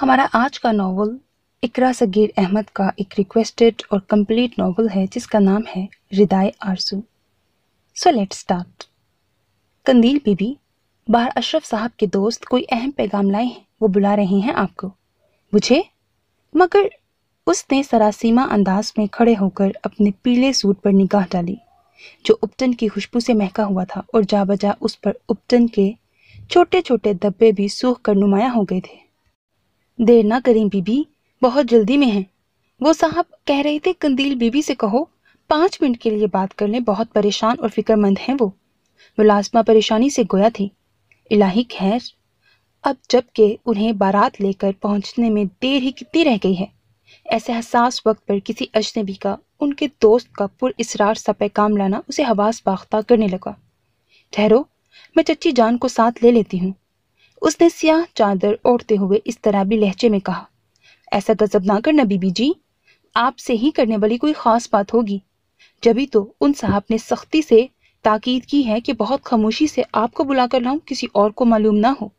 हमारा आज का नावल इकरा सगीर अहमद का एक रिक्वेस्टेड और कंप्लीट नावल है जिसका नाम है रिदाय आरसू सो लेट स्टार्ट कंदील बीबी बाहर अशरफ साहब के दोस्त कोई अहम पैगाम लाए हैं वो बुला रहे हैं आपको मुझे मगर उसने सरासीमा अंदाज में खड़े होकर अपने पीले सूट पर निगाह डाली जो उपटन की खुशबू से महका हुआ था और जा बजा उस पर उपटन के छोटे छोटे धब्बे भी सूख कर नुमाया हो गए थे देर ना करें बीबी बहुत जल्दी में है वो साहब कह रहे थे कंदील बीबी से कहो पांच मिनट के लिए बात कर ले बहुत परेशान और फिक्रमंद हैं वो मुलाजमा परेशानी से गोया थी इलाही खैर अब जबकि उन्हें बारात लेकर पहुंचने में देर ही कितनी रह गई है ऐसे हसास वक्त पर किसी अजनबी का उनके दोस्त का पुर इसरार सा काम लाना उसे हवास बाख्ता करने लगा ठहरो मैं चच्ची जान को साथ ले लेती हूँ उसने स्याह चादर ओढ़ते हुए इस तरह भी लहजे में कहा ऐसा गजब ना करना बीबी जी आपसे ही करने वाली कोई खास बात होगी जभी तो उन साहब ने सख्ती से ताकीद की है कि बहुत खामोशी से आपको बुलाकर लाऊं किसी और को मालूम ना हो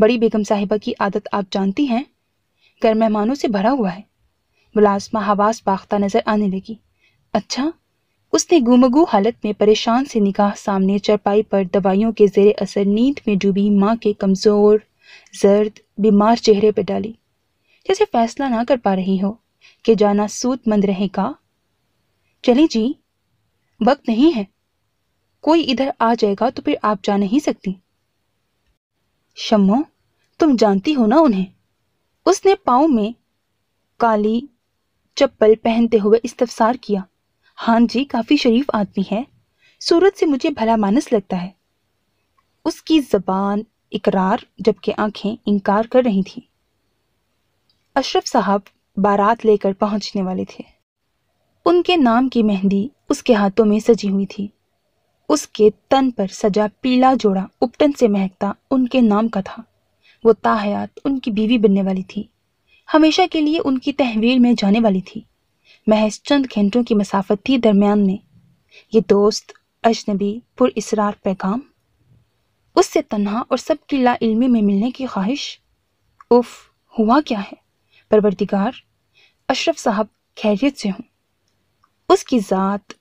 बड़ी बेगम साहिबा की आदत आप जानती हैं घर मेहमानों से भरा हुआ है मुलाजमा हवास बाख्ता नजर आने लगी अच्छा उसने गुमगू हालत में परेशान से निकाह सामने चरपाई पर दवाइयों के जेर असर नींद में डूबी माँ के कमज़ोर जर्द बीमार चेहरे पर डाली जैसे फैसला ना कर पा रही हो कि जाना सूतमंद रहेगा चली जी वक्त नहीं है कोई इधर आ जाएगा तो फिर आप जा नहीं सकती शम्मो तुम जानती हो ना उन्हें उसने पाओ में काली चप्पल पहनते हुए इस्तफसार किया हाँ जी काफी शरीफ आदमी है सूरत से मुझे भला मानस लगता है उसकी जबान इकरार जबकि आंखें इनकार कर रही थी अशरफ साहब बारात लेकर पहुंचने वाले थे उनके नाम की मेहंदी उसके हाथों में सजी हुई थी उसके तन पर सजा पीला जोड़ा उपटन से महकता उनके नाम का था वो ताहयात उनकी बीवी बनने वाली थी हमेशा के लिए उनकी तहवील में जाने वाली थी महज चंद घंटों की मसाफत थी दरमियान में ये दोस्त अजनबी इसरार पैगाम उससे तन्हा और सबकी ला इल्मी में मिलने की ख्वाहिश उफ हुआ क्या है परवरदिगार अशरफ साहब खैरियत से हूँ उसकी ज़ात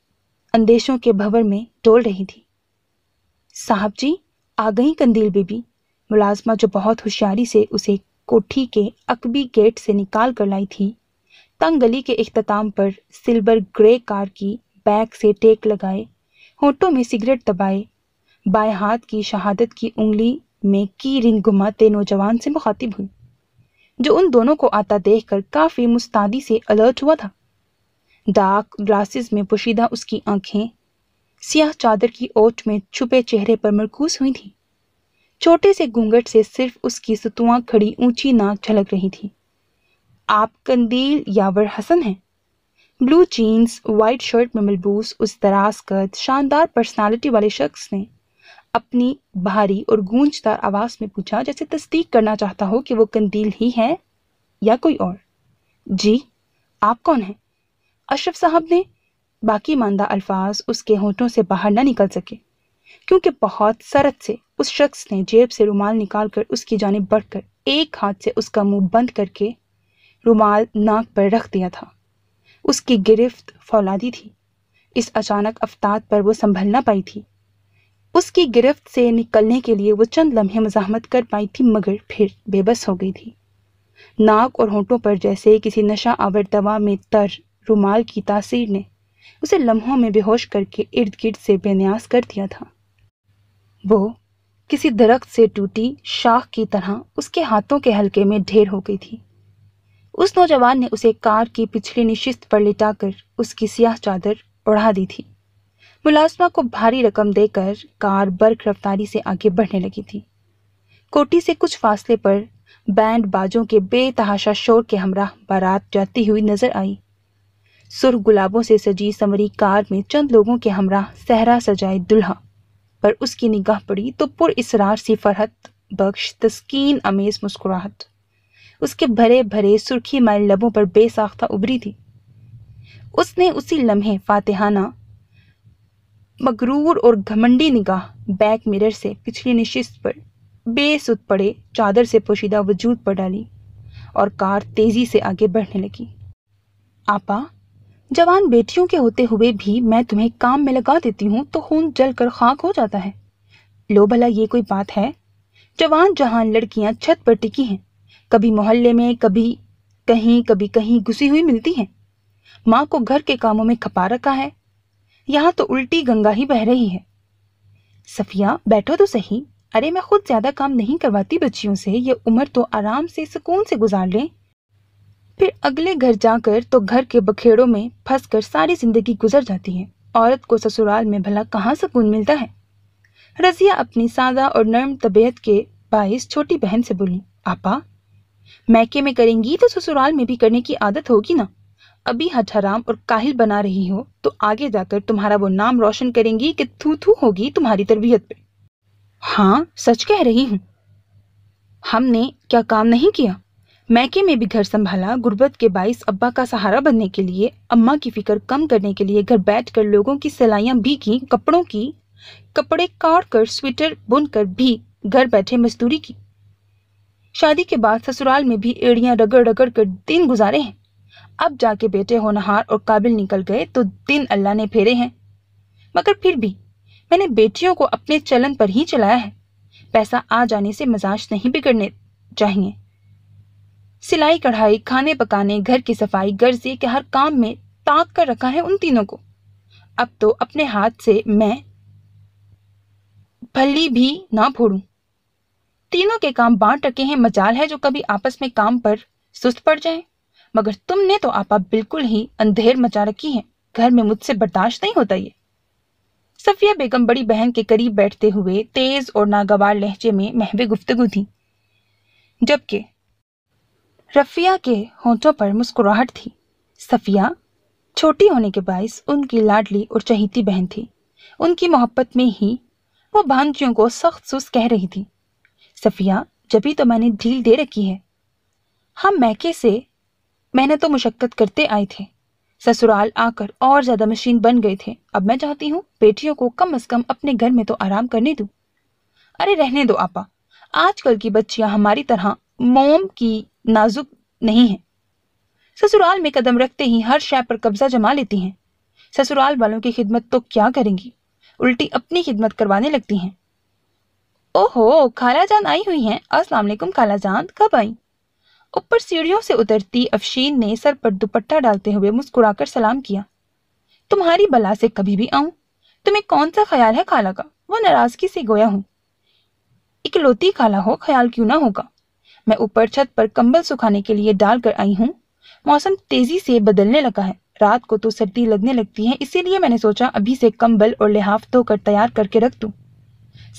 अंदेशों के भंवर में डोल रही थी साहब जी आ गई कंदील बीबी मुलाजमा जो बहुत होशियारी से उसे कोठी के अकबी गेट से निकाल कर लाई थी तंग गली के अख्ताम पर सिल्वर ग्रे कार की बैग से टेक लगाए होटों में सिगरेट दबाए बाएं हाथ की शहादत की उंगली में की रिंग घुमाते नौजवान से मुखातिब हुई जो उन दोनों को आता देखकर काफी मुस्तादी से अलर्ट हुआ था डार्क ग्लासेस में पोशीदा उसकी आंखें सियाह चादर की ओट में छुपे चेहरे पर मरकूज हुई थी छोटे से घूंघट से सिर्फ उसकी सतुआ खड़ी ऊंची नाक झलक रही थी आप कंदील यावर हसन हैं ब्लू जीन्स वाइट शर्ट में मलबूस उस दराज कद शानदार पर्सनालिटी वाले शख्स ने अपनी भारी और गूंजदार आवाज़ में पूछा जैसे तस्दीक करना चाहता हो कि वो कंदील ही है या कोई और जी आप कौन हैं अशरफ साहब ने बाकी मानदा अल्फाज उसके होठों से बाहर ना निकल सके क्योंकि बहुत सरत से उस शख्स ने जेब से रुमाल निकाल कर उसकी जानब बढ़कर एक हाथ से उसका मुंह बंद करके रुमाल नाक पर रख दिया था उसकी गिरफ्त फौलादी थी इस अचानक अफ्ताद पर वो संभल ना पाई थी उसकी गिरफ्त से निकलने के लिए वो चंद लम्हे मजामत कर पाई थी मगर फिर बेबस हो गई थी नाक और होंठों पर जैसे किसी नशा आवर दवा में तर रुमाल की तासीर ने उसे लम्हों में बेहोश करके इर्द गिर्द से बेन्यास कर दिया था वो किसी दरख्त से टूटी शाख की तरह उसके हाथों के हलके में ढेर हो गई थी उस नौजवान ने उसे कार की पिछली निश्चित पर लिटाकर उसकी सियाह चादर उड़ा दी थी मुलाजमा को भारी रकम देकर कार बर्क रफ्तारी से आगे बढ़ने लगी थी कोटी से कुछ फासले पर बैंड बाजों के बेतहाशा शोर के हमरा बारात जाती हुई नजर आई सुर्ख गुलाबों से सजी समरी कार में चंद लोगों के हमरा सहरा सजाए दुल्हा पर उसकी निगाह पड़ी तो पुर इसरार सी फरहत बख्श तस्कीन अमेज मुस्कुराहट उसके भरे भरे सुर्खी माइल लबों पर बेसाख्ता उभरी थी उसने उसी लम्हे फातेहाना मगरूर और घमंडी निगाह बैक मिरर से पिछली नशिस्त पर बेसुत पड़े चादर से पोशीदा वजूद पर डाली और कार तेजी से आगे बढ़ने लगी आपा जवान बेटियों के होते हुए भी मैं तुम्हें काम में लगा देती हूँ तो खून जल कर खाक हो जाता है लो भला ये कोई बात है जवान जहान लड़कियां छत पर टिकी हैं कभी मोहल्ले में कभी कहीं कभी कहीं घुसी हुई मिलती हैं माँ को घर के कामों में खपा रखा है यहाँ तो उल्टी गंगा ही बह रही है सफिया बैठो तो सही अरे मैं खुद ज्यादा काम नहीं करवाती बच्चियों से ये उम्र तो आराम से सुकून से गुजार लें फिर अगले घर जाकर तो घर के बखेड़ों में फंस कर सारी जिंदगी गुजर जाती है औरत को ससुराल में भला कहाँ सुकून मिलता है रजिया अपनी सादा और नर्म तबीयत के बायस छोटी बहन से बोली आपा मैके में करेंगी तो ससुराल में भी करने की आदत होगी ना अभी हराम और काहिल बना रही हो तो आगे जाकर तुम्हारा वो नाम रोशन करेंगी कि थू थू होगी तुम्हारी तरबियत पे हाँ सच कह रही हूँ हमने क्या काम नहीं किया मैके में भी घर संभाला गुर्बत के बाइस अब्बा का सहारा बनने के लिए अम्मा की फिक्र कम करने के लिए घर बैठ कर लोगों की सिलाइयाँ भी की कपड़ों की कपड़े काट कर स्वेटर बुन कर भी घर बैठे मजदूरी की शादी के बाद ससुराल में भी एड़ियां रगड़ रगड़ कर दिन गुजारे हैं अब जाके बेटे होनहार और काबिल निकल गए तो दिन अल्लाह ने फेरे हैं मगर फिर भी मैंने बेटियों को अपने चलन पर ही चलाया है पैसा आ जाने से मजाज नहीं बिगड़ने चाहिए सिलाई कढ़ाई खाने पकाने घर की सफाई गर्जी के हर काम में ताक कर रखा है उन तीनों को अब तो अपने हाथ से मैं भली भी ना फोड़ू तीनों के काम बांट रखे हैं मजाल है जो कभी आपस में काम पर सुस्त पड़ जाए मगर तुमने तो आपा बिल्कुल ही अंधेर मचा रखी है घर में मुझसे बर्दाश्त नहीं होता ये सफिया बेगम बड़ी बहन के करीब बैठते हुए तेज और नागवार लहजे में महवे गुफ्तगु थी जबकि रफिया के होंठों पर मुस्कुराहट थी सफिया छोटी होने के बायस उनकी लाडली और चहीती बहन थी उनकी मोहब्बत में ही वो भांजियों को सख्त सुस्त कह रही थी सफिया जभी तो मैंने ढील दे रखी है हम मैके से मैंने तो मुशक्क़त करते आए थे ससुराल आकर और ज़्यादा मशीन बन गए थे अब मैं चाहती हूँ बेटियों को कम अज़ कम अपने घर में तो आराम करने दू अरे रहने दो आपा आजकल की बच्चियां हमारी तरह मोम की नाजुक नहीं है ससुराल में कदम रखते ही हर शय पर कब्जा जमा लेती हैं ससुराल वालों की खिदमत तो क्या करेंगी उल्टी अपनी खिदमत करवाने लगती हैं ओहो खाला जान आई हुई हैं अस्सलाम वालेकुम खाला जान कब आई ऊपर सीढ़ियों से उतरती अफशीन ने सर पर दुपट्टा डालते हुए मुस्कुराकर सलाम किया तुम्हारी बला से कभी भी आऊं तुम्हें कौन सा ख्याल है खाला का वो नाराजगी से गोया हूं इकलौती खाला हो ख्याल क्यों ना होगा मैं ऊपर छत पर कंबल सुखाने के लिए डालकर आई हूँ मौसम तेजी से बदलने लगा है रात को तो सर्दी लगने लगती है इसीलिए मैंने सोचा अभी से कंबल और लिहाफ धोकर तैयार करके रख दूं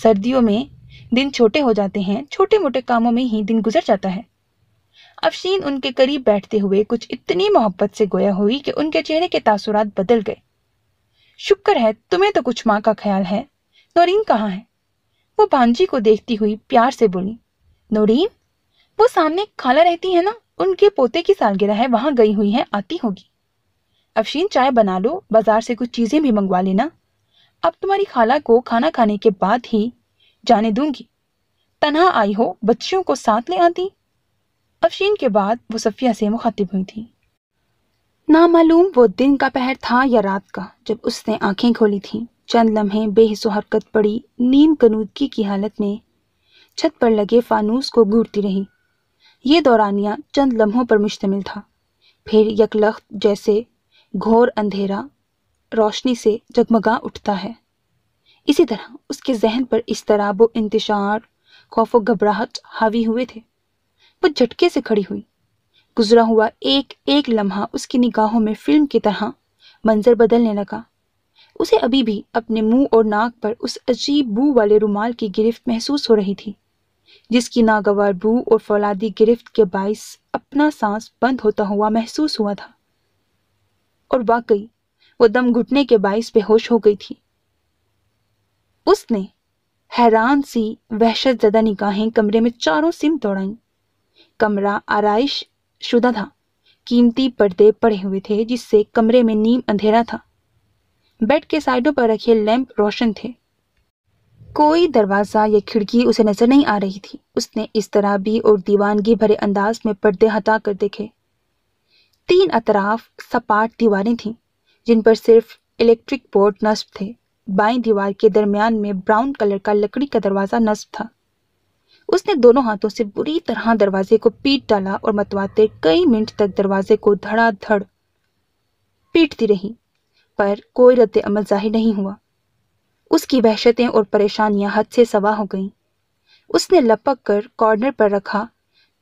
सर्दियों में दिन छोटे हो जाते हैं छोटे मोटे कामों में ही दिन गुजर जाता है अफशीन उनके करीब बैठते हुए कुछ इतनी मोहब्बत से गोया हुई कि उनके चेहरे के तासुरात बदल गए शुक्र है तुम्हें तो कुछ माँ का ख्याल है नौरीन कहाँ है वो भांजी को देखती हुई प्यार से बोली नौरीन वो सामने खाला रहती है ना उनके पोते की सालगिरह है वहां गई हुई है आती होगी अफशीन चाय बना लो बाजार से कुछ चीजें भी मंगवा लेना अब तुम्हारी खाला को खाना खाने के बाद ही जाने दूंगी तनहा आई हो बच्चियों को साथ ले आती अफशीन के बाद वो सफिया से मुखातिब हुई थी मालूम वो दिन का पहर था या रात का जब उसने आंखें खोली थीं चंद लम्हे बेहिसो हरकत पड़ी नींद कनूदगी की हालत में छत पर लगे फानूस को घूरती रही ये दौरानिया चंद लम्हों पर मुश्तमिल था फिर यकलख जैसे घोर अंधेरा रोशनी से जगमगा उठता है इसी तरह उसके जहन पर इस तरह वो इंतशार खौफ और घबराहट हावी हुए थे वो झटके से खड़ी हुई गुजरा हुआ एक एक लम्हा उसकी निगाहों में फिल्म की तरह मंजर बदलने लगा उसे अभी भी अपने मुंह और नाक पर उस अजीब बू वाले रुमाल की गिरफ्त महसूस हो रही थी जिसकी नागवार बू और फौलादी गिरफ्त के बायस अपना सांस बंद होता हुआ महसूस हुआ था और वाकई वो दम घुटने के बायस बेहोश हो गई थी उसने हैरान सी वहशत ज़दा निगाहें कमरे में चारों सिम दौड़ाईं कमरा आरइश शुदा था कीमती पर्दे पड़े हुए थे जिससे कमरे में नीम अंधेरा था बेड के साइडों पर रखे लैंप रोशन थे कोई दरवाज़ा या खिड़की उसे नज़र नहीं आ रही थी उसने इस तरह भी और दीवानगी भरे अंदाज में पर्दे हटा कर देखे तीन अतराफ सपाट दीवारें थीं जिन पर सिर्फ इलेक्ट्रिक बोर्ड नस्ब थे बाई दीवार के दरमियान में ब्राउन कलर का लकड़ी का दरवाजा नस्ब था उसने दोनों हाथों से बुरी तरह दरवाजे को पीट डाला और मतवाते कई मिनट तक दरवाजे को धड़ाधड़ पीटती रही पर कोई रद्द अमल जाहिर नहीं हुआ उसकी वहशतें और परेशानियां हद से सवा हो गईं उसने लपक कर कॉर्नर पर रखा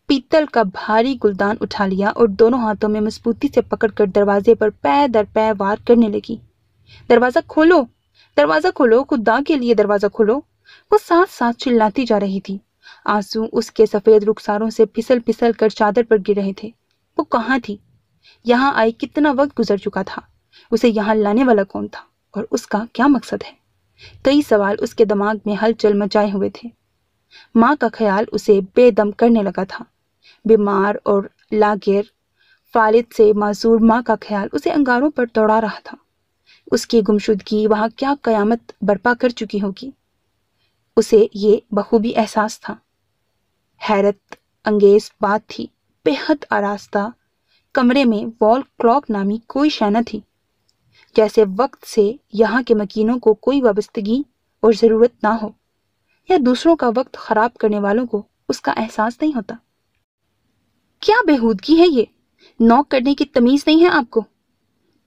पीतल का भारी गुलदान उठा लिया और दोनों हाथों में मजबूती से पकड़कर दरवाजे पर पै दर पै वार करने लगी दरवाज़ा खोलो दरवाजा खोलो खुदा के लिए दरवाजा खोलो वो साथ साथ चिल्लाती जा रही थी आंसू उसके सफेद रुखसारों से फिसल फिसल कर चादर पर गिर रहे थे वो कहाँ थी यहाँ आए कितना वक्त गुजर चुका था उसे यहाँ लाने वाला कौन था और उसका क्या मकसद है कई सवाल उसके दिमाग में हलचल मचाए हुए थे माँ का ख्याल उसे बेदम करने लगा था बीमार और लागिर फालिद से मासूर माँ का ख्याल उसे अंगारों पर दौड़ा रहा था उसकी गुमशुदगी वहाँ क्या कयामत बर्पा कर चुकी होगी उसे ये बखूबी एहसास था हैरत अंगेज बात थी बेहद आरास्ता कमरे में वॉल क्लॉक नामी कोई शैना थी जैसे वक्त से यहाँ के मकीनों को कोई वाबस्तगी और ज़रूरत ना हो या दूसरों का वक्त ख़राब करने वालों को उसका एहसास नहीं होता क्या बेहूदगी है ये नौक करने की तमीज़ नहीं है आपको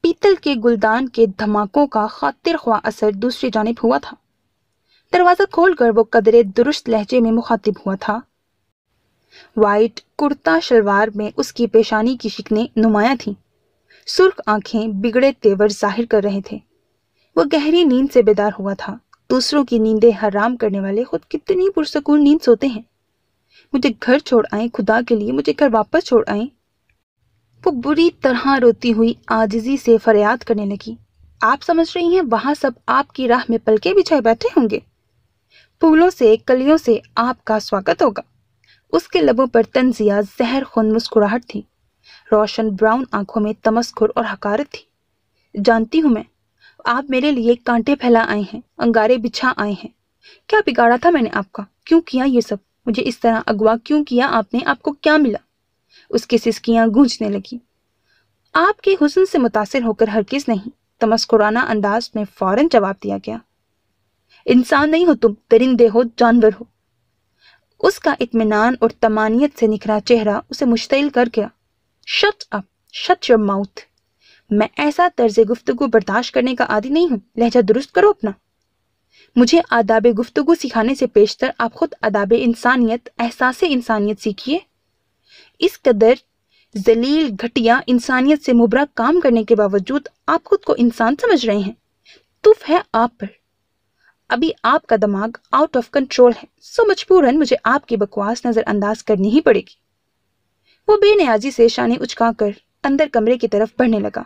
पीतल के गुलदान के धमाकों का खातिर ख्वा असर दूसरी जानब हुआ था दरवाज़ा खोलकर वो कदरे दुरुस्त लहजे में मुखातिब हुआ था वाइट कुर्ता शलवार में उसकी पेशानी की शिकने नुमाया थी सुर्ख आंखें बिगड़े तेवर जाहिर कर रहे थे वह गहरी नींद से बेदार हुआ था दूसरों की नींदें हराम करने वाले खुद कितनी पुरसकून नींद सोते हैं मुझे घर छोड़ आए खुदा के लिए मुझे घर वापस छोड़ आए वो तो बुरी तरह रोती हुई आजिजी से फरियाद करने लगी आप समझ रही हैं वहां सब आपकी राह में पलके बिछाए बैठे होंगे फूलों से कलियों से आपका स्वागत होगा उसके लबों पर तंजिया जहर खुन मुस्कुराहट थी रोशन ब्राउन आंखों में तमस्कुर और हकारत थी जानती हूं मैं आप मेरे लिए कांटे फैला आए हैं अंगारे बिछा आए हैं क्या बिगाड़ा था मैंने आपका क्यों किया ये सब मुझे इस तरह अगवा क्यों किया आपने आपको क्या मिला उसकी सिस्कियां गूंजने लगी आपके हुसन से मुतासर होकर हर किस नहीं तमस्कुराना अंदाज में फौरन जवाब दिया गया इंसान नहीं हो तुम दरिंदे हो जानवर हो उसका इतमान और तमानियत से निखरा चेहरा उसे मुश्तिल कर गया shut up shut your mouth मैं ऐसा तर्ज गुफ्तगु बर्दाश्त करने का आदि नहीं हूँ लहजा दुरुस्त करो अपना मुझे आदाब गुफ्तगु सिखाने से पेशतर आप खुद आदाब इंसानियत एहसास इंसानियत सीखिए इस कदर जलील घटिया इंसानियत से मुबरा काम करने के बावजूद आप खुद को इंसान समझ रहे हैं तुफ है आप पर अभी आपका दिमाग आउट ऑफ कंट्रोल है सो मजबूरन मुझे आपकी बकवास नज़रअंदाज करनी ही पड़ेगी वो बेनियाजी से शाने उचकाकर अंदर कमरे की तरफ बढ़ने लगा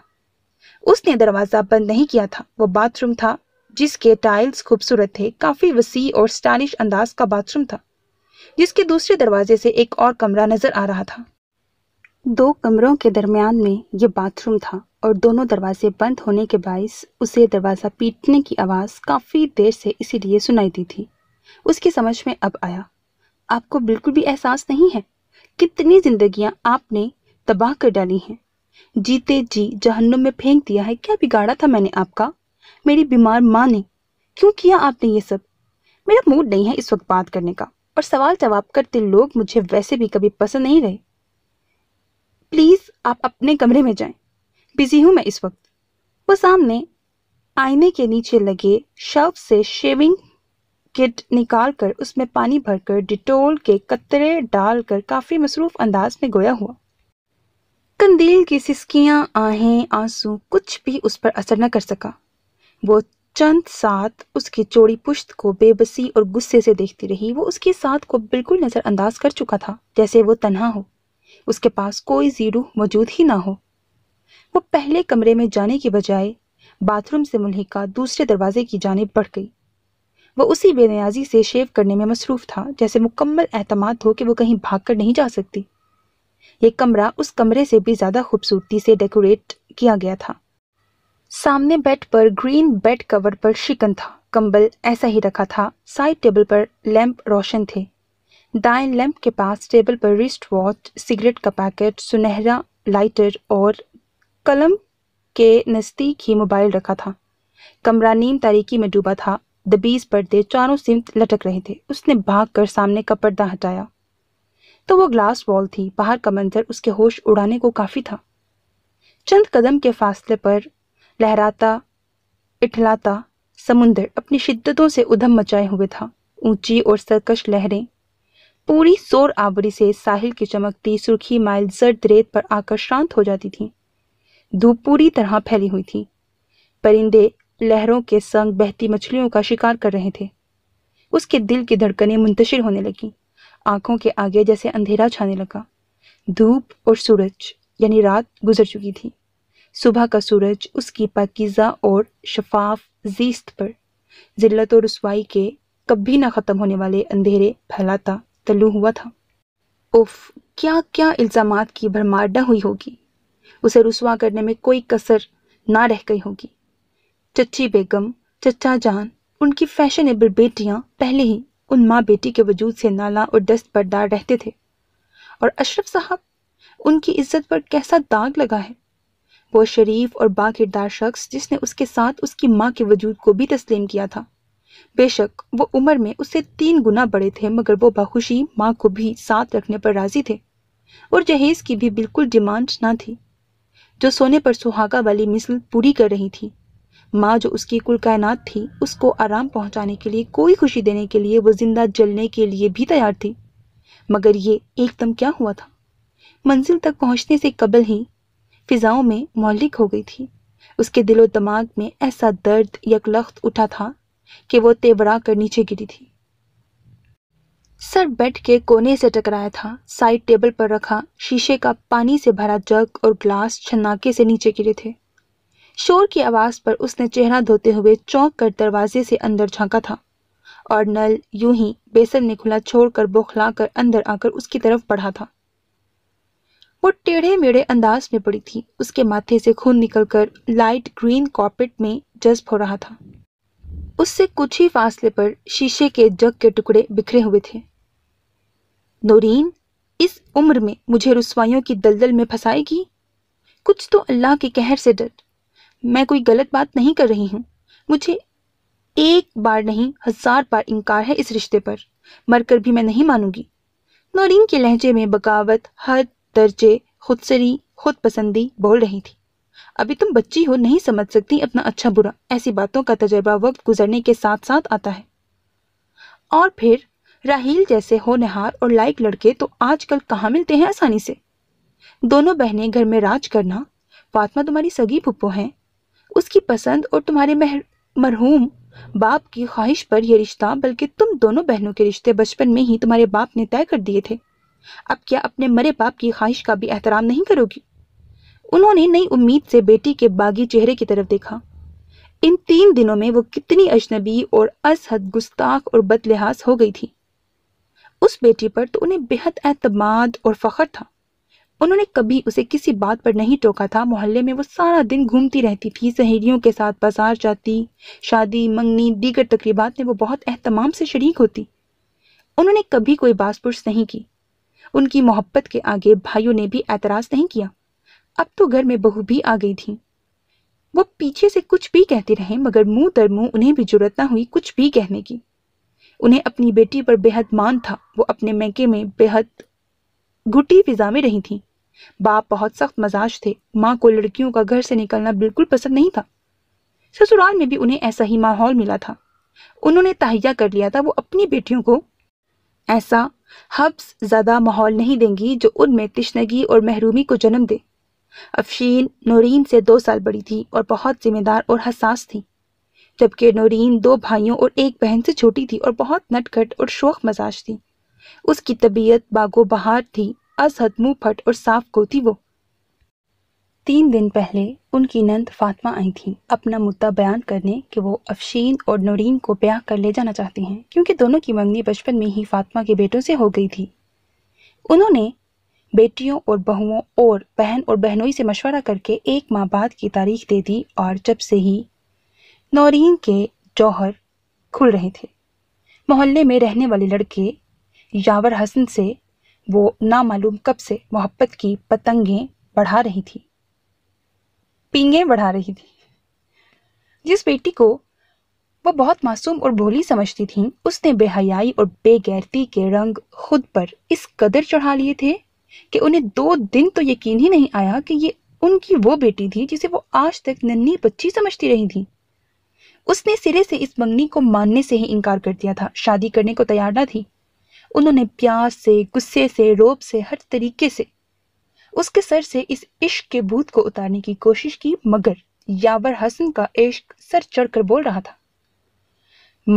उसने दरवाज़ा बंद नहीं किया था वो बाथरूम था जिसके टाइल्स खूबसूरत थे काफ़ी वसी और स्टाइलिश अंदाज का बाथरूम था जिसके दूसरे दरवाजे से एक और कमरा नजर आ रहा था दो कमरों के दरमियान में ये बाथरूम था और दोनों दरवाजे बंद होने के बायस उसे दरवाज़ा पीटने की आवाज़ काफ़ी देर से इसीलिए सुनाई दी थी उसकी समझ में अब आया आपको बिल्कुल भी एहसास नहीं है कितनी जिंदगियां आपने तबाह कर डाली हैं जीते जी जहन्नुम में फेंक दिया है क्या बिगाड़ा था मैंने आपका मेरी बीमार माँ ने क्यों किया आपने ये सब मेरा मूड नहीं है इस वक्त बात करने का और सवाल जवाब करते लोग मुझे वैसे भी कभी पसंद नहीं रहे प्लीज़ आप अपने कमरे में जाएं। बिजी हूं मैं इस वक्त वो सामने आईने के नीचे लगे शव से शेविंग किट निकालकर उसमें पानी भरकर डिटोल के कतरे डालकर काफ़ी मसरूफ अंदाज में गोया हुआ कंदील की सिस्कियां आहें आंसू कुछ भी उस पर असर न कर सका वो चंद साथ उसकी चोड़ी पुश्त को बेबसी और गुस्से से देखती रही वो उसकी साथ को बिल्कुल नज़रअंदाज कर चुका था जैसे वो तनहा हो उसके पास कोई जीरू मौजूद ही ना हो वो पहले कमरे में जाने की बजाय बाथरूम से मुनहिका दूसरे दरवाजे की जानब बढ़ गई वो उसी बेनियाजी से शेव करने में मसरूफ था जैसे मुकम्मल अहतमाद हो कि वो कहीं भाग कर नहीं जा सकती ये कमरा उस कमरे से भी ज़्यादा खूबसूरती से डेकोरेट किया गया था सामने बेड पर ग्रीन बेड कवर पर शिकन था कंबल ऐसा ही रखा था साइड टेबल पर लैंप रोशन थे दाएं लैंप के पास टेबल पर रिस्ट वॉच सिगरेट का पैकेट सुनहरा लाइटर और कलम के नज़दीक ही मोबाइल रखा था कमरा नीम तारीकी में डूबा था दबीज पर्दे चारों सिमत लटक रहे थे उसने भाग कर सामने का पर्दा हटाया तो वो ग्लास वॉल थी बाहर का मंजर उसके होश उड़ाने को काफ़ी था चंद कदम के फासले पर लहराता इठलाता समुंदर अपनी शिद्दतों से उधम मचाए हुए था ऊंची और सरकश लहरें पूरी शोर आबरी से साहिल की चमकती सुर्खी माइल जर्द रेत पर आकर शांत हो जाती थी धूप पूरी तरह फैली हुई थी परिंदे लहरों के संग बहती मछलियों का शिकार कर रहे थे उसके दिल की धड़कनें मुंतशिर होने लगी आंखों के आगे जैसे अंधेरा छाने लगा धूप और सूरज यानी रात गुजर चुकी थी सुबह का सूरज उसकी पाकिज़ा और शफाफ जीस्त पर जिल्लत और रसवाई के कभी ना ख़त्म होने वाले अंधेरे फैलाता तलू हुआ था उफ क्या क्या इल्ज़ाम की भरमार न हुई होगी उसे रसवा करने में कोई कसर ना रह गई होगी चच्ची बेगम चच्चा जान उनकी फैशनेबल बेटियां पहले ही उन माँ बेटी के वजूद से नाला और दस्त बरदार रहते थे और अशरफ साहब उनकी इज्जत पर कैसा दाग लगा है वो शरीफ और बाकिरदार शख्स जिसने उसके साथ उसकी माँ के वजूद को भी तस्लीम किया था बेशक वो उम्र में उससे तीन गुना बड़े थे मगर वो बाखुशी माँ को भी साथ रखने पर राजी थे और जहेज की भी बिल्कुल डिमांड ना थी जो सोने पर सुहागा वाली मिसल पूरी कर रही थी माँ जो उसकी कुल कायनात थी उसको आराम पहुँचाने के लिए कोई खुशी देने के लिए वो जिंदा जलने के लिए भी तैयार थी मगर ये एकदम क्या हुआ था मंजिल तक पहुँचने से कबल ही फिजाओं में मौलिक हो गई थी उसके दिलो दिमाग में ऐसा दर्द यकलख्त उठा था कि वो तेवरा कर नीचे गिरी थी सर बेड के कोने से टकराया था साइड टेबल पर रखा शीशे का पानी से भरा जग और ग्लास छनाके से नीचे गिरे थे शोर की आवाज़ पर उसने चेहरा धोते हुए चौंक कर दरवाजे से अंदर झांका था और नल यूं ही बेसन ने खुला छोड़कर बौखला कर अंदर आकर उसकी तरफ बढ़ा था वो टेढ़े मेढ़े अंदाज में पड़ी थी उसके माथे से खून निकलकर लाइट ग्रीन कॉर्पेट में जज्ब हो रहा था उससे कुछ ही फासले पर शीशे के जग के टुकड़े बिखरे हुए थे नोरीन इस उम्र में मुझे रसवाइयों की दलदल में फंसाएगी कुछ तो अल्लाह के कहर से डर मैं कोई गलत बात नहीं कर रही हूं मुझे एक बार नहीं हजार बार इनकार है इस रिश्ते पर मरकर भी मैं नहीं मानूंगी नौरीन के लहजे में बगावत हद तर्जे खुदसरी खुद पसंदी बोल रही थी अभी तुम बच्ची हो नहीं समझ सकती अपना अच्छा बुरा ऐसी बातों का तजर्बा वक्त गुजरने के साथ साथ आता है और फिर राहील जैसे होनहार और लायक लड़के तो आजकल कहाँ मिलते हैं आसानी से दोनों बहनें घर में राज करना फातमा तुम्हारी सगी पुप्पो हैं उसकी पसंद और तुम्हारे महर मरहूम बाप की ख्वाहिश पर यह रिश्ता बल्कि तुम दोनों बहनों के रिश्ते बचपन में ही तुम्हारे बाप ने तय कर दिए थे अब क्या अपने मरे बाप की ख्वाहिश का भी एहतराम नहीं करोगी उन्होंने नई उम्मीद से बेटी के बागी चेहरे की तरफ देखा इन तीन दिनों में वो कितनी अजनबी और असहद गुस्ताख और बदलिहास हो गई थी उस बेटी पर तो उन्हें बेहद एतमाद और फ़ख्र था उन्होंने कभी उसे किसी बात पर नहीं टोका था मोहल्ले में वो सारा दिन घूमती रहती थी सहेलियों के साथ बाजार जाती शादी मंगनी दीगर तकरीबात में वो बहुत अहतमाम से शरीक होती उन्होंने कभी कोई बासपुरश नहीं की उनकी मोहब्बत के आगे भाइयों ने भी ऐतराज नहीं किया अब तो घर में बहू भी आ गई थी वो पीछे से कुछ भी कहते रहे मगर मुंह दर मुंह उन्हें भी जरूरत ना हुई कुछ भी कहने की उन्हें अपनी बेटी पर बेहद मान था वो अपने मैके में बेहद घुटी फिजा में रही थी बाप बहुत सख्त मजाज थे माँ को लड़कियों का घर से निकलना बिल्कुल पसंद नहीं था ससुराल में भी उन्हें ऐसा ही माहौल मिला था उन्होंने तहिया कर लिया था वो अपनी बेटियों को ऐसा हब्स ज़्यादा माहौल नहीं देंगी जो उनमें तिश्नगी और महरूमी को जन्म दे अफशीन नौरीन से दो साल बड़ी थी और बहुत जिम्मेदार और हसास थी जबकि नौरीन दो भाइयों और एक बहन से छोटी थी और बहुत नटखट और शोख मजाज थी उसकी तबीयत बागो बहार थी असहद मुँह फट और साफ को थी वो तीन दिन पहले उनकी नंद फातिमा आई थी अपना मुद्दा बयान करने कि वो अफशीन और नौरीन को ब्याह कर ले जाना चाहती हैं क्योंकि दोनों की मंगनी बचपन में ही फातिमा के बेटों से हो गई थी उन्होंने बेटियों और बहुओं और बहन और बहनोई से मशवरा करके एक माह बाद की तारीख दे दी और जब से ही नौरीन के जौहर खुल रहे थे मोहल्ले में रहने वाले लड़के यावर हसन से वो नामालूम कब से मोहब्बत की पतंगें बढ़ा रही थी पींगे बढ़ा रही थी जिस बेटी को वह बहुत मासूम और भोली समझती थी उसने बेहयाई और बेगैरती के रंग खुद पर इस कदर चढ़ा लिए थे कि उन्हें दो दिन तो यकीन ही नहीं आया कि ये उनकी वो बेटी थी जिसे वो आज तक नन्ही बच्ची समझती रही थी उसने सिरे से इस मंगनी को मानने से ही इनकार कर दिया था शादी करने को तैयार न थी उन्होंने प्यार से गुस्से से रोब से हर तरीके से उसके सर से इस इश्क के भूत को उतारने की कोशिश की मगर यावर हसन का इश्क सर चढ़कर बोल रहा था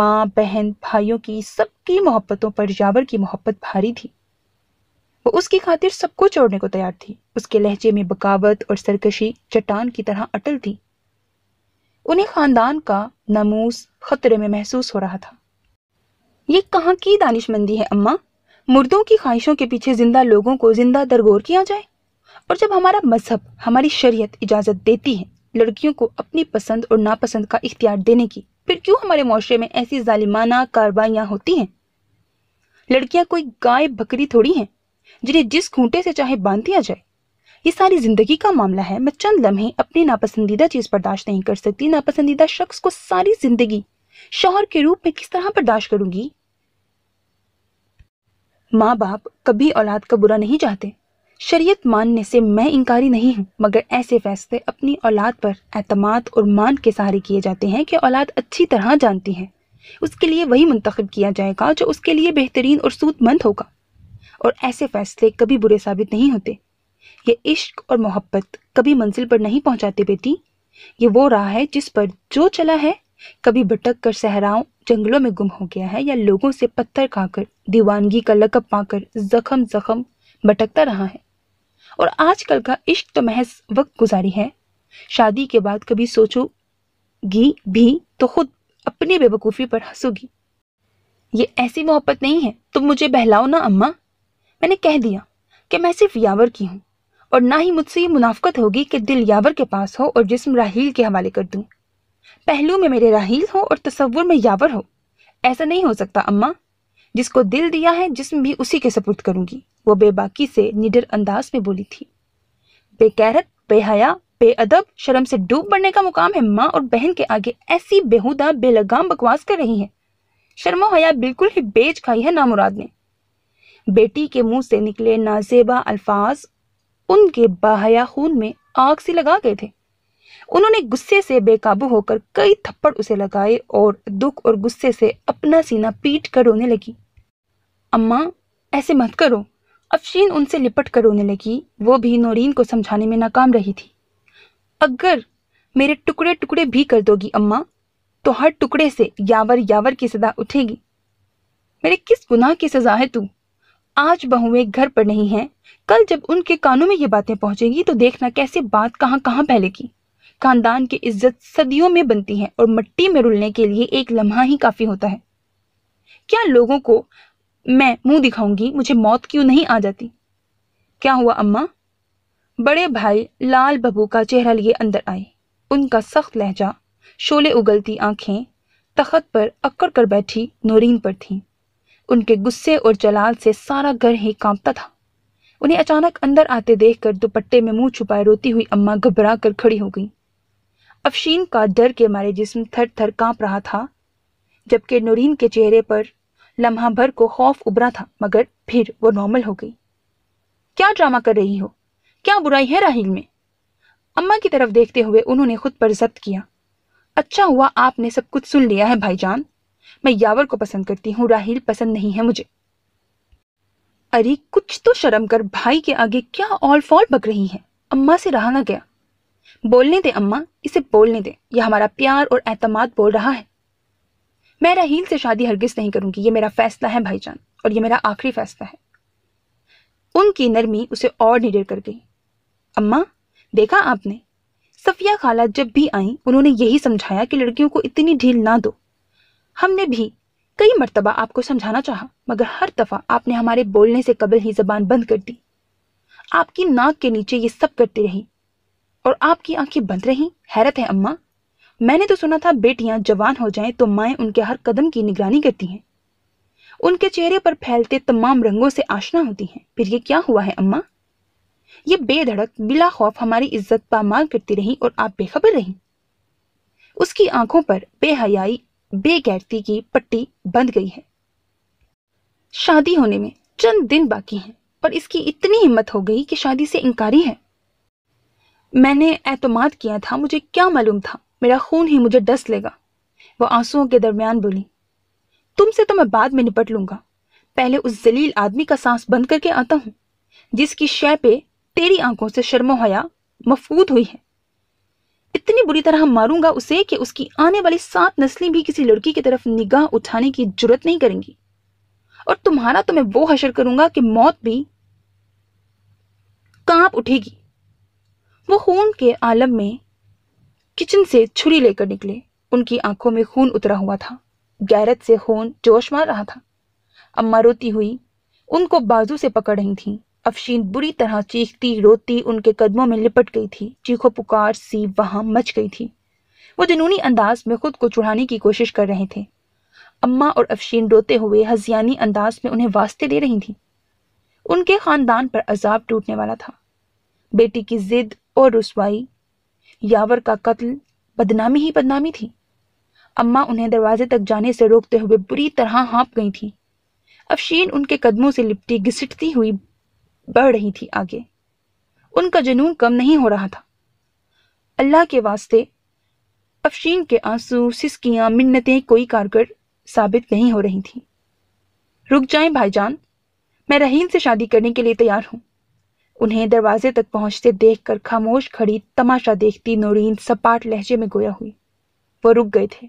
माँ बहन भाइयों की सबकी मोहब्बतों पर यावर की मोहब्बत भारी थी वो उसकी खातिर सबको छोड़ने को तैयार थी उसके लहजे में बकावत और सरकशी चट्टान की तरह अटल थी उन्हें खानदान का नमूस खतरे में महसूस हो रहा था ये कहाँ की दानिशमंदी है अम्मा मुर्दों की ख्वाहिशों के पीछे जिंदा लोगों को जिंदा दरगोर किया जाए और जब हमारा मजहब हमारी शरीयत इजाज़त देती है लड़कियों को अपनी पसंद और नापसंद का इख्तियार देने की फिर क्यों हमारे माशरे में ऐसी जालिमाना कार्रवाइयाँ होती हैं लड़कियाँ कोई गाय बकरी थोड़ी हैं जिन्हें जिस खूंटे से चाहे बांध दिया जाए ये सारी जिंदगी का मामला है मैं चंद लम्हे अपनी नापसंदीदा चीज़ बर्दाश्त नहीं कर सकती नापसंदीदा शख्स को सारी जिंदगी शोहर के रूप में किस तरह बर्दाश्त करूंगी माँ बाप कभी औलाद का बुरा नहीं चाहते शरीयत मानने से मैं इंकारी नहीं हूँ मगर ऐसे फैसले अपनी औलाद पर अतमाद और मान के सहारे किए जाते हैं कि औलाद अच्छी तरह जानती है उसके लिए वही मुंतखब किया जाएगा जो उसके लिए बेहतरीन और सूदमंद होगा और ऐसे फैसले कभी बुरे साबित नहीं होते ये इश्क और मोहब्बत कभी मंजिल पर नहीं पहुँचाते बेटी ये वो राह है जिस पर जो चला है कभी भटक कर सहराओं जंगलों में गुम हो गया है या लोगों से पत्थर खाकर दीवानगी का लकब पाकर जख्म जख्म भटकता रहा है और आजकल का इश्क तो महज वक्त गुजारी है शादी के बाद कभी सोचोगी भी तो खुद अपनी बेवकूफ़ी पर हंसोगी ये ऐसी मोहब्बत नहीं है तुम मुझे बहलाओ ना अम्मा मैंने कह दिया कि मैं सिर्फ यावर की हूँ और ना ही मुझसे ये मुनाफ्त होगी कि दिल यावर के पास हो और जिस्म राहील के हवाले कर दूँ पहलू में मेरे राहील हो और तस्वुर में यावर हो ऐसा नहीं हो सकता अम्मा जिसको दिल दिया है जिसम भी उसी के सपुर्द करूँगी वो बेबाकी से निडर अंदाज में बोली थी बेकैरत बेहया बेअदब शर्म से डूब बढ़ने का मुकाम है माँ और बहन के आगे ऐसी बेहुदा बेलगाम बकवास कर रही है शर्मो हया बिल्कुल ही बेच खाई है नामुराद ने बेटी के मुंह से निकले नाजेबा अल्फाज उनके बाहया खून में आग सी लगा गए थे उन्होंने गुस्से से बेकाबू होकर कई थप्पड़ उसे लगाए और दुख और गुस्से से अपना सीना पीट कर रोने लगी अम्मा ऐसे मत करो अफशीन उनसे लिपट कर रोने लगी वो भी नौरीन को समझाने में नाकाम रही थी अगर मेरे टुकड़े टुकड़े भी कर दोगी अम्मा तो हर टुकड़े से यावर यावर की सजा उठेगी मेरे किस गुनाह की सजा है तू आज बहुएं घर पर नहीं हैं कल जब उनके कानों में ये बातें पहुंचेगी तो देखना कैसे बात कहां कहां फैलेगी खानदान की इज्जत सदियों में बनती है और मट्टी में रुलने के लिए एक लम्हा ही काफी होता है क्या लोगों को मैं मुंह दिखाऊंगी मुझे मौत क्यों नहीं आ जाती क्या हुआ अम्मा बड़े भाई लाल बबू का चेहरा लिए अंदर आए उनका सख्त लहजा शोले उगलती आंखें तखत पर अक्कड़ कर बैठी नोरीन पर थी उनके गुस्से और जलाल से सारा घर ही कांपता था उन्हें अचानक अंदर आते देखकर दुपट्टे में मुंह छुपाए रोती हुई अम्मा घबरा कर खड़ी हो गई अफशीन का डर के मारे जिसम थर थर कांप रहा था जबकि नूरीन के चेहरे पर लम्हा भर को खौफ उभरा था मगर फिर वो नॉर्मल हो गई क्या ड्रामा कर रही हो क्या बुराई है राहिल में अम्मा की तरफ देखते हुए उन्होंने खुद पर जब्त किया अच्छा हुआ आपने सब कुछ सुन लिया है भाईजान मैं यावर को पसंद करती हूँ राहिल पसंद नहीं है मुझे अरे कुछ तो शर्म कर भाई के आगे क्या ऑल फॉल बक रही है अम्मा से रहा ना गया बोलने दे अम्मा इसे बोलने दे यह हमारा प्यार और एतमाद बोल रहा है मैं रहील से शादी हरगिज नहीं करूंगी ये मेरा फैसला है भाईजान और ये मेरा आखिरी फैसला है उनकी नरमी उसे और निडर कर गई अम्मा देखा आपने सफिया खाला जब भी आई उन्होंने यही समझाया कि लड़कियों को इतनी ढील ना दो हमने भी कई मरतबा आपको समझाना चाहा मगर हर दफ़ा आपने हमारे बोलने से कबल ही जबान बंद कर दी आपकी नाक के नीचे ये सब करती रही और आपकी आंखें बंद रहीं हैरत है अम्मा मैंने तो सुना था बेटियां जवान हो जाएं तो माएं उनके हर कदम की निगरानी करती हैं उनके चेहरे पर फैलते तमाम रंगों से आशना होती हैं फिर ये क्या हुआ है अम्मा ये बेधड़क बिला खौफ हमारी इज्जत पामाल करती रही और आप बेखबर रही उसकी आंखों पर बेहयाई बेगैरती की पट्टी बंध गई है शादी होने में चंद दिन बाकी हैं और इसकी इतनी हिम्मत हो गई कि शादी से इंकारी है मैंने एतमाद किया था मुझे क्या मालूम था मेरा खून ही मुझे डस लेगा वह आंसुओं के दरमियान बोली तुमसे तो मैं बाद में निपट लूंगा पहले उस जलील आदमी का सांस बंद करके आता हूं जिसकी शय पे तेरी आंखों से शर्मो हया मफूद हुई है इतनी बुरी तरह मारूंगा उसे कि उसकी आने वाली सात नस्लें भी किसी लड़की की तरफ निगाह उठाने की जरूरत नहीं करेंगी और तुम्हारा तो मैं वो हशर करूंगा कि मौत भी कांप उठेगी वो खून के आलम में किचन से छुरी लेकर निकले उनकी आंखों में खून उतरा हुआ था गैरत से खून जोश मार रहा था अम्मा रोती हुई उनको बाजू से पकड़ रही थी अफशीन बुरी तरह चीखती रोती उनके कदमों में लिपट गई थी चीखों पुकार सी वहां मच गई थी वो जुनूनी अंदाज में खुद को चुड़ाने की कोशिश कर रहे थे अम्मा और अफशीन रोते हुए हजियानी अंदाज में उन्हें वास्ते दे रही थी उनके खानदान पर अजाब टूटने वाला था बेटी की जिद और रसवाई यावर का कत्ल बदनामी ही बदनामी थी अम्मा उन्हें दरवाजे तक जाने से रोकते हुए बुरी तरह हाँप गई थी अब शीन उनके कदमों से लिपटी घिसटती हुई बढ़ रही थी आगे उनका जुनून कम नहीं हो रहा था अल्लाह के वास्ते अफशीन के आंसू सिसकियां मिन्नतें कोई कारगर साबित नहीं हो रही थी रुक जाएं भाईजान मैं रहीन से शादी करने के लिए तैयार हूं उन्हें दरवाजे तक पहुंचते देखकर खामोश खड़ी तमाशा देखती नौरीन सपाट लहजे में गोया हुई वो रुक गए थे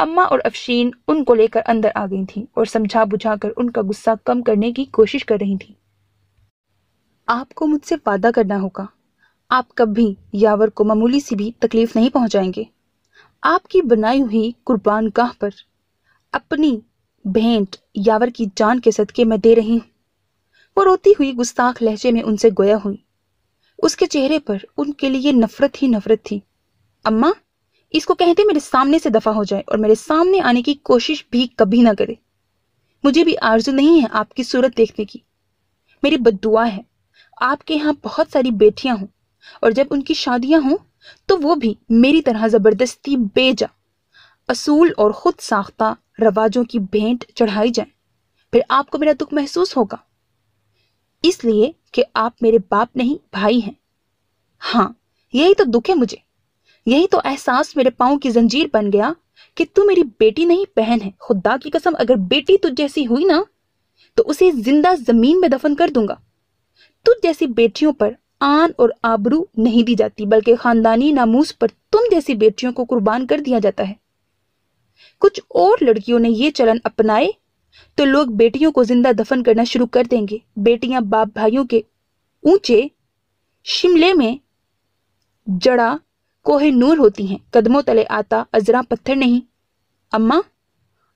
अम्मा और अफशीन उनको लेकर अंदर आ गई थीं और समझा बुझाकर उनका गुस्सा कम करने की कोशिश कर रही थीं आपको मुझसे वादा करना होगा आप कभी यावर को मामूली सी भी तकलीफ नहीं पहुंचाएंगे आपकी बनाई हुई कुर्बान गाह पर अपनी भेंट यावर की जान के सदके में दे रही हूं वो रोती हुई गुस्ताख लहजे में उनसे गोया हुई उसके चेहरे पर उनके लिए नफरत ही नफरत थी अम्मा इसको कहते मेरे सामने से दफा हो जाए और मेरे सामने आने की कोशिश भी कभी ना करे मुझे भी आरजू नहीं है आपकी सूरत देखने की मेरी बदुआ है आपके यहाँ बहुत सारी बेटियां हों और जब उनकी शादियां हों तो वो भी मेरी तरह ज़बरदस्ती बेजा असूल और ख़ुद साख्ता रवाजों की भेंट चढ़ाई जाए फिर आपको मेरा दुख महसूस होगा इसलिए कि आप मेरे बाप नहीं भाई हैं हाँ यही तो दुख है मुझे यही तो एहसास मेरे पाओ की जंजीर बन गया कि तू मेरी बेटी नहीं बहन है खुदा की कसम अगर बेटी तुझ जैसी हुई ना तो उसे जिंदा जमीन में दफन कर दूंगा तुझ जैसी बेटियों पर आन और आबरू नहीं दी जाती बल्कि खानदानी नामूस पर तुम जैसी बेटियों को कुर्बान कर दिया जाता है कुछ और लड़कियों ने यह चलन अपनाए तो लोग बेटियों को जिंदा दफन करना शुरू कर देंगे बेटियां बाप भाइयों के ऊंचे शिमले में जड़ा कोहे नूर होती हैं कदमों तले आता अजरा पत्थर नहीं अम्मा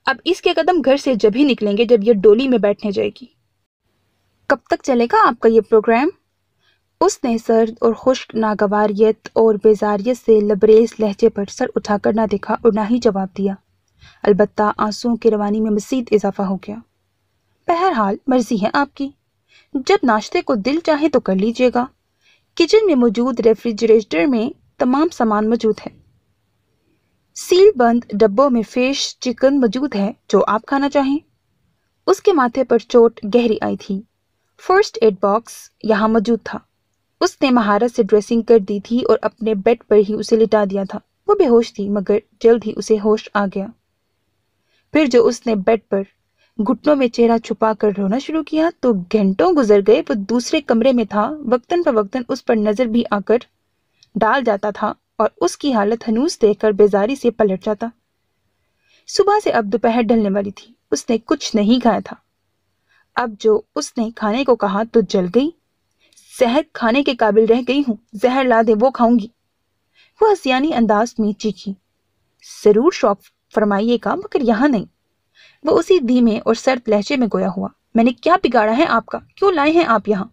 अब इसके कदम घर से जब ही निकलेंगे जब यह डोली में बैठने जाएगी कब तक चलेगा आपका यह प्रोग्राम उसने सर्द और खुश्क नागवारियत और बेजारियत से लबरेज लहजे पर सर उठाकर ना देखा और ना ही जवाब दिया अलबत् आंसुओं की रवानी में मसीद इजाफा हो गया बहरहाल मर्जी है आपकी जब नाश्ते को दिल चाहे तो कर लीजिएगा किचन में मौजूद रेफ्रिजरेटर में तमाम सामान मौजूद है सील बंद डब्बों में फेश चिकन मौजूद है जो आप खाना चाहें उसके माथे पर चोट गहरी आई थी फर्स्ट एड बॉक्स यहाँ मौजूद था उसने महारत से ड्रेसिंग कर दी थी और अपने बेड पर ही उसे लिटा दिया था वो बेहोश थी मगर जल्द ही उसे होश आ गया फिर जो उसने बेड पर घुटनों में चेहरा छुपा कर रोना शुरू किया तो घंटों गुजर गए वो दूसरे कमरे में था वक्तन फवक्तन उस पर नजर भी आकर डाल जाता था और उसकी हालत हनूस देखकर बेजारी से पलट जाता सुबह से अब दोपहर ढलने वाली थी उसने कुछ नहीं खाया था अब जो उसने खाने को कहा तो जल गई सेहत खाने के काबिल रह गई हूं जहर ला दे वो खाऊंगी वह हसियानी अंदाज में चीखी जरूर शौक फरमाइएगा मगर यहाँ नहीं वो उसी धीमे और सर्द लहजे में गोया हुआ मैंने क्या बिगाड़ा है आपका क्यों लाए हैं आप यहाँ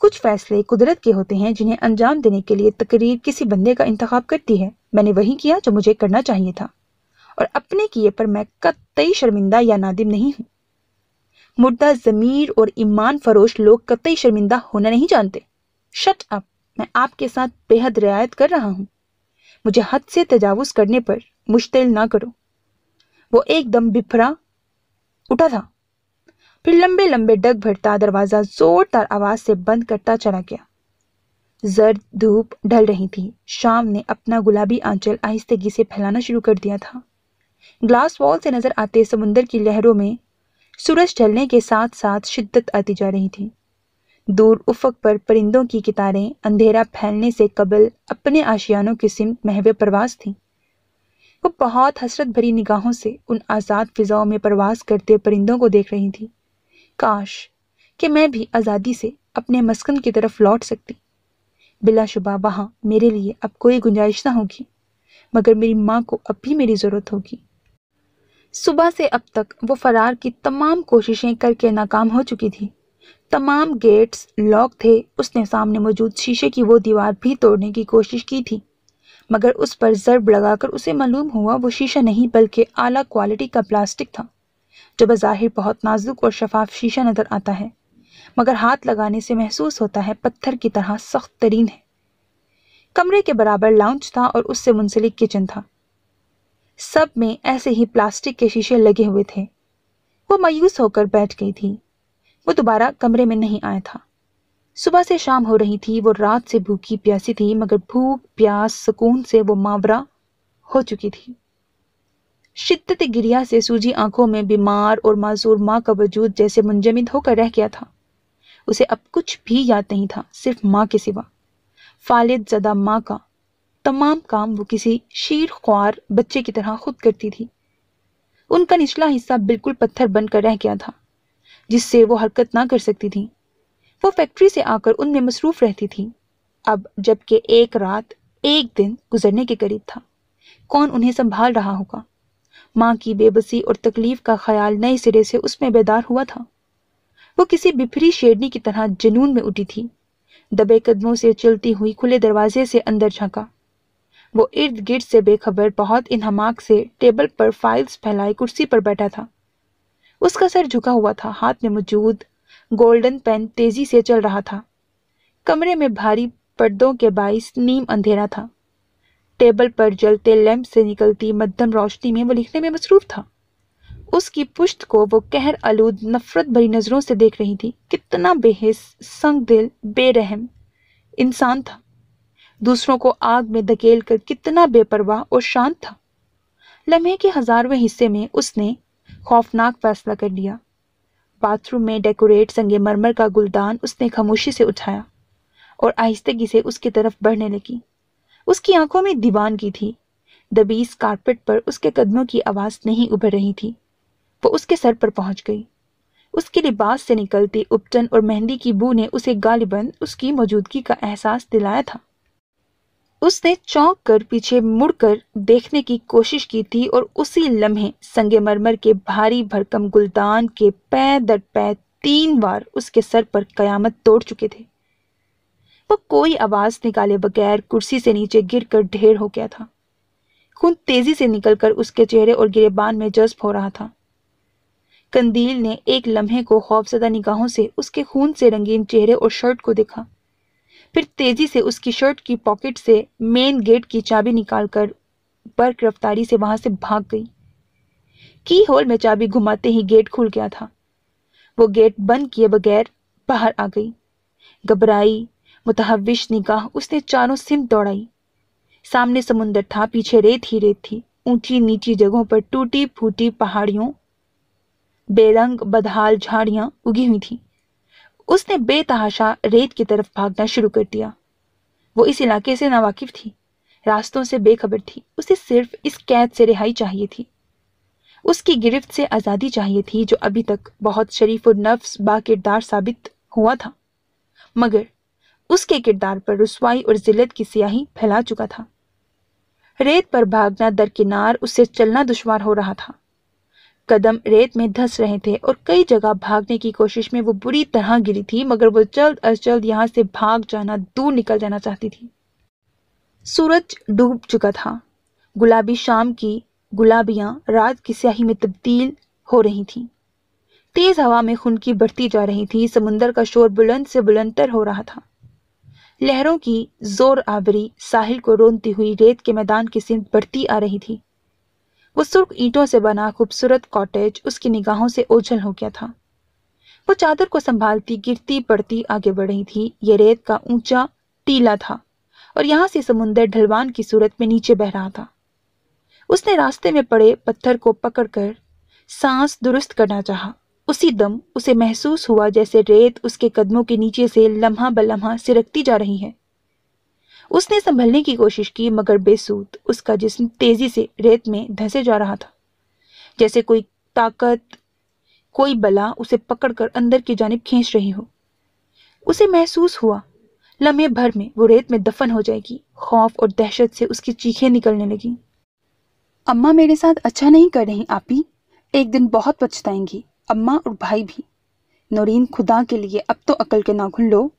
कुछ फैसले कुदरत के होते हैं जिन्हें अंजाम देने के लिए तकरीर किसी बंदे का इंतखा करती है मैंने वही किया जो मुझे करना चाहिए था और अपने किए पर मैं कतई शर्मिंदा या नादिम नहीं हूँ मुर्दा ज़मीर और ईमान फरोश लोग कतई शर्मिंदा होना नहीं जानते शट अप मैं आपके साथ बेहद रियायत कर रहा हूँ मुझे हद से तजावुज करने पर मुश्तिल ना करो वो एकदम बिफरा उठा था फिर लंबे लंबे डग भरता दरवाज़ा जोरदार आवाज़ से बंद करता चला गया जर्द धूप ढल रही थी शाम ने अपना गुलाबी आंचल आहिस्तगी से फैलाना शुरू कर दिया था ग्लास वॉल से नज़र आते समुंदर की लहरों में सूरज ढलने के साथ साथ शिद्दत आती जा रही थी दूर उफक पर परिंदों की कितारें अंधेरा फैलने से कबल अपने आशियानों की सिम महवे प्रवास थीं वो बहुत हसरत भरी निगाहों से उन आज़ाद फिजाओं में प्रवास करते परिंदों को देख रही थी काश कि मैं भी आज़ादी से अपने मस्कन की तरफ लौट सकती बिलाशुबा वहाँ मेरे लिए अब कोई गुंजाइश ना होगी मगर मेरी माँ को अब भी मेरी ज़रूरत होगी सुबह से अब तक वो फरार की तमाम कोशिशें करके नाकाम हो चुकी थी तमाम गेट्स लॉक थे उसने सामने मौजूद शीशे की वो दीवार भी तोड़ने की कोशिश की थी मगर उस पर जरब लगाकर उसे मालूम हुआ वो शीशा नहीं बल्कि आला क्वालिटी का प्लास्टिक था जो बज़ाहिर बहुत नाजुक और शफाफ शीशा नज़र आता है मगर हाथ लगाने से महसूस होता है पत्थर की तरह सख्त तरीन है कमरे के बराबर लाउंज था और उससे मुंसलिक किचन था सब में ऐसे ही प्लास्टिक के शीशे लगे हुए थे वो मायूस होकर बैठ गई थी वो दोबारा कमरे में नहीं आया था सुबह से शाम हो रही थी वो रात से भूखी प्यासी थी मगर भूख प्यास सुकून से वो मावरा हो चुकी थी शिद्दत गिरिया से सूजी आंखों में बीमार और माजूर माँ का वजूद जैसे मुंजमद होकर रह गया था उसे अब कुछ भी याद नहीं था सिर्फ माँ के सिवा फालिद जदा माँ का तमाम काम वो किसी शीर ख्वार बच्चे की तरह खुद करती थी उनका निचला हिस्सा बिल्कुल पत्थर बनकर रह गया था जिससे वो हरकत ना कर सकती थी वो फैक्ट्री से आकर उनमें मसरूफ रहती थी अब जबकि एक रात एक दिन गुजरने के करीब था कौन उन्हें संभाल रहा होगा माँ की बेबसी और तकलीफ का ख्याल नए सिरे से उसमें बेदार हुआ था वो किसी बिफरी शेरनी की तरह जुनून में उठी थी दबे कदमों से चलती हुई खुले दरवाजे से अंदर झांका वो इर्द गिर्द से बेखबर बहुत इन हमाक से टेबल पर फाइल्स फैलाए कुर्सी पर बैठा था उसका सर झुका हुआ था हाथ में मौजूद गोल्डन पेन तेजी से चल रहा था कमरे में भारी पर्दों के बाइस नीम अंधेरा था टेबल पर जलते लैंप से निकलती मध्यम रोशनी में वो लिखने में मसरूफ था उसकी पुश्त को वो कहर आलूद नफरत भरी नज़रों से देख रही थी कितना बेहिस संग दिल बेरहम इंसान था दूसरों को आग में धकेल कर कितना बेपरवाह और शांत था लम्हे के हजारवें हिस्से में उसने खौफनाक फैसला कर लिया बाथरूम में डेकोरेट संगे मरमर का गुलदान उसने खामोशी से उठाया और आहिस्तगी से उसकी तरफ बढ़ने लगी उसकी आंखों में दीवानगी थी दबीस कारपेट पर उसके कदमों की आवाज़ नहीं उभर रही थी वो उसके सर पर पहुंच गई उसके लिबास से निकलती उपटन और मेहंदी की बू ने उसे गालिबंद उसकी मौजूदगी का एहसास दिलाया था उसने चौंक कर पीछे मुड़कर देखने की कोशिश की थी और उसी लम्हे संगे मरमर के भारी भरकम गुलदान के पै दर पै तीन बार उसके सर पर कयामत तोड़ चुके थे वो कोई आवाज निकाले बगैर कुर्सी से नीचे गिरकर ढेर हो गया था खून तेजी से निकलकर उसके चेहरे और गिरेबान में जज्ब हो रहा था कंदील ने एक लम्हे को खौफजदा निगाहों से उसके खून से रंगीन चेहरे और शर्ट को देखा फिर तेजी से उसकी शर्ट की पॉकेट से मेन गेट की चाबी निकालकर बर्क रफ्तारी से वहां से भाग गई की होल में चाबी घुमाते ही गेट खुल गया था वो गेट बंद किए बगैर बाहर आ गई घबराई मुतहविश निगाह उसने चारों सिम दौड़ाई सामने समुंदर था पीछे रेत ही रेत थी ऊंची नीची जगहों पर टूटी फूटी पहाड़ियों बेरंग बदहाल झाड़ियां उगी हुई थी उसने बेतहाशा रेत की तरफ भागना शुरू कर दिया वो इस इलाके से नावाकिफ थी रास्तों से बेखबर थी उसे सिर्फ इस कैद से रिहाई चाहिए थी उसकी गिरफ्त से आज़ादी चाहिए थी जो अभी तक बहुत शरीफ और नफ्स बा किरदार साबित हुआ था मगर उसके किरदार पर रसवाई और जिलत की सियाही फैला चुका था रेत पर भागना दरकिनार उससे चलना दुश्वार हो रहा था कदम रेत में धस रहे थे और कई जगह भागने की कोशिश में वो बुरी तरह गिरी थी मगर वो जल्द अज जल्द यहाँ से भाग जाना दूर निकल जाना चाहती थी सूरज डूब चुका था गुलाबी शाम की गुलाबियाँ रात की स्याही में तब्दील हो रही थी तेज हवा में खुनकी बढ़ती जा रही थी समुन्दर का शोर बुलंद से बुलंदर हो रहा था लहरों की जोर आबरी साहिल को रोनती हुई रेत के मैदान की सिंध बढ़ती आ रही थी वो सुर्ख ईंटों से बना खूबसूरत कॉटेज उसकी निगाहों से ओझल हो गया था वो चादर को संभालती गिरती पड़ती आगे बढ़ रही थी ये रेत का ऊंचा टीला था और यहाँ से समुन्दर ढलवान की सूरत में नीचे बह रहा था उसने रास्ते में पड़े पत्थर को पकड़कर सांस दुरुस्त करना चाहा। उसी दम उसे महसूस हुआ जैसे रेत उसके कदमों के नीचे से लम्हा ब लम्हा सिरकती जा रही है उसने संभलने की कोशिश की मगर बेसूत उसका जिसम तेजी से रेत में धसे जा रहा था जैसे कोई ताकत कोई बला उसे पकड़कर अंदर की जानब खींच रही हो उसे महसूस हुआ लम्हे भर में वो रेत में दफन हो जाएगी खौफ और दहशत से उसकी चीखें निकलने लगी अम्मा मेरे साथ अच्छा नहीं कर रही आपी एक दिन बहुत पछताएंगी अम्मा और भाई भी नौरीन खुदा के लिए अब तो अकल के नाखुन लो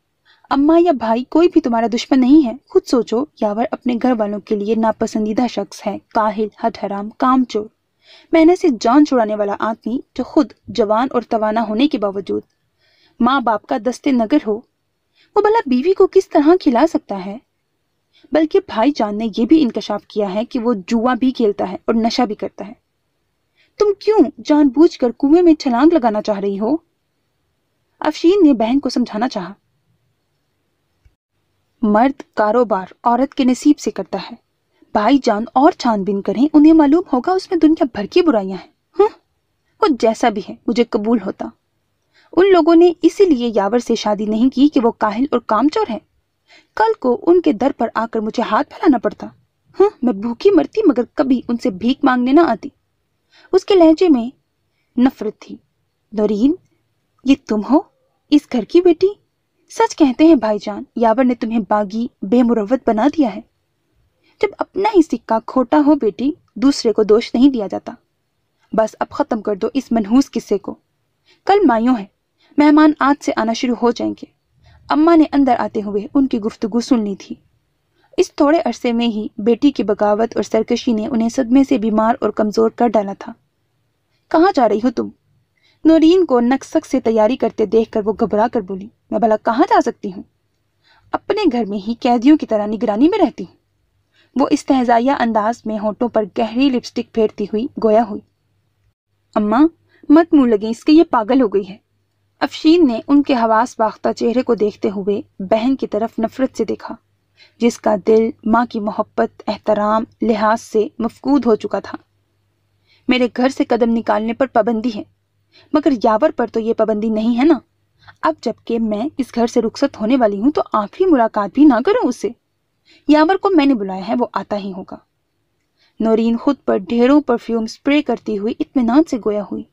अम्मा या भाई कोई भी तुम्हारा दुश्मन नहीं है खुद सोचो यावर अपने घर वालों के लिए नापसंदीदा शख्स है काहिल हट हराम काम चोर मेहनत से जान छुड़ाने वाला आदमी जो खुद जवान और तवाना होने के बावजूद माँ बाप का दस्ते नगर हो वो भला बीवी को किस तरह खिला सकता है बल्कि जान ने यह भी इंकशाफ किया है कि वो जुआ भी खेलता है और नशा भी करता है तुम क्यों जानबूझकर कुएं में छलांग लगाना चाह रही हो अफशीन ने बहन को समझाना चाहा मर्द कारोबार औरत के नसीब से करता है भाई जान और छानबीन करें उन्हें मालूम होगा उसमें दुनिया भर की बुराइयां हैं वो जैसा भी है मुझे कबूल होता उन लोगों ने इसीलिए यावर से शादी नहीं की कि वो काहिल और कामचोर है कल को उनके दर पर आकर मुझे हाथ फैलाना पड़ता हूँ मैं भूखी मरती मगर कभी उनसे भीख मांगने ना आती उसके लहजे में नफरत थी नौरीन ये तुम हो इस घर की बेटी सच कहते हैं भाईजान यावर ने तुम्हें बागी बेमुरवत बना दिया है जब अपना ही सिक्का खोटा हो बेटी दूसरे को दोष नहीं दिया जाता बस अब ख़त्म कर दो इस मनहूस किस्से को कल मायों है मेहमान आज से आना शुरू हो जाएंगे अम्मा ने अंदर आते हुए उनकी गुफ्तगु सुन ली थी इस थोड़े अरसे में ही बेटी की बगावत और सरकशी ने उन्हें सदमे से बीमार और कमज़ोर कर डाला था कहाँ जा रही हो तुम नोरीन को नक्सक से तैयारी करते देखकर वो घबरा कर बोली मैं भला कहाँ जा सकती हूँ अपने घर में ही कैदियों की तरह निगरानी में रहती हूँ वो इस तहजाया अंदाज में होठों पर गहरी लिपस्टिक फेरती हुई गोया हुई अम्मा मत मुंह लगी इसके ये पागल हो गई है अफशीन ने उनके हवास बाख्ता चेहरे को देखते हुए बहन की तरफ नफरत से देखा जिसका दिल माँ की मोहब्बत एहतराम लिहाज से मफकूद हो चुका था मेरे घर से कदम निकालने पर पाबंदी है मगर यावर पर तो ये पाबंदी नहीं है ना अब जबकि मैं इस घर से रुखसत होने वाली हूँ तो आप ही मुलाकात भी ना करूँ उससे यामर को मैंने बुलाया है वो आता ही होगा नौरीन खुद पर ढेरों परफ्यूम स्प्रे करती हुई इतमान से गोया हुई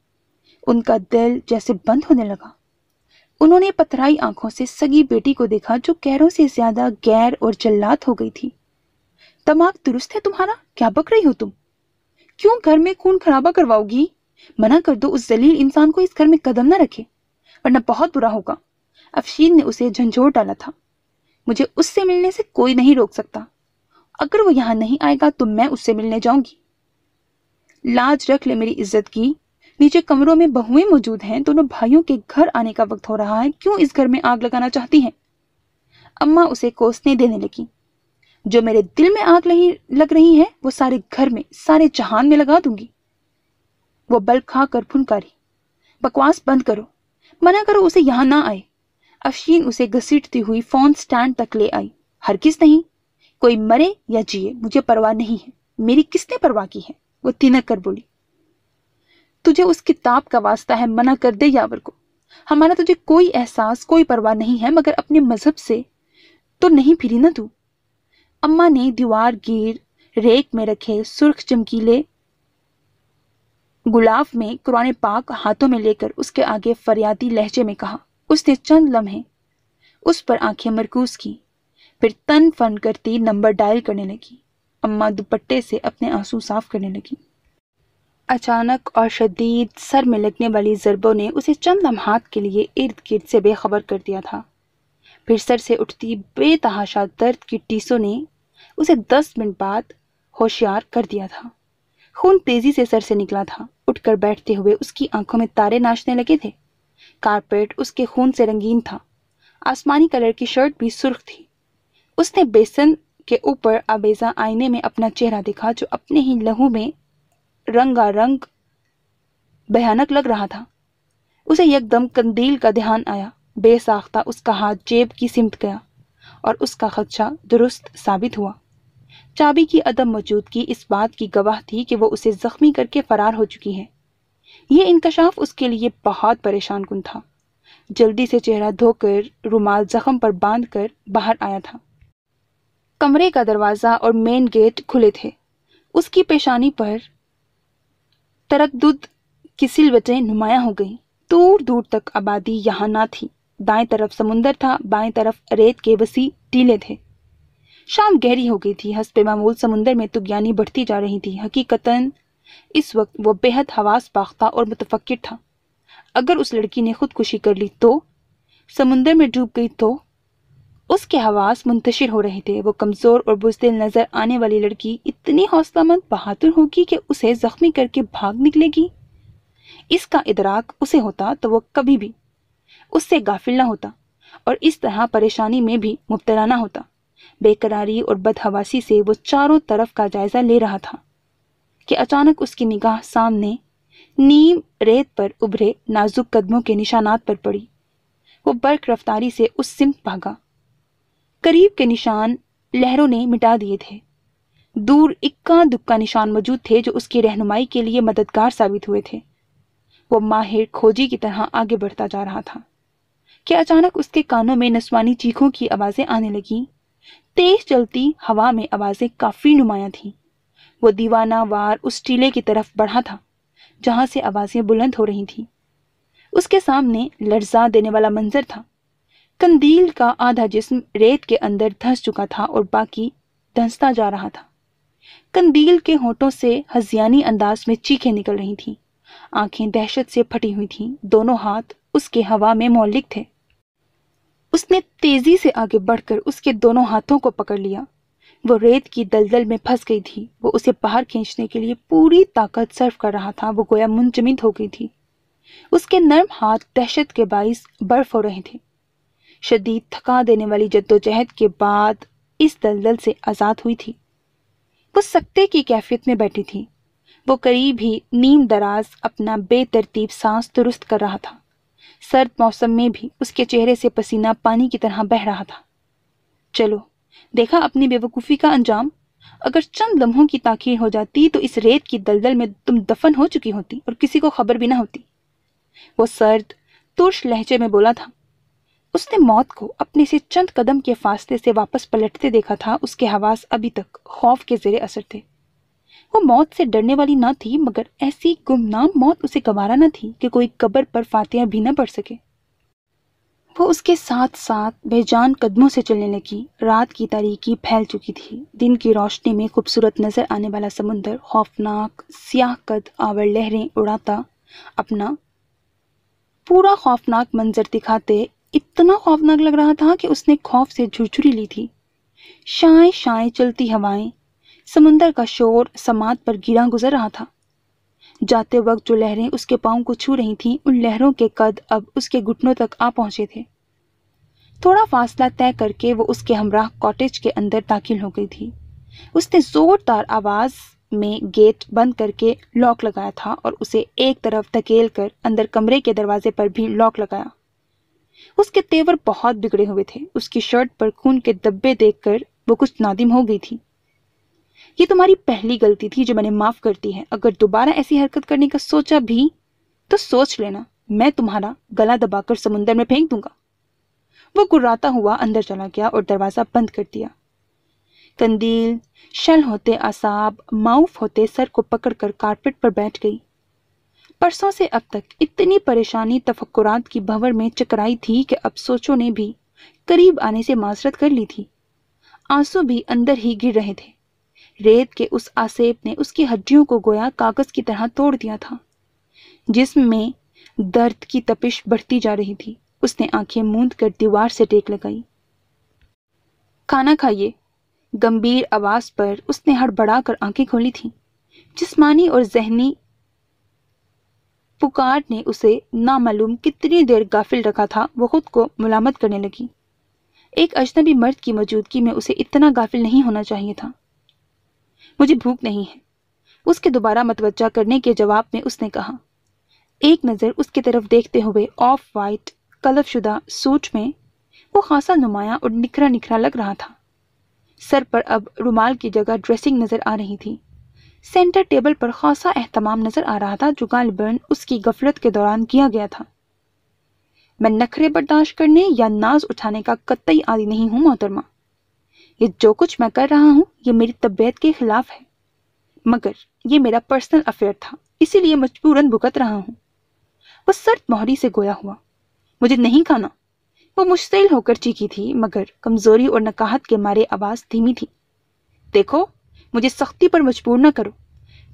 उनका दिल जैसे बंद होने लगा उन्होंने पथराई आंखों से सगी बेटी को देखा जो कैरों से ज्यादा गैर और जल्लात हो गई थी तमाक दुरुस्त है तुम्हारा क्या बक रही हो तुम क्यों घर में खून खराबा करवाओगी मना कर दो उस जलील इंसान को इस घर में कदम ना रखे वरना बहुत बुरा होगा अफशीन ने उसे झंझोर डाला था मुझे उससे मिलने से कोई नहीं रोक सकता अगर वो यहां नहीं आएगा तो मैं उससे मिलने जाऊंगी लाज रख ले मेरी इज्जत की नीचे कमरों में बहुएं मौजूद हैं दोनों भाइयों के घर आने का वक्त हो रहा है क्यों इस घर में आग लगाना चाहती हैं अम्मा उसे कोसने देने लगी जो मेरे दिल में आग नहीं लग रही है वो सारे घर में सारे जहान में लगा दूंगी वो बल खा कर फुनकारी बकवास बंद करो मना करो उसे यहां ना आए अफशीन उसे घसीटती हुई फोन स्टैंड तक ले आई हर किस नहीं कोई मरे या जिए मुझे परवाह नहीं है मेरी किसने परवाह की है वो तिनक कर बोली तुझे उस किताब का वास्ता है मना कर दे यावर को हमारा तुझे कोई एहसास कोई परवाह नहीं है मगर अपने मजहब से तो नहीं फिरी ना तू अम्मा ने दीवार गिर रेक में रखे सुर्ख चमकीले गुलाब में कुरान पाक हाथों में लेकर उसके आगे फरियादी लहजे में कहा उसने चंद लम्हे उस पर आंखें मरकूज की फिर तन फन करती नंबर डायल करने लगी अम्मा दुपट्टे से अपने आंसू साफ करने लगी अचानक और शदीद सर में लगने वाली जरबों ने उसे चंद लम्हात के लिए इर्द गिर्द से बेखबर कर दिया था फिर सर से उठती बेतहाशा दर्द की टीसों ने उसे दस मिनट बाद होशियार कर दिया था खून तेजी से सर से निकला था उठकर बैठते हुए उसकी आंखों में तारे नाचने लगे थे कारपेट उसके खून से रंगीन था आसमानी कलर की शर्ट भी सुर्ख थी उसने बेसन के ऊपर आबेजा आईने में अपना चेहरा देखा जो अपने ही लहू में रंगारंग भयानक लग रहा था उसे एकदम कंदील का ध्यान आया बेसाख्ता उसका हाथ जेब की सिमट गया और उसका खदशा दुरुस्त साबित हुआ चाबी की अदम मौजूदगी इस बात की गवाह थी कि वो उसे जख्मी करके फरार हो चुकी है ये इंकशाफ उसके लिए बहुत परेशान कुन था जल्दी से चेहरा धोकर रुमाल जख्म पर बांध कर बाहर आया था कमरे का दरवाज़ा और मेन गेट खुले थे उसकी पेशानी पर तरकदुद की सिलवटें नुमाया हो गई दूर दूर तक आबादी यहाँ ना थी दाएं तरफ समुंदर था बाएं तरफ रेत के वसी टीले थे शाम गहरी हो गई थी हंसपे मामूल समुंदर में तुगयानी बढ़ती जा रही थी हकीकतन इस वक्त वो बेहद हवास पाख्ता और मुतफ़िर था अगर उस लड़की ने खुदकुशी कर ली तो समुंदर में डूब गई तो उसके हवास मुंतशिर हो रहे थे वो कमज़ोर और बुजदिल नज़र आने वाली लड़की इतनी हौसलामंद बहादुर होगी कि उसे ज़ख्मी करके भाग निकलेगी इसका इदराक उसे होता तो वह कभी भी उससे गाफिल ना होता और इस तरह परेशानी में भी मुबतला ना होता बेकरारी और बदहवासी से वो चारों तरफ का जायजा ले रहा था कि अचानक उसकी निगाह सामने नीम रेत पर उभरे नाजुक कदमों के निशानात पर पड़ी वो बर्क रफ्तारी से उस सिमत भागा करीब के निशान लहरों ने मिटा दिए थे दूर इक्का दुक्का निशान मौजूद थे जो उसकी रहनुमाई के लिए मददगार साबित हुए थे वो माहिर खोजी की तरह आगे बढ़ता जा रहा था कि अचानक उसके कानों में नस्वानी चीखों की आवाजें आने लगीं तेज चलती हवा में आवाजें काफी नुमाया थीं। वो दीवाना वार उस टीले की तरफ बढ़ा था जहां से आवाजें बुलंद हो रही थी उसके सामने लर्जा देने वाला मंजर था कंदील का आधा जिस्म रेत के अंदर धंस चुका था और बाकी धंसता जा रहा था कंदील के होठों से हजियानी अंदाज में चीखें निकल रही थीं। आंखें दहशत से फटी हुई थीं दोनों हाथ उसके हवा में मौलिक थे उसने तेजी से आगे बढ़कर उसके दोनों हाथों को पकड़ लिया वो रेत की दलदल में फंस गई थी वो उसे बाहर खींचने के लिए पूरी ताकत सर्व कर रहा था वो गोया मुंजमिद हो गई थी उसके नर्म हाथ दहशत के बाईस बर्फ हो रहे थे शदीद थका देने वाली जद्दोजहद के बाद इस दलदल से आज़ाद हुई थी वो सकते की कैफियत में बैठी थी वो करीब ही नीम दराज अपना बेतरतीब सांस दुरुस्त कर रहा था सर्द मौसम में भी उसके चेहरे से पसीना पानी की तरह बह रहा था चलो देखा अपनी बेवकूफ़ी का अंजाम अगर चंद लम्हों की ताखीर हो जाती तो इस रेत की दलदल में तुम दफन हो चुकी होती और किसी को खबर भी ना होती वो सर्द तुर्श लहजे में बोला था उसने मौत को अपने से चंद कदम के फासले से वापस पलटते देखा था उसके हवास अभी तक खौफ के जरे असर थे वो मौत से डरने वाली ना थी मगर ऐसी गुमनाम मौत उसे गवारा न थी कि कोई कब्र पर फातिहा भी न पढ़ सके वो उसके साथ साथ बेजान कदमों से चलने लगी रात की तारीकी फैल चुकी थी दिन की रोशनी में खूबसूरत नजर आने वाला समुंदर खौफनाक सियाह कद आवर लहरें उड़ाता अपना पूरा खौफनाक मंजर दिखाते इतना खौफनाक लग रहा था कि उसने खौफ से झुरझुरी ली थी शाए शाए चलती हवाएं समुंदर का शोर समात पर गिरा गुजर रहा था जाते वक्त जो लहरें उसके पाँव को छू रही थीं उन लहरों के कद अब उसके घुटनों तक आ पहुंचे थे थोड़ा फासला तय करके वो उसके हमराह कॉटेज के अंदर दाखिल हो गई थी उसने जोरदार आवाज में गेट बंद करके लॉक लगाया था और उसे एक तरफ धकेल कर अंदर कमरे के दरवाजे पर भी लॉक लगाया उसके तेवर बहुत बिगड़े हुए थे उसकी शर्ट पर खून के दब्बे देखकर वो कुछ नादिम हो गई थी ये तुम्हारी पहली गलती थी जो मैंने माफ कर दी है अगर दोबारा ऐसी हरकत करने का सोचा भी तो सोच लेना मैं तुम्हारा गला दबाकर समुंदर में फेंक दूंगा वो गुर्राता हुआ अंदर चला गया और दरवाजा बंद कर दिया कंदील शल होते असाब माउफ होते सर को पकड़कर कारपेट पर बैठ गई परसों से अब तक इतनी परेशानी तफक्रात की भंवर में चकराई थी कि अब सोचों ने भी करीब आने से माजरत कर ली थी आंसू भी अंदर ही गिर रहे थे रेत के उस आसेब ने उसकी हड्डियों को गोया कागज की तरह तोड़ दिया था जिसमें दर्द की तपिश बढ़ती जा रही थी उसने आंखें मूंद कर दीवार से टेक लगाई खाना खाइए गंभीर आवाज पर उसने हड़बड़ा कर आंखें खोली थी जिस्मानी और जहनी पुकार ने उसे नामालूम कितनी देर गाफिल रखा था वो खुद को मलामत करने लगी एक अजनबी मर्द की मौजूदगी में उसे इतना गाफिल नहीं होना चाहिए था मुझे भूख नहीं है उसके दोबारा मतवजा करने के जवाब में उसने कहा एक नज़र उसकी तरफ देखते हुए ऑफ वाइट कलफशुदा सूट में वो खासा नुमाया और निखरा निखरा लग रहा था सर पर अब रुमाल की जगह ड्रेसिंग नज़र आ रही थी सेंटर टेबल पर खासा अहतमाम नज़र आ रहा था जो गालबर्न उसकी गफलत के दौरान किया गया था मैं नखरे बर्दाश्त करने या नाज उठाने का कतई आदि नहीं हूँ मोहतरमा ये जो कुछ मैं कर रहा हूँ ये मेरी तबीयत के खिलाफ है मगर ये मेरा पर्सनल अफेयर था इसीलिए मजबूरन भुगत रहा हूँ वो सर्द मोहरी से गोया हुआ मुझे नहीं खाना वो मुश्तिल होकर चीखी थी मगर कमजोरी और नकाहत के मारे आवाज धीमी थी देखो मुझे सख्ती पर मजबूर न करो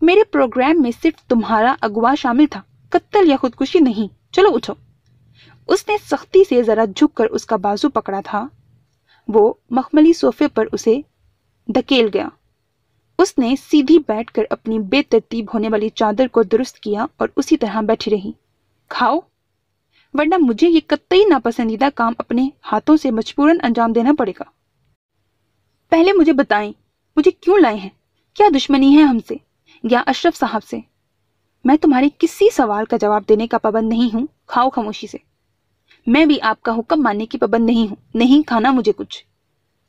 मेरे प्रोग्राम में सिर्फ तुम्हारा अगवा शामिल था कत्ल या खुदकुशी नहीं चलो उठो उसने सख्ती से जरा झुक कर उसका बाजू पकड़ा था वो मखमली सोफे पर उसे धकेल गया उसने सीधी बैठकर अपनी बेतरतीब होने वाली चादर को दुरुस्त किया और उसी तरह बैठी रही खाओ वरना मुझे ये कतई नापसंदीदा काम अपने हाथों से मजबूरन अंजाम देना पड़ेगा पहले मुझे बताएं मुझे क्यों लाए हैं क्या दुश्मनी है हमसे या अशरफ साहब से मैं तुम्हारे किसी सवाल का जवाब देने का पाबंद नहीं हूं खाओ खामोशी से मैं भी आपका हुक्म मानने की पाबंद नहीं हूँ नहीं खाना मुझे कुछ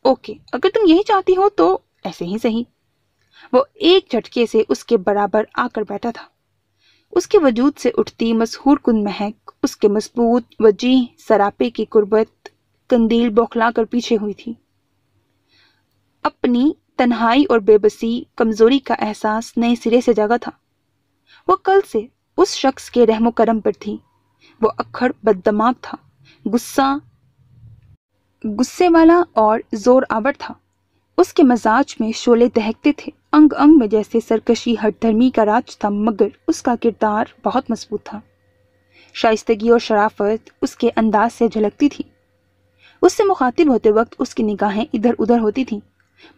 ओके अगर तुम यही चाहती हो तो ऐसे ही सही वो एक झटके से उसके बराबर आकर बैठा था उसके वजूद से उठती मशहूर कुन महक उसके मजबूत वजीह सरापे की कुर्बत कंदील बौखला कर पीछे हुई थी अपनी तन्हाई और बेबसी कमजोरी का एहसास नए सिरे से जागा था वो कल से उस शख्स के रहमो करम पर थी वो अक्खड़ बददमाग था गुस्सा गुस्से वाला और जोर आवर था उसके मजाज में शोले दहकते थे अंग अंग में जैसे सरकशी हटधर्मी का राज था मगर उसका किरदार बहुत मजबूत था शाइस्तगी और शराफत उसके अंदाज से झलकती थी उससे मुखातिब होते वक्त उसकी निगाहें इधर उधर होती थीं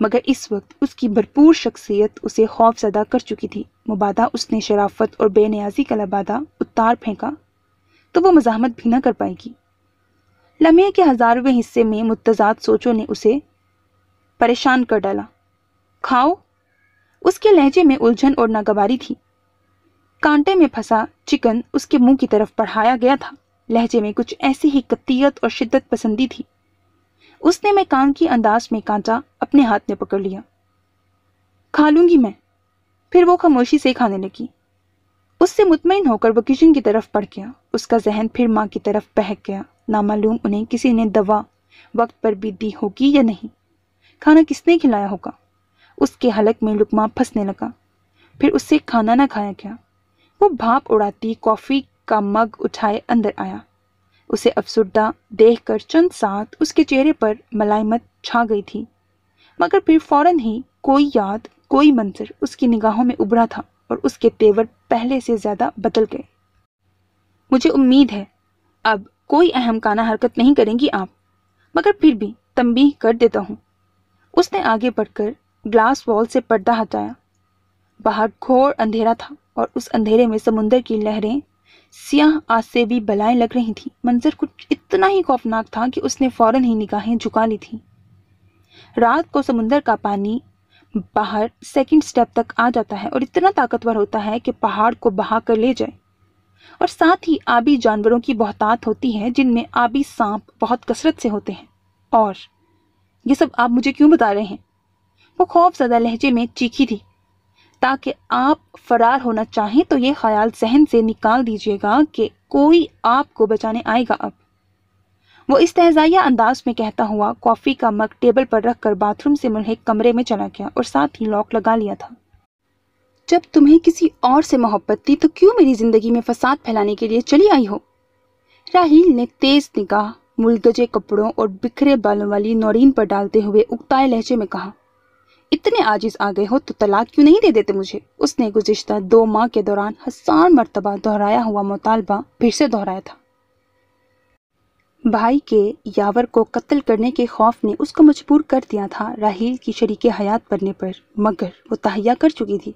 मगर इस वक्त उसकी भरपूर शख्सियत उसे खौफ ज़दा कर चुकी थी मुबादा उसने शराफत और बेनियाजी का लबादा उतार फेंका तो वो मजामत भी ना कर पाएगी लम्हे के हज़ारवें हिस्से में मुतजाद सोचों ने उसे परेशान कर डाला खाओ उसके लहजे में उलझन और नागवारी थी कांटे में फंसा चिकन उसके मुंह की तरफ बढ़ाया गया था लहजे में कुछ ऐसी ही कत्तीत और शिद्दत पसंदी थी उसने मैं कान की अंदाज में कांटा अपने हाथ में पकड़ लिया खा लूंगी मैं फिर वो खामोशी से खाने लगी उससे मुतमिन होकर वो किचन की तरफ पड़ गया उसका जहन फिर माँ की तरफ बहक गया नामालूम उन्हें किसी ने दवा वक्त पर भी दी होगी या नहीं खाना किसने खिलाया होगा उसके हलक में लुकमा फंसने लगा फिर उससे खाना ना खाया गया वो भाप उड़ाती कॉफ़ी का मग उठाए अंदर आया उसे देख देखकर चंद साथ उसके चेहरे पर मलाइमत छा गई थी मगर फिर फौरन ही कोई याद कोई मंजर उसकी निगाहों में उभरा था और उसके तेवर पहले से ज़्यादा बदल गए मुझे उम्मीद है अब कोई अहम काना हरकत नहीं करेंगी आप मगर फिर भी तंबी कर देता हूँ उसने आगे बढ़कर ग्लास वॉल से पर्दा हटाया बाहर घोर अंधेरा था और उस अंधेरे में समुंदर की लहरें सियाह आज से भी बलाएं लग रही थी मंजर कुछ इतना ही खौफनाक था कि उसने फौरन ही निगाहें झुका ली थी रात को समुंदर का पानी बाहर सेकंड स्टेप तक आ जाता है और इतना ताकतवर होता है कि पहाड़ को बहा कर ले जाए और साथ ही आबी जानवरों की बहुतात होती है जिनमें आबी सांप बहुत कसरत से होते हैं और ये सब आप मुझे क्यों बता रहे हैं वो ज़्यादा लहजे में चीखी थी ताकि आप फरार होना चाहें तो ये ख्याल जहन से निकाल दीजिएगा कि कोई आपको बचाने आएगा अब वो इस तहजाया अंदाज में कहता हुआ कॉफ़ी का मग टेबल पर रखकर बाथरूम से मुनहक कमरे में चला गया और साथ ही लॉक लगा लिया था जब तुम्हें किसी और से मोहब्बत थी तो क्यों मेरी जिंदगी में फसाद फैलाने के लिए चली आई हो राहील ने तेज निगाह मुलगजे कपड़ों और बिखरे बालों वाली नौरीन पर डालते हुए उगताए लहजे में कहा इतने आजिज आ गए हो तो तलाक क्यों नहीं दे देते मुझे उसने गुजशत दो माह के दौरान हजार मरतबा दोहराया हुआ मुतालबा फिर से दोहराया था भाई के यावर को कत्ल करने के खौफ ने उसको मजबूर कर दिया था राहील की शरीक हयात बनने पर मगर वो तहिया कर चुकी थी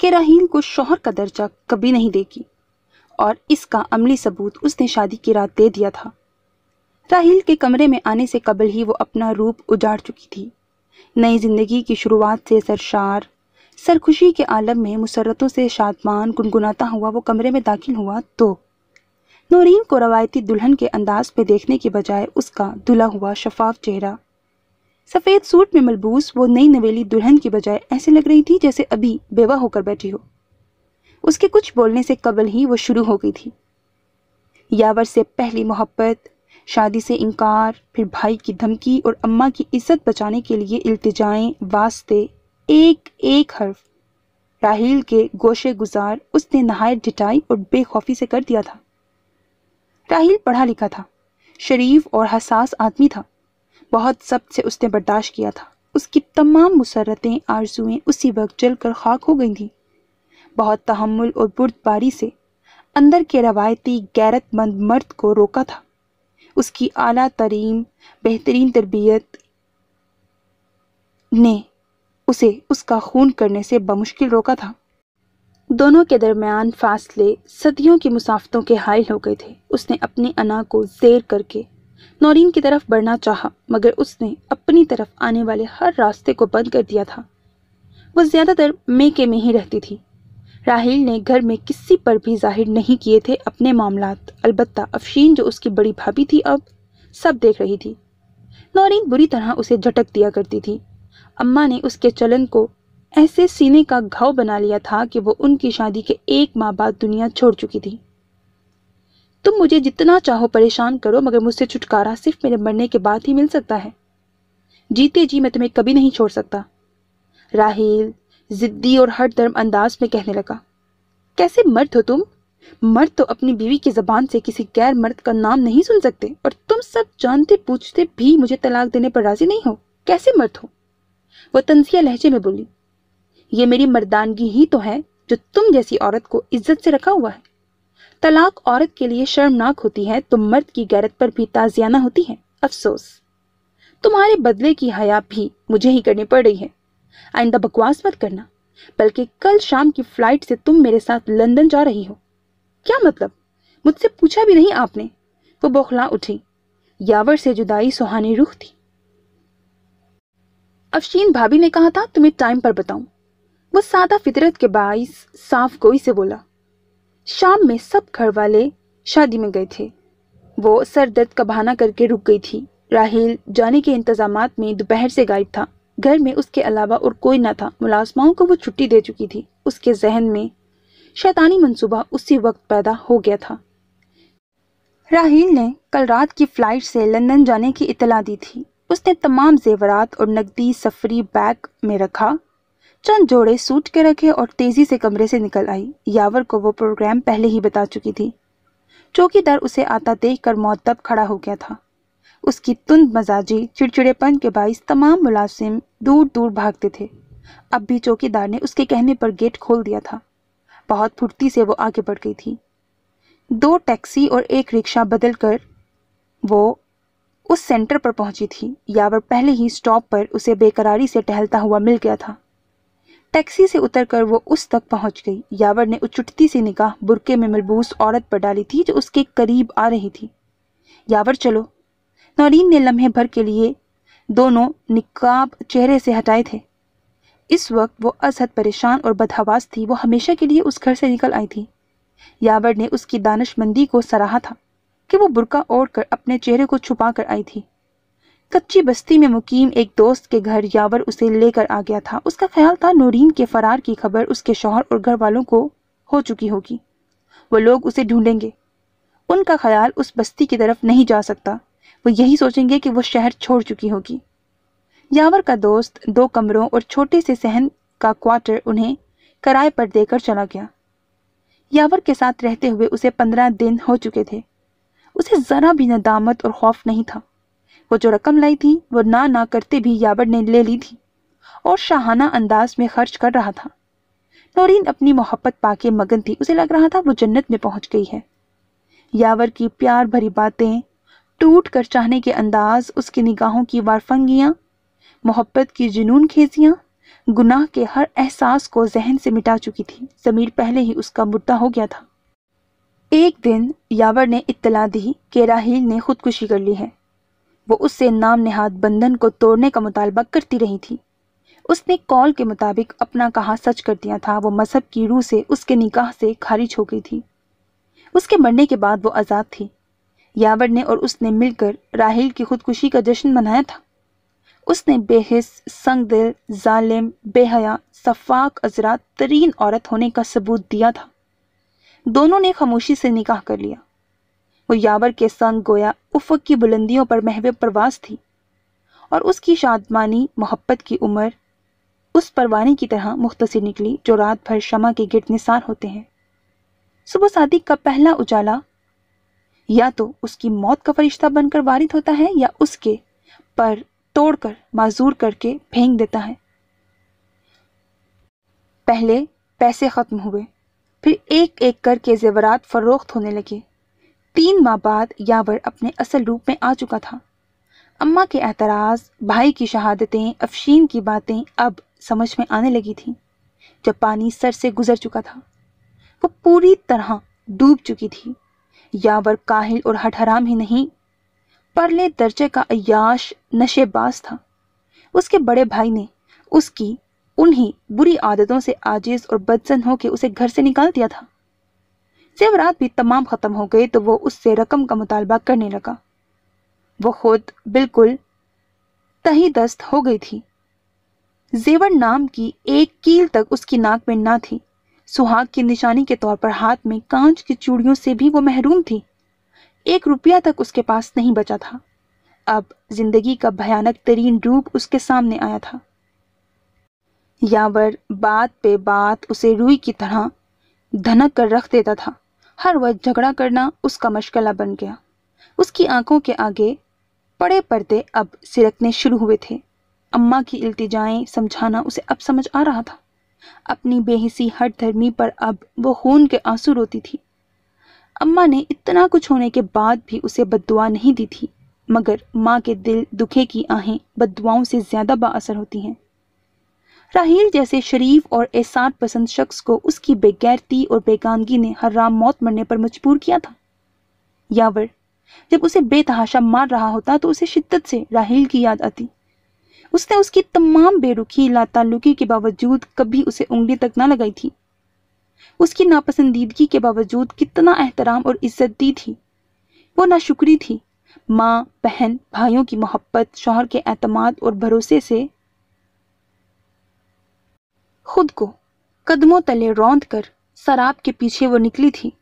कि राहील को शोहर का दर्जा कभी नहीं देगी और इसका अमली सबूत उसने शादी की रात दे दिया था राहील के कमरे में आने से कबल ही वो अपना रूप उजाड़ चुकी थी नई जिंदगी की शुरुआत से सरशार सरखुशी के आलम में मुसरतों से शादमान गुनगुनाता हुआ वो कमरे में दाखिल हुआ तो नौरीन को रवायती दुल्हन के अंदाज पे देखने के बजाय उसका दुला हुआ शफाफ चेहरा सफेद सूट में मलबूस वो नई नवेली दुल्हन की बजाय ऐसे लग रही थी जैसे अभी बेवा होकर बैठी हो उसके कुछ बोलने से कबल ही वो शुरू हो गई थी यावर से पहली मोहब्बत शादी से इनकार फिर भाई की धमकी और अम्मा की इज्जत बचाने के लिए इल्तिजाएं वास्ते एक एक हर्फ राहल के गोशे गुजार उसने नहायत डिटाई और बेखौफी से कर दिया था राहल पढ़ा लिखा था शरीफ और हसास आदमी था बहुत सब से उसने बर्दाश्त किया था उसकी तमाम मुसरतें आरजुएं उसी वक्त जल कर खाक हो गई थीं बहुत तहमुल और बुर्दबारी से अंदर के रवायती गैरतमंद मर्द को रोका था उसकी आला तरीम बेहतरीन तरबियत ने उसे उसका खून करने से बमुश्किल रोका था दोनों के दरमियान फासले सदियों की मुसाफतों के हायल हो गए थे उसने अपनी अना को जेर करके नौरीन की तरफ बढ़ना चाहा मगर उसने अपनी तरफ आने वाले हर रास्ते को बंद कर दिया था वो ज़्यादातर मेके में ही रहती थी राहिल ने घर में किसी पर भी जाहिर नहीं किए थे अपने मामलात अलबत्ता अफशीन जो उसकी बड़ी भाभी थी अब सब देख रही थी नौरीन बुरी तरह उसे झटक दिया करती थी अम्मा ने उसके चलन को ऐसे सीने का घाव बना लिया था कि वो उनकी शादी के एक माह बाद दुनिया छोड़ चुकी थी तुम मुझे जितना चाहो परेशान करो मगर मुझसे छुटकारा सिर्फ मेरे मरने के बाद ही मिल सकता है जीते जी मैं तुम्हें कभी नहीं छोड़ सकता राहील जिद्दी और हर धर्म अंदाज में कहने लगा कैसे मर्द हो तुम मर्द तो अपनी बीवी की जबान से किसी गैर मर्द का नाम नहीं सुन सकते और तुम सब जानते पूछते भी मुझे तलाक देने पर राजी नहीं हो कैसे मर्द हो वो तंजिया लहजे में बोली ये मेरी मर्दानगी ही तो है जो तुम जैसी औरत को इज्जत से रखा हुआ है तलाक औरत के लिए शर्मनाक होती है तो मर्द की गैरत पर भी ताजियाना होती है अफसोस तुम्हारे बदले की हया भी मुझे ही करनी पड़ रही है आइंदा बकवास मत करना बल्कि कल शाम की फ्लाइट से तुम मेरे साथ लंदन जा रही हो क्या मतलब मुझसे पूछा भी नहीं आपने वो बौखला उठी यावर से जुदाई सुहानी रूह थी अफशीन भाभी ने कहा था तुम्हें टाइम पर बताऊं वो सादा फितरत के बाईस साफ गोई से बोला शाम में सब घर वाले शादी में गए थे वो सर दर्द का बहाना करके रुक गई थी राहिल जाने के इंतजाम में दोपहर से गायब था घर में उसके अलावा और कोई ना था मुलाजमाओं को वो छुट्टी दे चुकी थी उसके जहन में शैतानी मंसूबा उसी वक्त पैदा हो गया था राहल ने कल रात की फ़्लाइट से लंदन जाने की इतला दी थी उसने तमाम जेवरात और नकदी सफरी बैग में रखा चंद जोड़े सूट के रखे और तेजी से कमरे से निकल आई यावर को वो प्रोग्राम पहले ही बता चुकी थी चौकीदार उसे आता देख कर मौतब खड़ा हो गया था उसकी तुंद मजाजी चिड़चिड़ेपन के बाईस तमाम मुलाजिम दूर दूर भागते थे अब भी चौकीदार ने उसके कहने पर गेट खोल दिया था बहुत फुर्ती से वो आगे बढ़ गई थी दो टैक्सी और एक रिक्शा बदल कर वो उस सेंटर पर पहुंची थी यावर पहले ही स्टॉप पर उसे बेकरारी से टहलता हुआ मिल गया था टैक्सी से उतरकर वो उस तक पहुंच गई यावर ने उचुटती सी निगाह बुरके में मलबूस औरत पर डाली थी जो उसके करीब आ रही थी यावर चलो नौरीन ने लम्हे भर के लिए दोनों निकाब चेहरे से हटाए थे इस वक्त वो असहद परेशान और बदहवास थी वो हमेशा के लिए उस घर से निकल आई थी यावर ने उसकी दानशमंदी को सराहा था कि वो बुरका ओढ़ कर अपने चेहरे को छुपा कर आई थी कच्ची बस्ती में मुकीम एक दोस्त के घर यावर उसे लेकर आ गया था उसका ख्याल था नूरीन के फरार की खबर उसके शोहर और घर वालों को हो चुकी होगी वो लोग उसे ढूंढेंगे उनका ख्याल उस बस्ती की तरफ नहीं जा सकता वो यही सोचेंगे कि वो शहर छोड़ चुकी होगी यावर का दोस्त दो कमरों और छोटे से सहन का क्वार्टर उन्हें किराए पर देकर चला गया यावर के साथ रहते हुए उसे पंद्रह दिन हो चुके थे उसे ज़रा भी नदामत और खौफ नहीं था वो जो रकम लाई थी वो ना ना करते भी याबड़ ने ले ली थी और शाहाना अंदाज में खर्च कर रहा था नौरीन अपनी मोहब्बत पाके मगन थी उसे लग रहा था वो जन्नत में पहुंच गई है यावर की प्यार भरी बातें टूट कर चाहने के अंदाज उसकी निगाहों की वारफंगियाँ मोहब्बत की जुनून खेजियाँ गुनाह के हर एहसास को जहन से मिटा चुकी थी जमीर पहले ही उसका मुद्दा हो गया था एक दिन यावर ने इत्तला दी कि राहील ने खुदकुशी कर ली है वो उससे नाम नेहाद बंधन को तोड़ने का मुतालबा करती रही थी उसने कॉल के मुताबिक अपना कहा सच कर दिया था वो मजहब की रूह से उसके निकाह से खारिज हो गई थी उसके मरने के बाद वो आज़ाद थी यावर ने और उसने मिलकर राहिल की खुदकुशी का जश्न मनाया था उसने बेहिस संग दिल जालिम बेहया सफाक अजरा तरीन औरत होने का सबूत दिया था दोनों ने खामोशी से निकाह कर लिया वो यावर के संग गोया उफक की बुलंदियों पर महब प्रवास थी और उसकी शादमानी मोहब्बत की उम्र उस परवानी की तरह मुख्तसर निकली जो रात भर शमा के गिरद निसार होते हैं सुबह सादिक का पहला उजाला या तो उसकी मौत का फरिश्ता बनकर वारिद होता है या उसके पर तोड़कर माजूर करके फेंक देता है पहले पैसे ख़त्म हुए फिर एक एक करके जेवरात फरोख्त होने लगे तीन माह बाद यावर अपने असल रूप में आ चुका था अम्मा के एतराज़ भाई की शहादतें अफशीन की बातें अब समझ में आने लगी थीं जब पानी सर से गुजर चुका था वो पूरी तरह डूब चुकी थी यावर काहिल और हठहराम ही नहीं परले दर्जे का अयाश नशेबाज था उसके बड़े भाई ने उसकी उन्हीं बुरी आदतों से आजिज और बदसन होकर उसे घर से निकाल दिया था रात भी तमाम ख़त्म हो गए तो वो उससे रकम का मुतालबा करने लगा वो खुद बिल्कुल तही दस्त हो गई थी जेवर नाम की एक कील तक उसकी नाक में ना थी सुहाग की निशानी के तौर पर हाथ में कांच की चूड़ियों से भी वो महरूम थी एक रुपया तक उसके पास नहीं बचा था अब जिंदगी का भयानक तरीन रूप उसके सामने आया था यावर बात पे बात उसे रुई की तरह धनक कर रख देता था हर वक्त झगड़ा करना उसका मशगला बन गया उसकी आंखों के आगे पड़े पर्दे अब सिरकने शुरू हुए थे अम्मा की इल्तिजाएं समझाना उसे अब समझ आ रहा था अपनी बेहिसी हर धर्मी पर अब वो खून के आंसू रोती थी अम्मा ने इतना कुछ होने के बाद भी उसे बदुआ नहीं दी थी मगर माँ के दिल दुखे की आहें बदुआओं से ज़्यादा बाअसर होती हैं राहील जैसे शरीफ और एहसान पसंद शख्स को उसकी बेगैरती और बेगानगी ने हर राम मौत मरने पर मजबूर किया था यावर जब उसे बेतहाशा मार रहा होता तो उसे शिद्दत से राहील की याद आती उसने उसकी तमाम बेरुखी लातालुकी के बावजूद कभी उसे उंगली तक ना लगाई थी उसकी नापसंदीदगी के बावजूद कितना एहतराम और इज्जत दी थी वो नाशुक्री थी माँ बहन भाइयों की मोहब्बत शोहर के अतमाद और भरोसे से खुद को कदमों तले रौंद कर शराब के पीछे वो निकली थी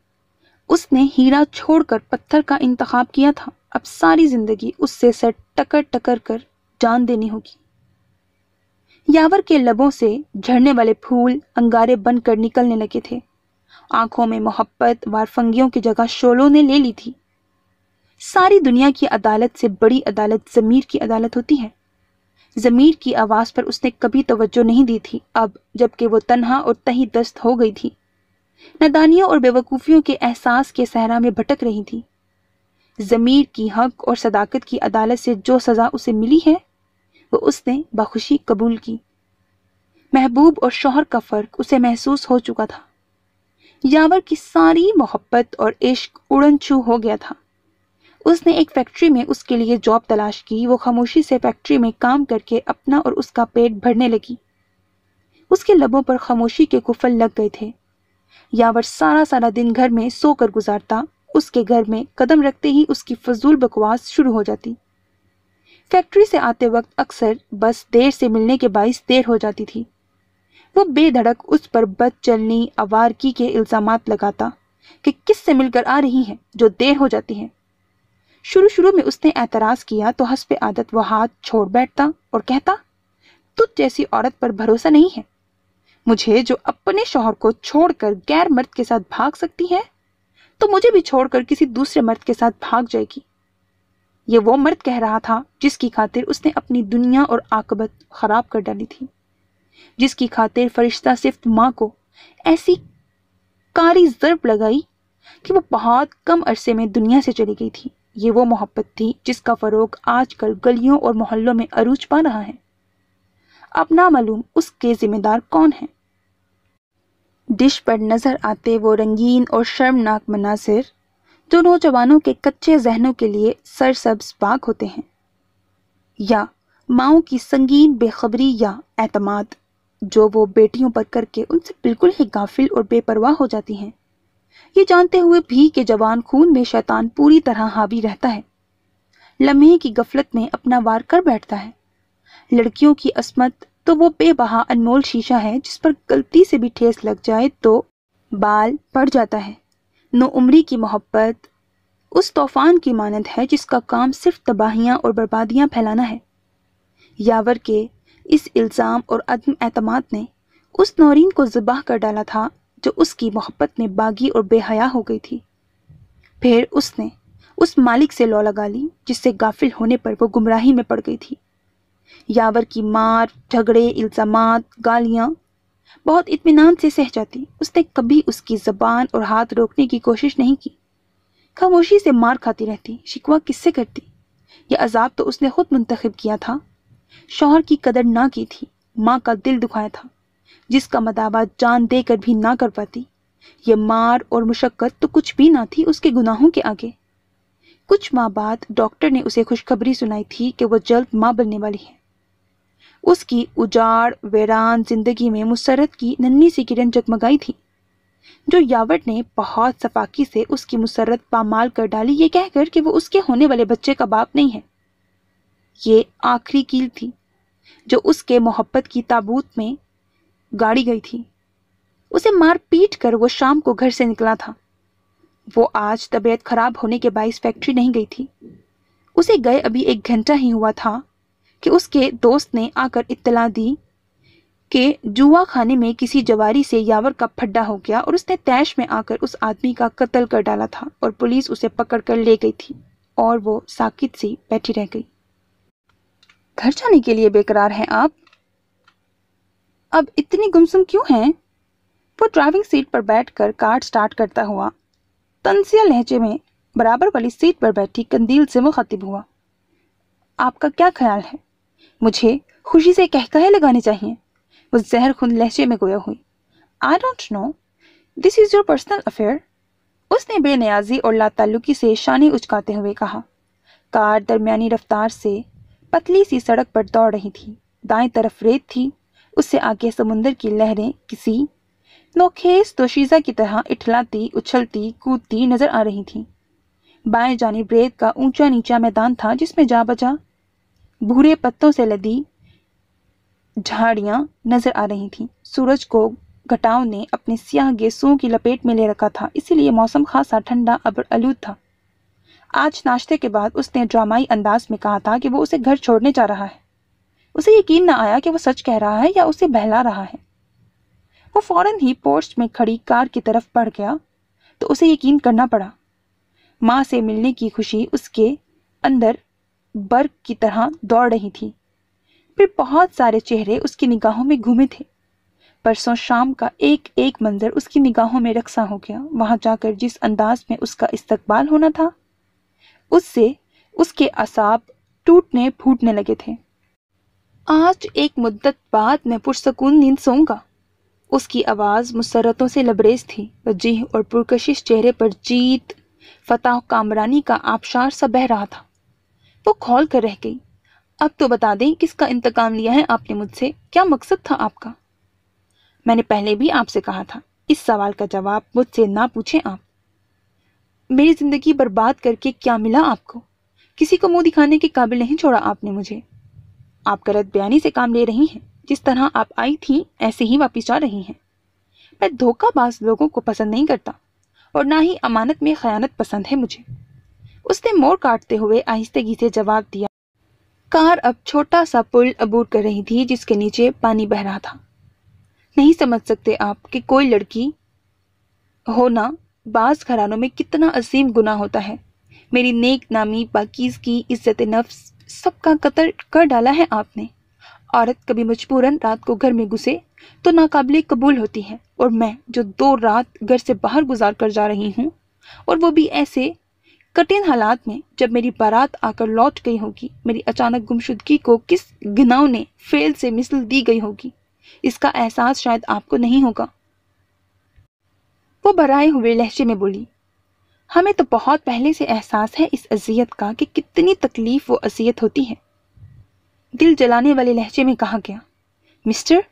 उसने हीरा छोड़कर पत्थर का इंतखाब किया था अब सारी जिंदगी उससे सर टकर टकर कर जान देनी होगी यावर के लबों से झड़ने वाले फूल अंगारे बनकर निकलने लगे थे आंखों में मोहब्बत वारफंगियों की जगह शोलों ने ले ली थी सारी दुनिया की अदालत से बड़ी अदालत जमीर की अदालत होती है ज़मीर की आवाज़ पर उसने कभी तवज्जो नहीं दी थी अब जबकि वो तनहा और तही दस्त हो गई थी नदानियों और बेवकूफ़ियों के एहसास के सहरा में भटक रही थी ज़मीर की हक और सदाकत की अदालत से जो सज़ा उसे मिली है वो उसने बखुशी कबूल की महबूब और शोहर का फ़र्क उसे महसूस हो चुका था यावर की सारी मोहब्बत और इश्क उड़न छू हो गया था उसने एक फैक्ट्री में उसके लिए जॉब तलाश की वो खामोशी से फैक्ट्री में काम करके अपना और उसका पेट भरने लगी उसके लबों पर खामोशी के कुफल लग गए थे यावर सारा सारा दिन घर में सोकर गुजारता उसके घर में कदम रखते ही उसकी फजूल बकवास शुरू हो जाती फैक्ट्री से आते वक्त अक्सर बस देर से मिलने के बाइस देर हो जाती थी वो बेधड़क उस पर बद चलनी आवारकी के इल्ज़ाम लगाता कि किस से मिलकर आ रही हैं जो देर हो जाती है शुरू शुरू में उसने एतराज किया तो हंस पे आदत वह हाथ छोड़ बैठता और कहता तुझ जैसी औरत पर भरोसा नहीं है मुझे जो अपने शोहर को छोड़कर गैर मर्द के साथ भाग सकती है तो मुझे भी छोड़कर किसी दूसरे मर्द के साथ भाग जाएगी ये वो मर्द कह रहा था जिसकी खातिर उसने अपनी दुनिया और आकबत खराब कर डाली थी जिसकी खातिर फरिश्ता सिर्फ माँ को ऐसी कारी जर्ब लगाई कि वो बहुत कम अरसे में दुनिया से चली गई थी ये वो मोहब्बत थी जिसका फ़रोग आजकल गलियों और मोहल्लों में अरूज पा रहा है अब मालूम उसके जिम्मेदार कौन है डिश पर नज़र आते वो रंगीन और शर्मनाक मनासिर जो नौजवानों के कच्चे जहनों के लिए सरसब्ज बाग होते हैं या माओ की संगीन बेखबरी या एतमाद जो वो बेटियों पर करके उनसे बिल्कुल ही गाफिल और बेपरवाह हो जाती हैं ये जानते हुए भी कि जवान खून में शैतान पूरी तरह हावी रहता है लम्हे की गफलत में अपना वार कर बैठता है लड़कियों की असमत तो वो बेबहा अनमोल शीशा है जिस पर गलती से भी ठेस लग जाए तो बाल पड़ जाता है नो उम्री की मोहब्बत उस तूफान की मानद है जिसका काम सिर्फ तबाहियां और बर्बादियां फैलाना है यावर के इस इल्ज़ाम और अदम एतमाद ने उस नौरीन को जबाह कर डाला था जो उसकी मोहब्बत में बागी और बेहया हो गई थी फिर उसने उस मालिक से लौ लगा ली जिससे गाफिल होने पर वो गुमराही में पड़ गई थी यावर की मार झगड़े इल्ज़ाम गालियाँ बहुत इतमान से सह जाती उसने कभी उसकी ज़बान और हाथ रोकने की कोशिश नहीं की खामोशी से मार खाती रहती शिकवा किससे करती यह अजाब तो उसने खुद मुंतखब किया था शोहर की कदर ना की थी माँ का दिल दुखाया था जिसका मदावा जान देकर भी ना कर पाती ये मार और मुशक्क़त तो कुछ भी ना थी उसके गुनाहों के आगे कुछ माह बाद डॉक्टर ने उसे खुशखबरी सुनाई थी कि वह जल्द माँ बनने वाली है उसकी उजाड़ वेरान जिंदगी में मुसरत की नन्ही सी किरण जगमगाई थी जो यावट ने बहुत सफाकी से उसकी मुसरत पामाल कर डाली ये कहकर कि वो उसके होने वाले बच्चे का बाप नहीं है ये आखिरी कील थी जो उसके मोहब्बत की ताबूत में गाड़ी गई थी उसे मार पीट कर वो शाम को घर से निकला था वो आज तबीयत खराब होने के बायस फैक्ट्री नहीं गई थी उसे गए अभी एक घंटा ही हुआ था कि उसके दोस्त ने आकर इत्तला दी कि जुआ खाने में किसी जवारी से यावर का फड्डा हो गया और उसने तैश में आकर उस आदमी का कत्ल कर डाला था और पुलिस उसे पकड़ कर ले गई थी और वो साकित सी बैठी रह गई घर जाने के लिए बेकरार हैं आप अब इतनी गुमसुम क्यों हैं वो ड्राइविंग सीट पर बैठकर कार स्टार्ट करता हुआ तनसिया लहजे में बराबर वाली सीट पर बैठी कंदील से मुखातिब हुआ आपका क्या ख्याल है मुझे खुशी से कहकहे लगाने चाहिए वो जहर खुद लहजे में गोया हुई I don't know this is your personal affair उसने बेनियाजी और लाताल्लुकी से शानी उचकाते हुए कहा कार दरमिया रफ्तार से पतली सी सड़क पर दौड़ रही थी दाएं तरफ रेत थी उससे आगे समुंदर की लहरें किसी नोखेस तोशीजा की तरह इठलाती उछलती कूदती नजर आ रही थीं। बाएं जानी ब्रेत का ऊंचा नीचा मैदान था जिसमें जा बजा भूरे पत्तों से लदी झाड़ियां नजर आ रही थीं। सूरज को घटाव ने अपने सियाह गेसुओं की लपेट में ले रखा था इसीलिए मौसम खासा ठंडा अब आलूद था आज नाश्ते के बाद उसने ड्रामाई अंदाज में कहा था कि वो उसे घर छोड़ने जा रहा है उसे यकीन न आया कि वो सच कह रहा है या उसे बहला रहा है वो फौरन ही पोर्च में खड़ी कार की तरफ बढ़ गया तो उसे यकीन करना पड़ा माँ से मिलने की खुशी उसके अंदर बर्ग की तरह दौड़ रही थी फिर बहुत सारे चेहरे उसकी निगाहों में घूमे थे परसों शाम का एक एक मंजर उसकी निगाहों में रक्सा हो गया वहां जाकर जिस अंदाज में उसका इस्तकबाल होना था उससे उसके असाब टूटने फूटने लगे थे आज एक मुद्दत बाद मैं पुरसकून नींद सोऊंगा उसकी आवाज़ मुसरतों से लबरेज थी वजीह और पुरकशिश चेहरे पर जीत फताह कामरानी का आबशार सा बह रहा था वो खोल कर रह गई अब तो बता दें किसका इंतकाम लिया है आपने मुझसे क्या मकसद था आपका मैंने पहले भी आपसे कहा था इस सवाल का जवाब मुझसे ना पूछें आप मेरी ज़िंदगी बर्बाद करके क्या मिला आपको किसी को मुंह दिखाने के काबिल नहीं छोड़ा आपने मुझे आप गलत बयानी से काम ले रही हैं जिस तरह आप आई थी ऐसे ही वापिस जा रही हैं मैं धोखाबाज लोगों को पसंद नहीं करता और ना ही अमानत में खयानत पसंद है मुझे उसने मोड़ काटते हुए आहिस्तगी से जवाब दिया कार अब छोटा सा पुल अबूर कर रही थी जिसके नीचे पानी बह रहा था नहीं समझ सकते आप कि कोई लड़की होना बाज घरानों में कितना असीम गुना होता है मेरी नेक नामी पाकिज की इज्जत नफ्स सबका कत्ल कर डाला है आपने औरत कभी मजबूरन रात को घर में घुसे तो नाकाबिले कबूल होती है और मैं जो दो रात घर से बाहर गुजार कर जा रही हूँ और वो भी ऐसे कठिन हालात में जब मेरी बारात आकर लौट गई होगी मेरी अचानक गुमशुदगी को किस घिनाव ने फेल से मिसल दी गई होगी इसका एहसास शायद आपको नहीं होगा वो बराए हुए लहजे में बोली हमें तो बहुत पहले से एहसास है इस अजियत का कि कितनी तकलीफ वो अजियत होती है दिल जलाने वाले लहजे में कहा गया मिस्टर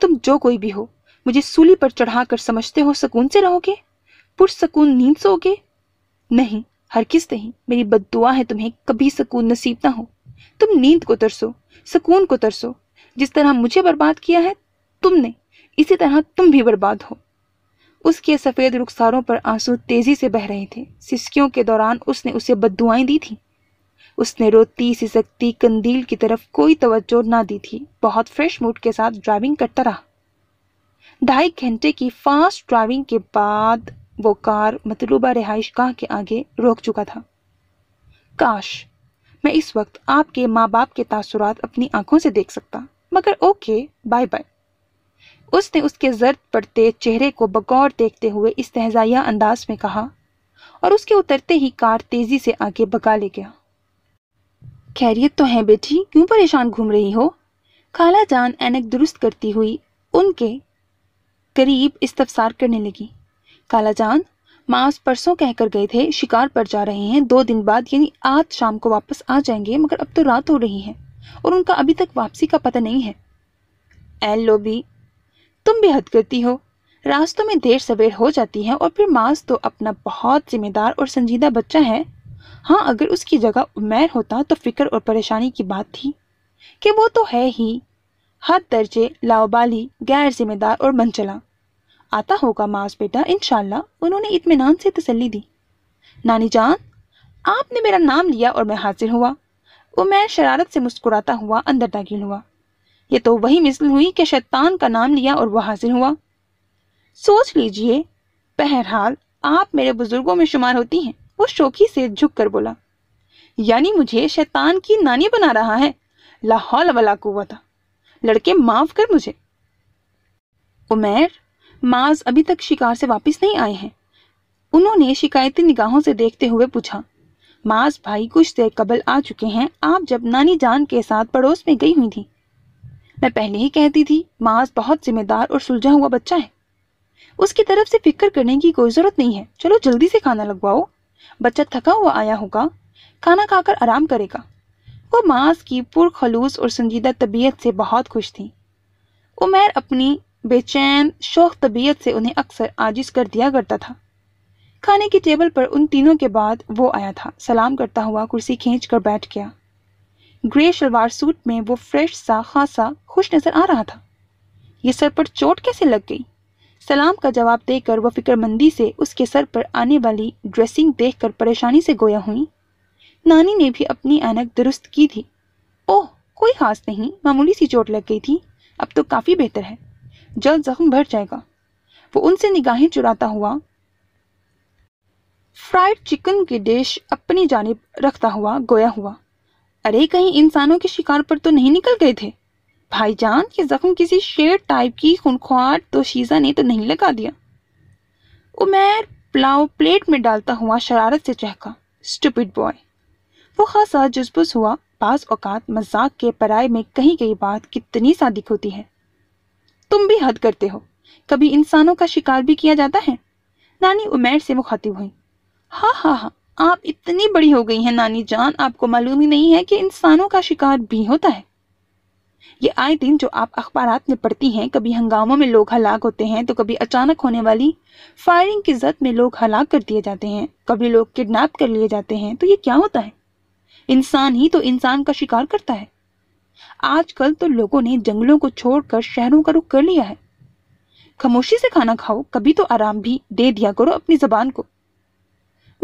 तुम जो कोई भी हो मुझे सूली पर चढ़ा कर समझते हो सुकून से रहोगे पुरसकून नींद सोगे नहीं हर किस नहीं मेरी बदुआ है तुम्हें कभी सुकून नसीब ना हो तुम नींद को तरसो सुकून को तरसो जिस तरह मुझे बर्बाद किया है तुमने इसी तरह तुम भी बर्बाद हो उसके सफ़ेद रुखसारों पर आंसू तेज़ी से बह रहे थे सिसकियों के दौरान उसने उसे बदुआएँ दी थीं उसने रोती सिसकती कंदील की तरफ कोई तवज्जो ना दी थी बहुत फ्रेश मूड के साथ ड्राइविंग करता रहा ढाई घंटे की फास्ट ड्राइविंग के बाद वो कार मतलूबा रिहाइश गाह के आगे रोक चुका था काश मैं इस वक्त आपके माँ बाप के तासुरात अपनी आंखों से देख सकता मगर ओके बाय बाय उसने उसके जर्द पड़ते चेहरे को बगौर देखते हुए इस तहजाया अंदाज में कहा और उसके उतरते ही कार तेजी से आगे बगा ले गया खैरियत तो है बेटी क्यों परेशान घूम रही हो खाला जान एनक दुरुस्त करती हुई उनके करीब इस्तफसार करने लगी काला जान मास परसों कहकर गए थे शिकार पर जा रहे हैं दो दिन बाद यानी आज शाम को वापस आ जाएंगे मगर अब तो रात हो रही है और उनका अभी तक वापसी का पता नहीं है एल लोबी तुम भी हद करती हो रास्तों में देर सवेर हो जाती है और फिर मास तो अपना बहुत जिम्मेदार और संजीदा बच्चा है हाँ अगर उसकी जगह उमैर होता तो फिक्र और परेशानी की बात थी कि वो तो है ही हद दर्जे लाओबाली गैर जिम्मेदार और मनचला आता होगा मास बेटा इनशाला उन्होंने इतमान से तसली दी नानी जान आपने मेरा नाम लिया और मैं हाजिर हुआ उमैर शरारत से मुस्कुराता हुआ अंदर दाखिल हुआ ये तो वही मिसल हुई कि शैतान का नाम लिया और वह हाजिर हुआ सोच लीजिए बहरहाल आप मेरे बुजुर्गों में शुमार होती हैं वो शोखी से झुक कर बोला यानी मुझे शैतान की नानी बना रहा है लाहौल वाला कुआ था लड़के माफ कर मुझे उमेर माज अभी तक शिकार से वापस नहीं आए हैं उन्होंने शिकायती निगाहों से देखते हुए पूछा माज भाई कुछ देर कबल आ चुके हैं आप जब नानी जान के साथ पड़ोस में गई हुई थी मैं पहले ही कहती थी माज बहुत जिम्मेदार और सुलझा हुआ बच्चा है उसकी तरफ से फिक्र करने की कोई जरूरत नहीं है चलो जल्दी से खाना लगवाओ बच्चा थका हुआ आया होगा खाना खाकर आराम करेगा वो मास की पुरखलूस और संजीदा तबीयत से बहुत खुश थी उमेर अपनी बेचैन शोक तबीयत से उन्हें अक्सर आजिश कर दिया करता था खाने की टेबल पर उन तीनों के बाद वो आया था सलाम करता हुआ कुर्सी खींच कर बैठ गया ग्रे शलवार सूट में वो फ्रेश सा खासा खुश नजर आ रहा था ये सर पर चोट कैसे लग गई सलाम का जवाब देकर वह फिक्रमंदी से उसके सर पर आने वाली ड्रेसिंग देखकर परेशानी से गोया हुई नानी ने भी अपनी ऐनक दुरुस्त की थी ओह कोई खास नहीं मामूली सी चोट लग गई थी अब तो काफ़ी बेहतर है जल्द जख्म भर जाएगा वो उनसे निगाहें चुराता हुआ फ्राइड चिकन की डिश अपनी जानब रखता हुआ गोया हुआ अरे कहीं इंसानों के शिकार पर तो नहीं निकल गए थे भाईजान ये जख्म किसी शेर टाइप की खुनखुआर तोशीजा ने तो नहीं लगा दिया उमेर प्लाव प्लेट में डालता हुआ शरारत से चहका स्टूपिड बॉय वो खासा जुजबुस हुआ बाज औकात मजाक के पराए में कहीं कही बात कितनी सादिक होती है तुम भी हद करते हो कभी इंसानों का शिकार भी किया जाता है नानी उमेर से मुखातिब हुई हाँ हाँ हाँ आप इतनी बड़ी हो गई हैं नानी जान आपको मालूम ही नहीं है कि इंसानों का शिकार भी होता है ये आए दिन जो आप अखबार में पढ़ती हैं कभी हंगामों में लोग हलाक होते हैं तो कभी अचानक होने वाली फायरिंग की जद में लोग हलाक कर दिए जाते हैं कभी लोग किडनैप कर लिए जाते हैं तो ये क्या होता है इंसान ही तो इंसान का शिकार करता है आजकल तो लोगों ने जंगलों को छोड़कर शहरों का रुख कर लिया है खामोशी से खाना खाओ कभी तो आराम भी दे दिया करो अपनी जबान को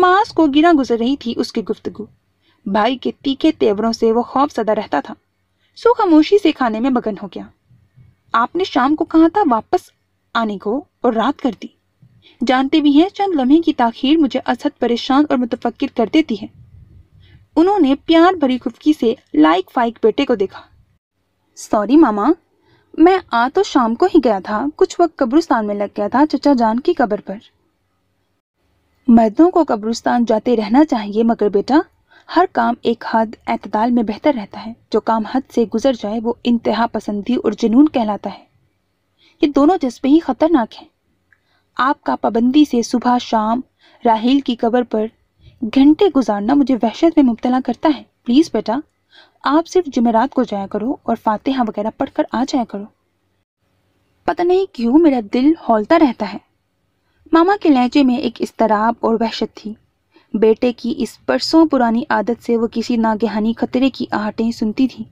मास को गिरा गुजर रही थी उसकी गुफ्तगु भाई के तीखे तेवरों से वो खौफ सदा रहता था सो खामोशी से खाने में मगन हो गया आपने शाम को कहा था वापस आने को और रात कर दी जानते भी हैं चंद लम्हे की ताखीर मुझे असद परेशान और मुतफक्र कर देती है उन्होंने प्यार भरी खुफकी से लाइक फाइक बेटे को देखा सॉरी मामा मैं आ तो शाम को ही गया था कुछ वक्त कब्रिस्तान में लग गया था चचा जान की कब्र पर मर्दों को कब्रिस्तान जाते रहना चाहिए मगर बेटा हर काम एक हद एतदाल में बेहतर रहता है जो काम हद से गुजर जाए वो इंतहा पसंदी और जुनून कहलाता है ये दोनों जज्बे ही खतरनाक हैं आपका पाबंदी से सुबह शाम राहील की कबर पर घंटे गुजारना मुझे वहशत में मुबतला करता है प्लीज़ बेटा आप सिर्फ जमेरात को जाया करो और फातिहा वगैरह पढ़कर आ जाया करो पता नहीं क्यों मेरा दिल हौलता रहता है मामा के लहजे में एक इसतराब और वहशत थी बेटे की इस परसों पुरानी आदत से वो किसी नागहानी खतरे की आहटें सुनती थी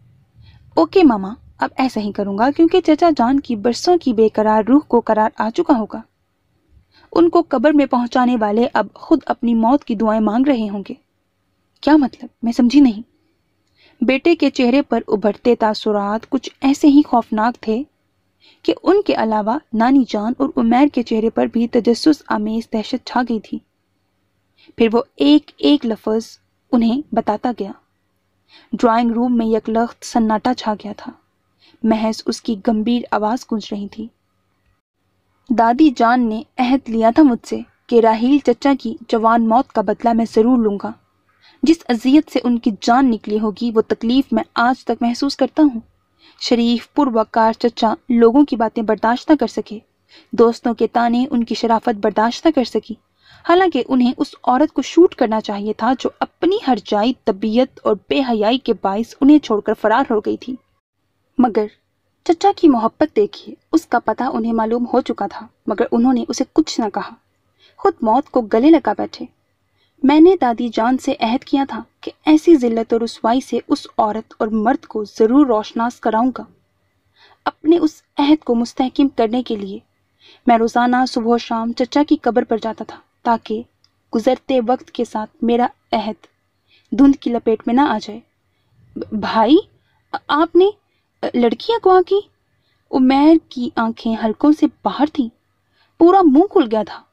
ओके मामा अब ऐसा ही करूँगा क्योंकि चचा जान की बरसों की बेकरार रूह को करार आ चुका होगा उनको कब्र में पहुंचाने वाले अब खुद अपनी मौत की दुआएं मांग रहे होंगे क्या मतलब मैं समझी नहीं बेटे के चेहरे पर उभरते तासुरात कुछ ऐसे ही खौफनाक थे कि उनके अलावा नानी जान और उमैर के चेहरे पर भी तजस आमेज दहशत छा गई थी फिर वो एक एक लफज उन्हें बताता गया ड्राइंग रूम में यकलख्त सन्नाटा छा गया था महज उसकी गंभीर आवाज़ गूंज रही थी दादी जान ने अहद लिया था मुझसे कि राहील चचा की जवान मौत का बदला मैं ज़रूर लूंगा जिस अजियत से उनकी जान निकली होगी वो तकलीफ़ मैं आज तक महसूस करता हूँ शरीफ पुरवकार चचा लोगों की बातें बर्दाश्त न कर सके दोस्तों के ताने उनकी शराफत बर्दाश्त न कर सकी हालांकि उन्हें उस औरत को शूट करना चाहिए था जो अपनी हरजाई तबीयत और बेहयाई के बायस उन्हें छोड़कर फरार हो गई थी मगर चचा की मोहब्बत देखिए उसका पता उन्हें मालूम हो चुका था मगर उन्होंने उसे कुछ न कहा खुद मौत को गले लगा बैठे मैंने दादी जान से अहद किया था कि ऐसी जिल्लत और रसवाई से उस औरत और मर्द को ज़रूर रोशनास कराऊंगा अपने उस अहद को मुस्तकम करने के लिए मैं रोज़ाना सुबह शाम चचा की कब्र पर जाता था ताकि गुजरते वक्त के साथ मेरा अहद धुंध की लपेट में ना आ जाए भाई आपने लड़की अगवा की उमेर की आंखें हल्कों से बाहर थीं पूरा मुंह खुल गया था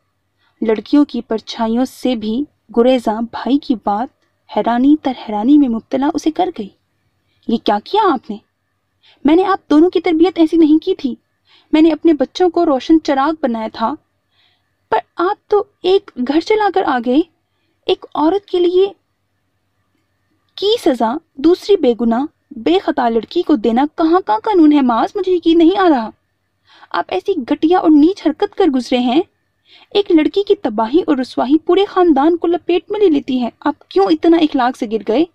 लड़कियों की परछाइयों से भी गुरेजा भाई की बात हैरानी तर हैरानी में मुबतला उसे कर गई ये क्या किया आपने मैंने आप दोनों की तरबियत ऐसी नहीं की थी मैंने अपने बच्चों को रोशन चराग बनाया था पर आप तो एक घर चलाकर आ गए एक औरत के लिए की सज़ा दूसरी बेगुना बेखता लड़की को देना कहाँ कहाँ कानून है माज मुझे यकीन नहीं आ रहा आप ऐसी घटिया और नीच हरकत कर गुजरे हैं एक लड़की की तबाही और रसवाही पूरे खानदान को लपेट में ले लेती है आप क्यों इतना इखलाक से गिर गए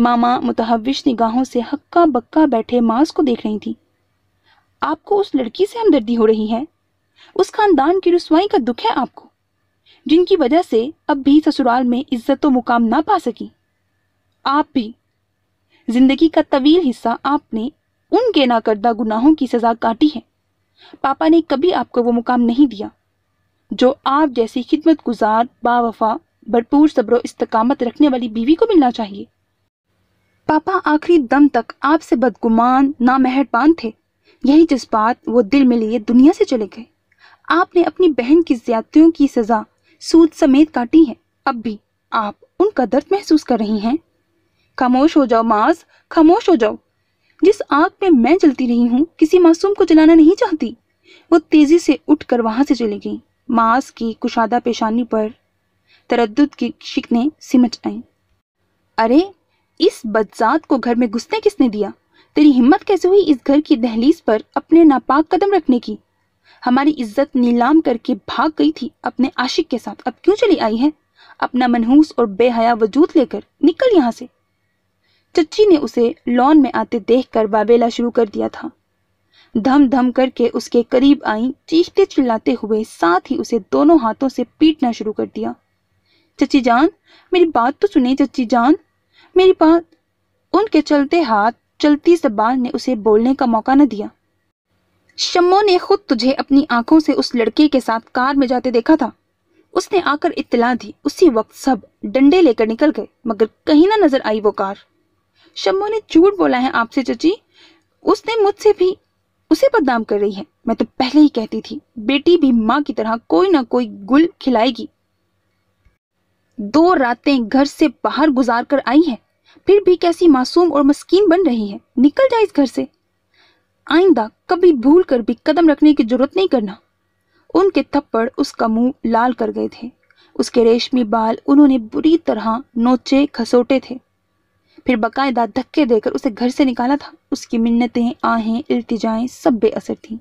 मामा मुतहविश निगाहों से हक्का बक्का बैठे मास को देख रही थी आपको उस लड़की से हमदर्दी हो रही है उस खानदान की रसवाई का दुख है आपको जिनकी वजह से अब भी ससुराल में इज्जत व मुकाम ना पा सकी आप भी जिंदगी का तवील हिस्सा आपने उनके नाकर्दा गुनाहों की सजा काटी है पापा ने कभी आपको वो मुकाम नहीं दिया जो आप जैसी खिदमत गुजार बावफा भरपूर सब्र इस्तकामत रखने वाली बीवी को मिलना चाहिए पापा आखिरी दम तक आपसे बदगुमान नामहरबान थे यही जज्बात वो दिल में लिए दुनिया से चले गए आपने अपनी बहन की ज्यादतियों की सजा सूद समेत काटी है अब भी आप उनका दर्द महसूस कर रही हैं खामोश हो जाओ माज खामोश हो जाओ जिस आग में मैं जलती रही हूँ किसी मासूम को जलाना नहीं चाहती वो तेजी से उठकर वहां से चली गई मास की कुशादा पेशानी पर तरद की शिकने सिमट आई अरे इस बदसात को घर में घुसने किसने दिया तेरी हिम्मत कैसे हुई इस घर की दहलीज पर अपने नापाक कदम रखने की हमारी इज्जत नीलाम करके भाग गई थी अपने आशिक के साथ अब क्यों चली आई है अपना मनहूस और बेहया वजूद लेकर निकल यहाँ से चच्ची ने उसे लॉन में आते देखकर बाबेला शुरू कर दिया था धम धम करके उसके करीब आई चीखते चिल्लाते हुए साथ ही उसे दोनों हाथों से पीटना शुरू कर दिया चची जान मेरी बात तो सुने चची जान मेरी बात उनके चलते हाथ चलती जबान ने उसे बोलने का मौका न दिया शम्मो ने खुद तुझे अपनी आंखों से उस लड़के के साथ कार में जाते देखा था उसने आकर इतला दी उसी वक्त सब डंडे लेकर निकल गए मगर कहीं ना नजर आई वो कार शम्मो ने झूठ बोला है आपसे चची उसने मुझसे भी उसे बदनाम कर रही है मैं तो पहले ही कहती थी बेटी भी माँ की तरह कोई ना कोई गुल खिलाएगी दो रातें घर से बाहर गुजार कर आई है फिर भी कैसी मासूम और मस्कीन बन रही है निकल जाए इस घर से आइंदा कभी भूल कर भी कदम रखने की जरूरत नहीं करना उनके थप्पड़ उसका मुंह लाल कर गए थे उसके रेशमी बाल उन्होंने बुरी तरह नोचे खसोटे थे फिर बाकायदा धक्के देकर उसे घर से निकाला था उसकी मिन्नतें आहें इल्तिजाएं सब बेअसर थीं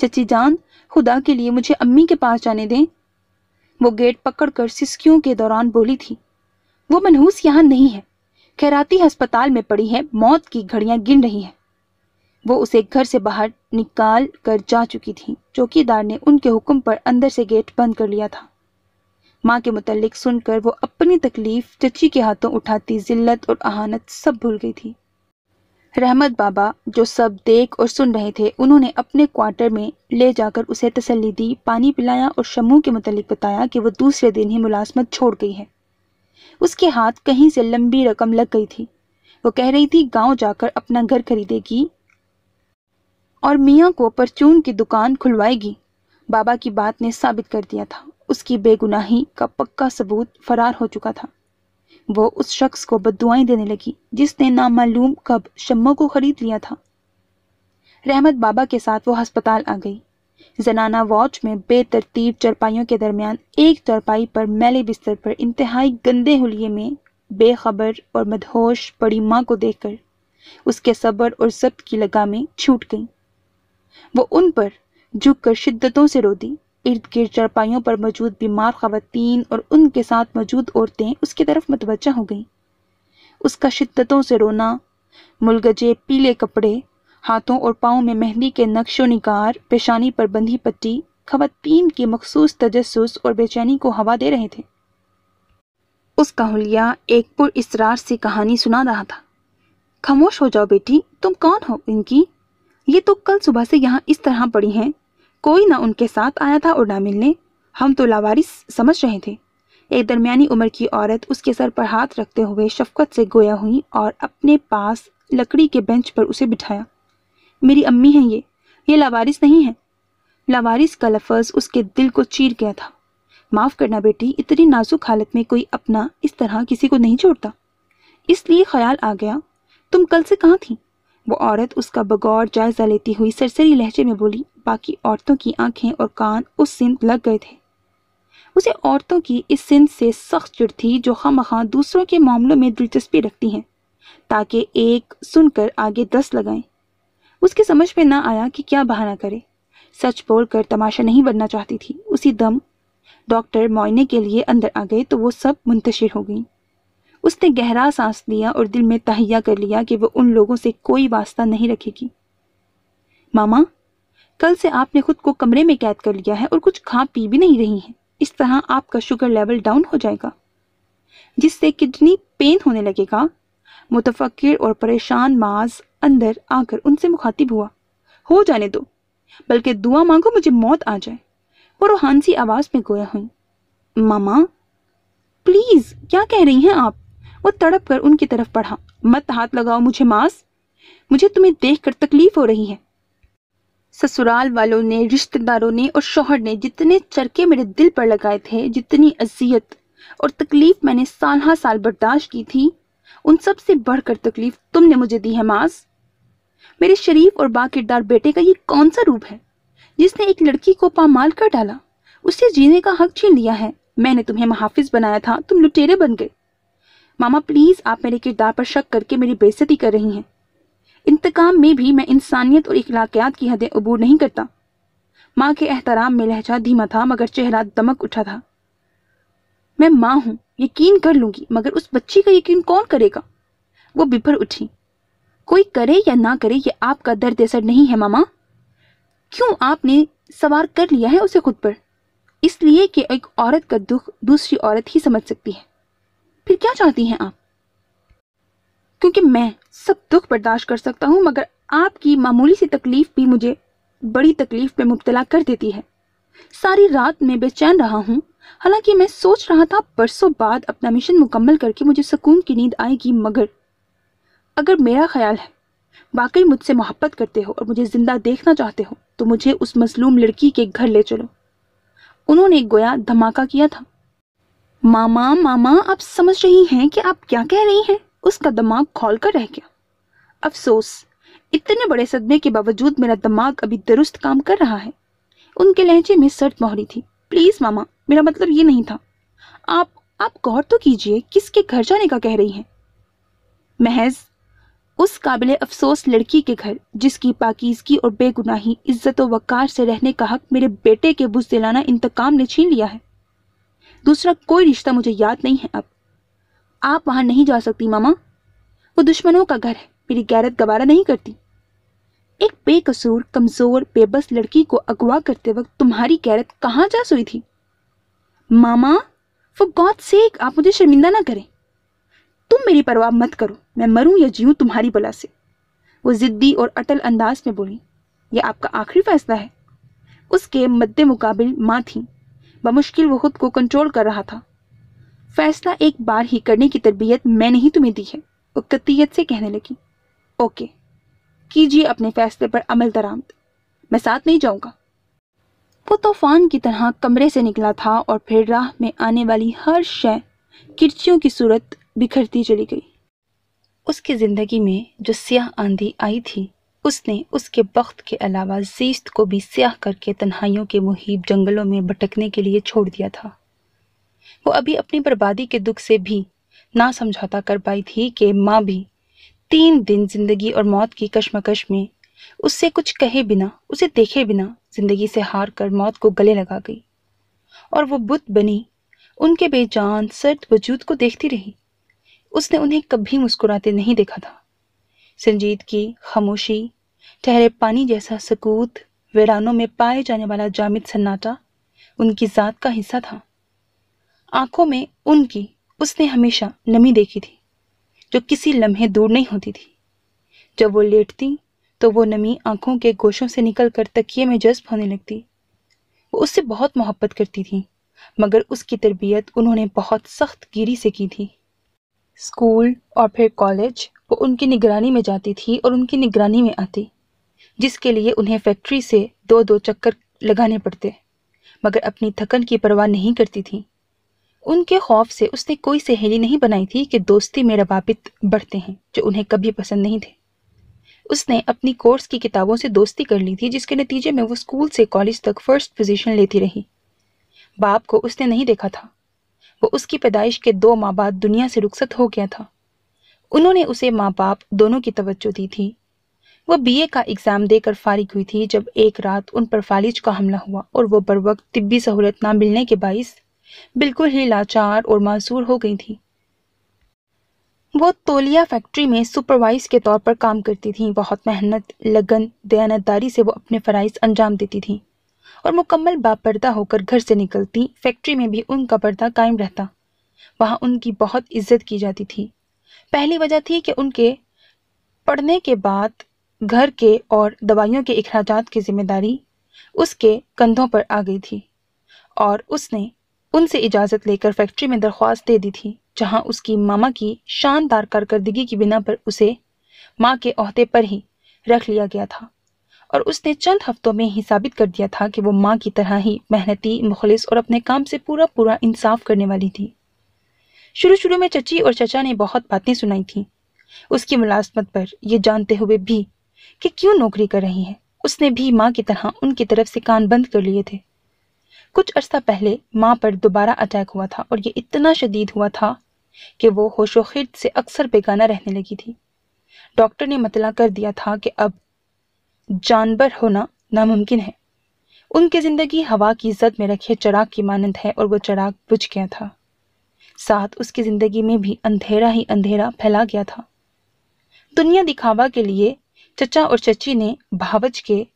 चची जान खुदा के लिए मुझे अम्मी के पास जाने दें वो गेट पकड़कर सिस्कियों के दौरान बोली थी वो मनहूस यहाँ नहीं है खैराती अस्पताल में पड़ी है मौत की घड़ियां गिन रही हैं वो उसे घर से बाहर निकाल कर जा चुकी थी चौकीदार ने उनके हुक्म पर अंदर से गेट बंद कर लिया था माँ के मुतलक सुनकर वो अपनी तकलीफ चची के हाथों उठाती जिल्लत और अहानत सब भूल गई थी रहमत बाबा जो सब देख और सुन रहे थे उन्होंने अपने क्वार्टर में ले जाकर उसे तसल्ली दी पानी पिलाया और शमू के मतलब बताया कि वो दूसरे दिन ही मुलाजमत छोड़ गई है उसके हाथ कहीं से लंबी रकम लग गई थी वो कह रही थी गांव जाकर अपना घर खरीदेगी और मियाँ को परचून की दुकान खुलवाएगी बाबा की बात ने साबित कर दिया था उसकी बेगुनाही का पक्का सबूत फरार हो चुका था वो उस शख्स को बदुआई देने लगी जिसने नामालूम कब शम्मों को खरीद लिया था रहमत बाबा के साथ वो हस्पताल आ गई जनाना वॉच में बेतरतीब चरपाइयों के दरमियान एक चरपाई पर मैले बिस्तर पर इंतहाई गंदे हुलिये में बेखबर और मदहोश पड़ी माँ को देखकर उसके सब्र और जब्त की लगामें छूट गईं वो उन पर झुककर शिद्दतों से रो दी इर्द गिर्द चरपाइयों पर मौजूद बीमार खातन और उनके साथ मौजूद औरतें उसकी तरफ मतवजा हो गईं उसका शिद्दतों से रोना मुलगजे पीले कपड़े हाथों और पाँव में मेहंदी के नक्शो निकार पेशानी पर बंधी पट्टी खवतान के मखसूस तजस और बेचैनी को हवा दे रहे थे उसका हलिया एक इसरार सी कहानी सुना रहा था खामोश हो जाओ बेटी तुम कौन हो इनकी ये तो कल सुबह से यहाँ इस तरह पड़ी हैं कोई ना उनके साथ आया था उड़ा मिलने हम तो लावारिस समझ रहे थे एक दरमियानी उम्र की औरत उसके सर पर हाथ रखते हुए शफकत से गोया हुई और अपने पास लकड़ी के बेंच पर उसे बिठाया मेरी अम्मी हैं ये ये लावारिस नहीं है लावारिस का लफज उसके दिल को चीर गया था माफ़ करना बेटी इतनी नाजुक हालत में कोई अपना इस तरह किसी को नहीं छोड़ता इसलिए ख्याल आ गया तुम कल से कहाँ थी वो औरत उसका बगौर जायजा लेती हुई सरसरी लहजे में बोली बाकी औरतों की आंखें और कान उस सिंध लग गए थे उसे औरतों की इस सिंध से सख्त चिड़ थी जो खां दूसरों के मामलों में दिलचस्पी रखती हैं ताकि एक सुनकर आगे दस लगाएं उसकी समझ में ना आया कि क्या बहाना करे सच बोलकर तमाशा नहीं बनना चाहती थी उसी दम डॉक्टर मोइने के लिए अंदर आ गए तो वो सब मुंतशिर हो गई उसने गहरा सांस लिया और दिल में तहिया कर लिया कि वो उन लोगों से कोई वास्ता नहीं रखेगी मामा कल से आपने खुद को कमरे में कैद कर लिया है और कुछ खा पी भी नहीं रही हैं इस तरह आपका शुगर लेवल डाउन हो जाएगा जिससे किडनी पेन होने लगेगा मुतफिर और परेशान माज अंदर आकर उनसे मुखातिब हुआ हो जाने दो बल्कि दुआ मांगो मुझे मौत आ जाए वो हांसी आवाज़ में गोया हुई मामा प्लीज़ क्या कह रही हैं आप वो तड़प कर उनकी तरफ पढ़ा मत हाथ लगाओ मुझे मास मुझे तुम्हें देख कर तकलीफ हो रही है ससुराल वालों ने रिश्तेदारों ने और शोहर ने जितने चरके मेरे दिल पर लगाए थे जितनी अजियत और तकलीफ मैंने साल हा साल बर्दाश्त की थी उन सब से बढ़कर तकलीफ तुमने मुझे दी है माज मेरे शरीफ और बाकिरदार बेटे का ये कौन सा रूप है जिसने एक लड़की को पामाल कर डाला उसे जीने का हक छीन लिया है मैंने तुम्हें महाफिज बनाया था तुम लुटेरे बन गए मामा प्लीज़ आप मेरे किरदार पर शक करके मेरी बेइज्जती कर रही हैं इंतकाम में भी मैं इंसानियत और इखलाकियात की हदें अबूर नहीं करता माँ के एहतराम में लहजा धीमा था मगर चेहरा दमक उठा था मैं माँ हूँ यकीन कर लूंगी मगर उस बच्ची का यकीन कौन करेगा वो बिभर उठी कोई करे या ना करे ये आपका दर्द असर नहीं है मामा क्यों आपने सवार कर लिया है उसे खुद पर इसलिए कि एक औरत का दुख दूसरी औरत ही समझ सकती है फिर क्या चाहती हैं आप क्योंकि मैं सब दुख बर्दाश्त कर सकता हूँ मगर आपकी मामूली सी तकलीफ भी मुझे बड़ी तकलीफ में मुबतला कर देती है सारी रात में बेचैन रहा हूँ हालांकि मैं सोच रहा था बरसों बाद अपना मिशन मुकम्मल करके मुझे सुकून की नींद आएगी मगर अगर मेरा ख्याल है वाकई मुझसे मोहब्बत करते हो और मुझे ज़िंदा देखना चाहते हो तो मुझे उस मजलूम लड़की के घर ले चलो उन्होंने गोया धमाका किया था मामा मामा आप समझ रही हैं कि आप क्या कह रही हैं उसका दिमाग खोल कर रह गया अफसोस इतने बड़े सदमे के बावजूद मेरा दिमाग अभी दुरुस्त काम कर रहा है उनके लहजे में सर्द मोहरी थी प्लीज मामा मेरा मतलब ये नहीं था आप आप गौर तो कीजिए किसके घर जाने का कह रही हैं महज उस काबिल अफसोस लड़की के घर जिसकी पाकिजगी और बेगुनाही इज्जत और वकार से रहने का हक मेरे बेटे के बुजदिलाना इंतकाम ने छीन लिया है दूसरा कोई रिश्ता मुझे याद नहीं है अब आप वहां नहीं जा सकती मामा वो दुश्मनों का घर है मेरी गैरत गवारा नहीं करती एक बेकसूर कमजोर बेबस लड़की को अगवा करते वक्त तुम्हारी गैरत कहाँ जा सोई थी मामा फॉर गॉड सेक आप मुझे शर्मिंदा ना करें तुम मेरी परवाह मत करो मैं मरूं या जीऊं तुम्हारी बला से वो ज़िद्दी और अटल अंदाज में बोली यह आपका आखिरी फैसला है उसके मद्दे मुकाबिल माँ थी बमुश्किल वो खुद को कंट्रोल कर रहा था फैसला एक बार ही करने की तरबियत मैंने ही तुम्हें दी है वो कतियत से कहने लगी ओके कीजिए अपने फैसले पर अमल दरामद मैं साथ नहीं जाऊंगा वो तूफान की तरह कमरे से निकला था और फिर राह में आने वाली हर शय किरचियों की सूरत बिखरती चली गई उसकी ज़िंदगी में जो स्याह आंधी आई थी उसने उसके वक्त के अलावा जीस्त को भी स्याह करके तन्हाइयों के मुहिब जंगलों में भटकने के लिए छोड़ दिया था वो अभी अपनी बर्बादी के दुख से भी ना समझौता कर पाई थी कि माँ भी तीन दिन जिंदगी और मौत की कश्मकश में उससे कुछ कहे बिना उसे देखे बिना जिंदगी से हार कर मौत को गले लगा गई और वो बुत बनी उनके बेजान सर्द वजूद को देखती रही उसने उन्हें कभी मुस्कुराते नहीं देखा था संजीत की खामोशी ठहरे पानी जैसा सकूत वीरानों में पाए जाने वाला जामिद सन्नाटा उनकी जात का हिस्सा था आंखों में उनकी उसने हमेशा नमी देखी थी जो किसी लम्हे दूर नहीं होती थी जब वो लेटती तो वो नमी आंखों के गोशों से निकलकर तकिए में जज्ब होने लगती वो उससे बहुत मोहब्बत करती थी मगर उसकी तरबियत उन्होंने बहुत सख्त गिरी से की थी स्कूल और फिर कॉलेज वो उनकी निगरानी में जाती थी और उनकी निगरानी में आती जिसके लिए उन्हें फैक्ट्री से दो दो चक्कर लगाने पड़ते मगर अपनी थकन की परवाह नहीं करती थी उनके खौफ से उसने कोई सहेली नहीं बनाई थी कि दोस्ती में रवाबित बढ़ते हैं जो उन्हें कभी पसंद नहीं थे उसने अपनी कोर्स की किताबों से दोस्ती कर ली थी जिसके नतीजे में वो स्कूल से कॉलेज तक फर्स्ट पोजीशन लेती रही बाप को उसने नहीं देखा था वो उसकी पैदाइश के दो माँ बाप दुनिया से रुखसत हो गया था उन्होंने उसे माँ बाप दोनों की तवज्जो दी थी वह बीए का एग्ज़ाम देकर फारिग हुई थी जब एक रात उन पर फालिज का हमला हुआ और वो बर वक्त तिब्बी सहूलत ना मिलने के बाईस बिल्कुल ही लाचार और मासूर हो गई थी वो तोलिया फैक्ट्री में सुपरवाइज के तौर पर काम करती थी बहुत मेहनत लगन दयानतदारी से वो अपने फ़राइज अंजाम देती थी और मुकम्मल बापर्दा होकर घर से निकलती फैक्ट्री में भी उनका पर्दा कायम रहता वहाँ उनकी बहुत इज्जत की जाती थी पहली वजह थी कि उनके पढ़ने के बाद घर के और दवाइयों के अखराज की जिम्मेदारी उसके कंधों पर आ गई थी और उसने उनसे इजाज़त लेकर फैक्ट्री में दरख्वास्त दे दी थी जहां उसकी मामा की शानदार कारकर्दगी की बिना पर उसे माँ के अहदे पर ही रख लिया गया था और उसने चंद हफ्तों में ही साबित कर दिया था कि वो माँ की तरह ही मेहनती मुखलिस और अपने काम से पूरा पूरा इंसाफ करने वाली थी शुरू शुरू में चची और चचा ने बहुत बातें सुनाई थी उसकी मुलाजमत पर यह जानते हुए भी कि क्यों नौकरी कर रही है उसने भी माँ की तरह उनकी तरफ से कान बंद कर लिए थे कुछ अर्सा पहले माँ पर दोबारा अटैक हुआ था और ये इतना शदीद हुआ था कि वो होशोखिर से अक्सर बेगाना रहने लगी थी डॉक्टर ने मतला कर दिया था कि अब जानवर होना नामुमकिन है उनकी ज़िंदगी हवा की इज्जत में रखे चराग की मानंद है और वो चराग बुझ गया था साथ उसकी ज़िंदगी में भी अंधेरा ही अंधेरा फैला गया था दुनिया दिखावा के लिए चचा और चची ने भावच के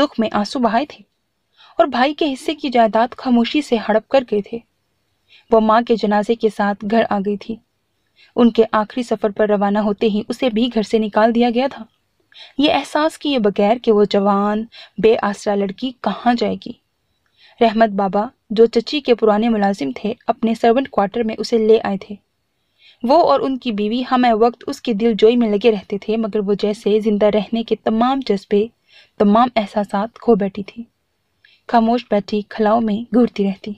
दुख में आंसू बहाए थे और भाई के हिस्से की जायदाद खामोशी से हड़प कर गए थे वह माँ के जनाजे के साथ घर आ गई थी उनके आखिरी सफर पर रवाना होते ही उसे भी घर से निकाल दिया गया था ये एहसास किए बगैर कि वो जवान बेआसरा लड़की कहाँ जाएगी रहमत बाबा जो चची के पुराने मुलाजिम थे अपने सर्वेंट क्वार्टर में उसे ले आए थे वो और उनकी बीवी हमें वक्त उसकी जोई में लगे रहते थे मगर वो जैसे जिंदा रहने के तमाम जज्बे तमाम एहसास खो बैठी थी खामोश बैठी खलाओं में घूरती रहती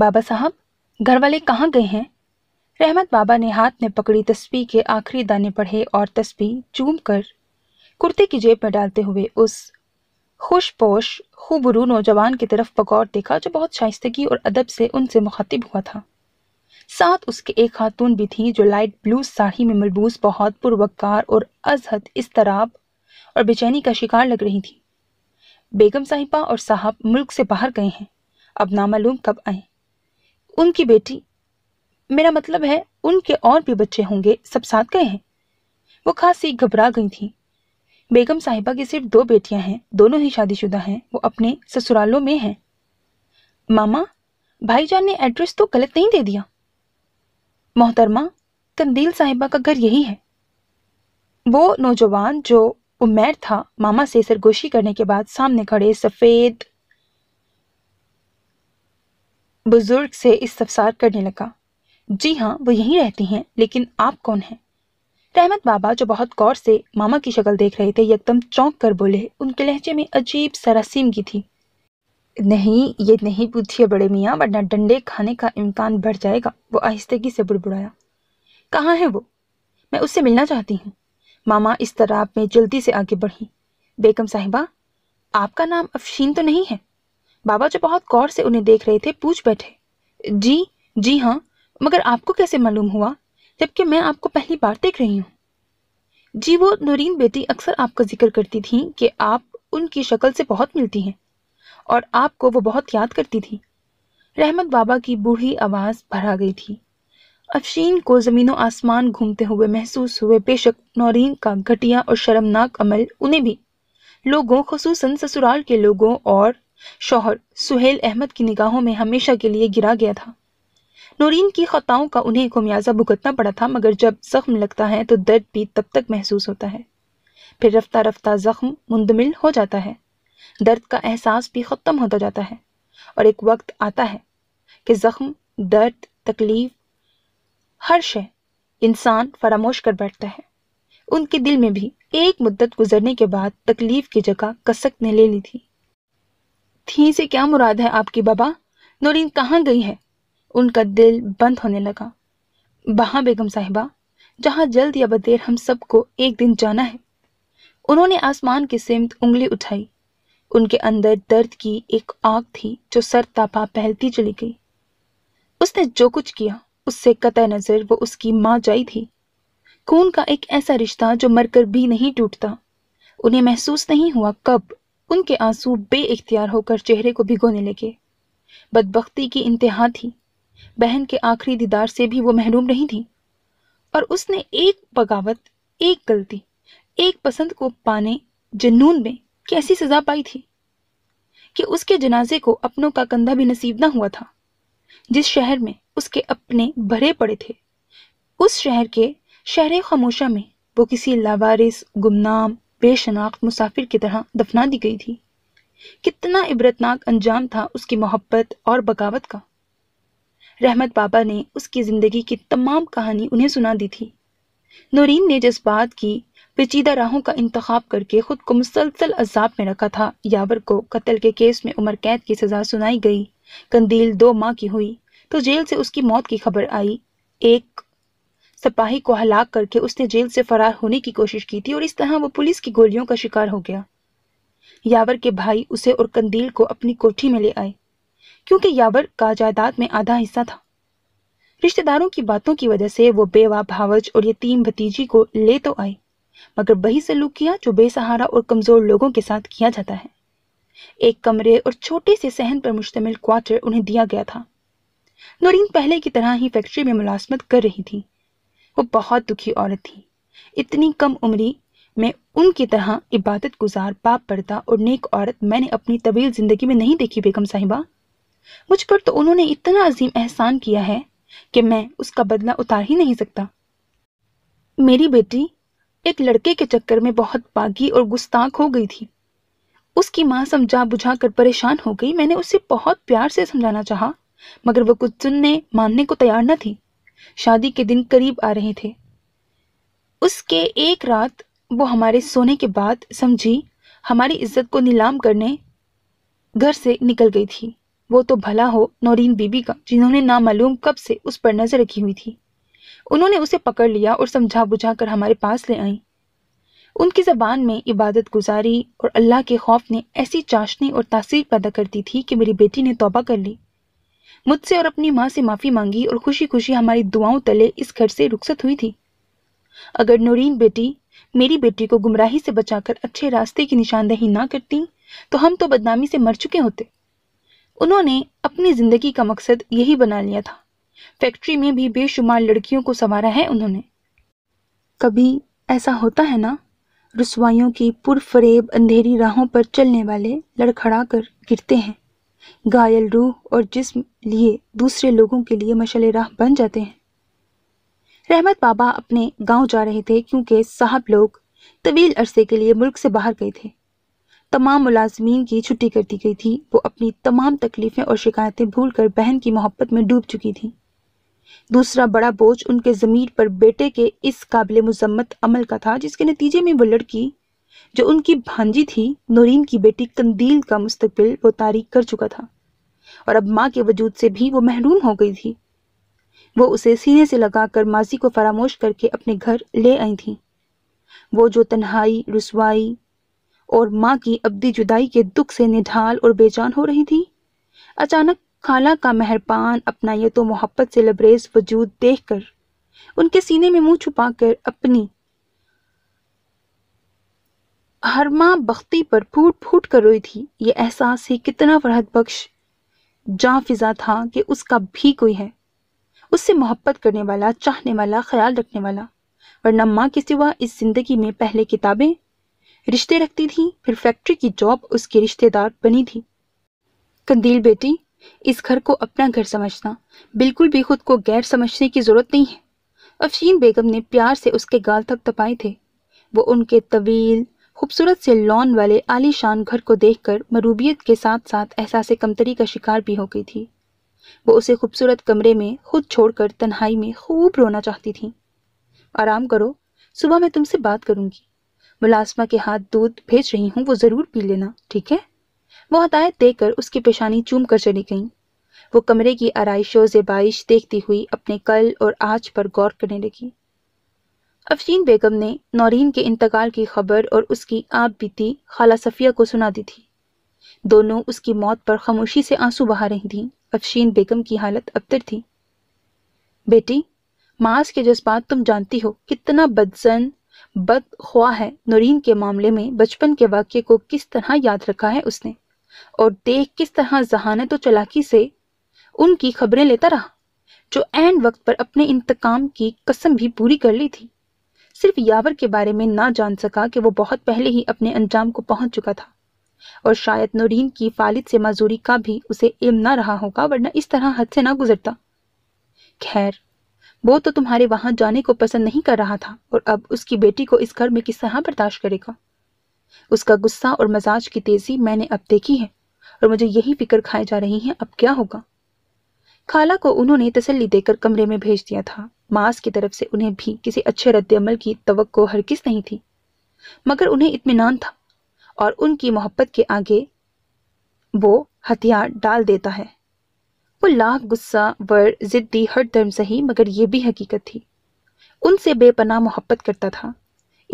बाबा साहब घर वाले कहाँ गए हैं रहमत बाबा ने हाथ में पकड़ी तस्वीर के आखिरी दाने पढ़े और तस्वीर चूम कर कुर्ते की जेब में डालते हुए उस खुशपोश खूबरू नौजवान की तरफ बगौर देखा जो बहुत शाइस्तगी और अदब से उनसे मुखातिब हुआ था साथ उसके एक खातून भी थी जो लाइट ब्लू साड़ी में मलबूस बहुत पुरवकार और अजहद इस तराब और बेचैनी का शिकार लग रही थी बेगम साहिबा और साहब मुल्क से बाहर गए हैं अब नामालूम कब आए उनकी बेटी मेरा मतलब है उनके और भी बच्चे होंगे सब साथ गए हैं वो खासी घबरा गई थी बेगम साहिबा की सिर्फ दो बेटियां हैं दोनों ही शादीशुदा हैं वो अपने ससुरालों में हैं मामा भाईजान ने एड्रेस तो गलत नहीं दे दिया मोहतरमा कंदील साहिबा का घर यही है वो नौजवान जो उमेर था मामा से सरगोशी करने के बाद सामने खड़े सफ़ेद बुजुर्ग से इस सफसार करने लगा जी हाँ वो यहीं रहती हैं लेकिन आप कौन हैं रहमत बाबा जो बहुत गौर से मामा की शक्ल देख रहे थे एकदम चौंक कर बोले उनके लहजे में अजीब सरासीमगी थी नहीं ये नहीं पूछिए बड़े मियाँ वरना डंडे खाने का इम्कान बढ़ जाएगा वो आहिस्तगी से बुड़बुड़ाया कहाँ है वो मैं उससे मिलना चाहती हूँ मामा इस तरह में जल्दी से आगे बढ़ी बेगम साहिबा आपका नाम अफशीन तो नहीं है बाबा जो बहुत गौर से उन्हें देख रहे थे पूछ बैठे जी जी हाँ मगर आपको कैसे मालूम हुआ जबकि मैं आपको पहली बार देख रही हूँ जी वो नूरीन बेटी अक्सर आपका जिक्र करती थी कि आप उनकी शक्ल से बहुत मिलती हैं और आपको वो बहुत याद करती थी रहमत बाबा की बूढ़ी आवाज़ भरा गई थी अफशीन को ज़मीनों आसमान घूमते हुए महसूस हुए बेशक नौरीन का घटिया और शर्मनाक अमल उन्हें भी लोगों खसूस ससुराल के लोगों और शोहर सुहेल अहमद की निगाहों में हमेशा के लिए गिरा गया था नौरीन की खताओं का उन्हें खमियाजा भुगतना पड़ा था मगर जब जख्म लगता है तो दर्द भी तब तक महसूस होता है फिर रफ्ता रफ्ता जख्म मुंदमिल हो जाता है दर्द का एहसास भी ख़त्म होता जाता है और एक वक्त आता है कि जख्म दर्द तकलीफ हर शय इंसान फरामोश कर बैठता है उनके दिल में भी एक मुद्दत गुजरने के बाद तकलीफ की जगह कसक ने ले ली थी थी से क्या मुराद है आपकी बाबा नौरीन कहाँ गई है उनका दिल बंद होने लगा बहा बेगम साहिबा जहाँ जल्द या बदेर हम सबको एक दिन जाना है उन्होंने आसमान की सिमत उंगली उठाई उनके अंदर दर्द की एक आग थी जो सर तापा पहलती चली गई उसने जो कुछ किया उससे कतः नजर वो उसकी माँ जाई थी खून का एक ऐसा रिश्ता जो मरकर भी नहीं टूटता उन्हें महसूस नहीं हुआ कब उनके आंसू बे इख्तियार होकर चेहरे को भिगोने लगे बदबख्ती की इंतहा थी बहन के आखिरी दीदार से भी वो महरूम नहीं थी और उसने एक बगावत एक गलती एक पसंद को पाने जनून में कैसी सजा पाई थी कि उसके जनाजे को अपनों का कंधा भी नसीब ना हुआ था जिस शहर में उसके अपने भरे पड़े थे उस शहर के शहर खामोशा में वो किसी लावारिस गुमनाम बेशनाख्त मुसाफिर की तरह दफना दी गई थी कितना इबरतनाक अंजाम था उसकी मोहब्बत और बगावत का रहमत बाबा ने उसकी ज़िंदगी की तमाम कहानी उन्हें सुना दी थी नौरीन ने जज्बात की पेचीदा राहों का इंतखब करके खुद को मुसलसल अजाब में रखा था यावर को कत्ल के केस में उम्र कैद की सज़ा सुनाई गई कंदील दो माह की हुई तो जेल से उसकी मौत की खबर आई एक सिपाही को हलाक करके उसने जेल से फरार होने की कोशिश की थी और इस तरह वो पुलिस की गोलियों का शिकार हो गया यावर के भाई उसे और कंदील को अपनी कोठी में ले आए क्योंकि यावर का जायदाद में आधा हिस्सा था रिश्तेदारों की बातों की वजह से वो बेवा भावज और यतीम भतीजी को ले तो आए मगर वही सलूक किया जो बेसहारा और कमजोर लोगों के साथ किया जाता है एक कमरे और छोटे से सहन पर मुश्तमिल क्वार्टर उन्हें दिया गया था नौरीन पहले की तरह ही फैक्ट्री में मुलाजमत कर रही थी वो बहुत दुखी औरत थी इतनी कम उम्री में उनकी तरह इबादत गुजार पाप पड़ता और नेक औरत मैंने अपनी तवील ज़िंदगी में नहीं देखी बेगम साहिबा मुझ पर तो उन्होंने इतना अजीम एहसान किया है कि मैं उसका बदला उतार ही नहीं सकता मेरी बेटी एक लड़के के चक्कर में बहुत बागी और गुस्ताख हो गई थी उसकी माँ समझा बुझा कर परेशान हो गई मैंने उसे बहुत प्यार से समझाना चाहा मगर वह कुछ सुनने मानने को तैयार न थी शादी के दिन करीब आ रहे थे उसके एक रात वो हमारे सोने के बाद समझी हमारी इज्जत को नीलाम करने घर से निकल गई थी वो तो भला हो नौरीन बीबी का जिन्होंने नामालूम कब से उस पर नजर रखी हुई थी उन्होंने उसे पकड़ लिया और समझा बुझा कर हमारे पास ले आई उनकी जबान में इबादत गुजारी और अल्लाह के खौफ ने ऐसी चाशनी और तासीर पैदा कर दी थी कि मेरी बेटी ने तोबा कर ली मुझसे और अपनी माँ से माफ़ी मांगी और खुशी खुशी हमारी दुआओं तले इस घर से रुखसत हुई थी अगर नूरीन बेटी मेरी बेटी को गुमराही से बचाकर अच्छे रास्ते की निशानदेही ना करती तो हम तो बदनामी से मर चुके होते उन्होंने अपनी ज़िंदगी का मकसद यही बना लिया था फैक्ट्री में भी बेशुमार लड़कियों को संवारा है उन्होंने कभी ऐसा होता है ना रसवाइयों की पुरफरेब अंधेरी राहों पर चलने वाले लड़खड़ा कर गिरते हैं घायल रूह और जिस्म लिए दूसरे लोगों के लिए मशल राह बन जाते हैं रहमत बाबा अपने गांव जा रहे थे क्योंकि साहब लोग तवील अरसे के लिए मुल्क से बाहर गए थे तमाम मुलाजमीन की छुट्टी कर दी गई थी वो अपनी तमाम तकलीफ़ें और शिकायतें भूलकर बहन की मोहब्बत में डूब चुकी थी दूसरा बड़ा बोझ उनके ज़मीर पर बेटे के इस काबिल मजम्मत अमल का था जिसके नतीजे में वो लड़की जो उनकी भांजी थी नोरीन की बेटी कंदील का मुस्तबिल वो तारीख कर चुका था और अब माँ के वजूद से भी वो महरूम हो गई थी वो उसे सीने से लगाकर माजी को फरामोश करके अपने घर ले आई थी वो जो तन्हाई रसवाई और माँ की अबदी जुदाई के दुख से निढाल और बेजान हो रही थी अचानक खाला का मेहरबान अपना ये तो मोहब्बत से लबरेज वजूद देखकर उनके सीने में मुंह छुपाकर अपनी हर माँ बख्ती पर फूट फूट कर रोई थी ये एहसास ही कितना फरहत बख्श जा फिजा था कि उसका भी कोई है उससे मोहब्बत करने वाला चाहने वाला ख्याल रखने वाला वरना माँ के सिवा इस जिंदगी में पहले किताबें रिश्ते रखती थी फिर फैक्ट्री की जॉब उसके रिश्तेदार बनी थी कंदील बेटी इस घर को अपना घर समझना बिल्कुल भी खुद को गैर समझने की जरूरत नहीं है अफशीन बेगम ने प्यार से उसके गाल तक तपाए थे वो उनके तवील खूबसूरत से लॉन वाले आलीशान घर को देखकर मरूबियत के साथ साथ एहसास कमतरी का शिकार भी हो गई थी वो उसे खूबसूरत कमरे में खुद छोड़कर तन्हाई में खूब रोना चाहती थी आराम करो सुबह मैं तुमसे बात करूंगी मुलाजमा के हाथ दूध भेज रही हूँ वो ज़रूर पी लेना ठीक है वो हदायत देकर उसकी पेशानी चूम कर चली गई वो कमरे की आरइशों जेबाइश देखती हुई अपने कल और आज पर गौर करने लगी अफशीन बेगम ने नौरीन के इंतकाल की खबर और उसकी आप बीती खाला सफिया को सुना दी थी दोनों उसकी मौत पर खामोशी से आंसू बहा रही थीं अफशीन बेगम की हालत अबतर थी बेटी मास के जज्बात तुम जानती हो कितना बदजन बद ख्वा है नौरीन के मामले में बचपन के वाक्य को किस तरह याद रखा है उसने और देख किस तरह जहानत और चलाकी से उनकी खबरें लेता रहा जो एन वक्त पर अपने इंतकाम की कसम भी पूरी कर ली थी सिर्फ यावर के बारे में ना जान सका कि वो बहुत पहले ही अपने अंजाम को पहुंच चुका था और शायद नूरीन की फालिद से माजूरी का भी उसे इम ना रहा होगा वरना इस तरह हद से ना गुजरता खैर वो तो तुम्हारे वहां जाने को पसंद नहीं कर रहा था और अब उसकी बेटी को इस घर में किस तरह बर्दाश्त करेगा उसका गुस्सा और मजाज की तेजी मैंने अब देखी है और मुझे यही फिक्र खाए जा रही है अब क्या होगा खाला को उन्होंने तसल्ली देकर कमरे में भेज दिया था मास की तरफ से उन्हें भी किसी अच्छे रद्दमल की तो हरकिस नहीं थी मगर उन्हें इतमान था और उनकी मोहब्बत के आगे वो हथियार डाल देता है वो लाख गुस्सा वर जिद्दी हर धर्म सही मगर यह भी हकीकत थी उनसे बेपनाह मोहब्बत करता था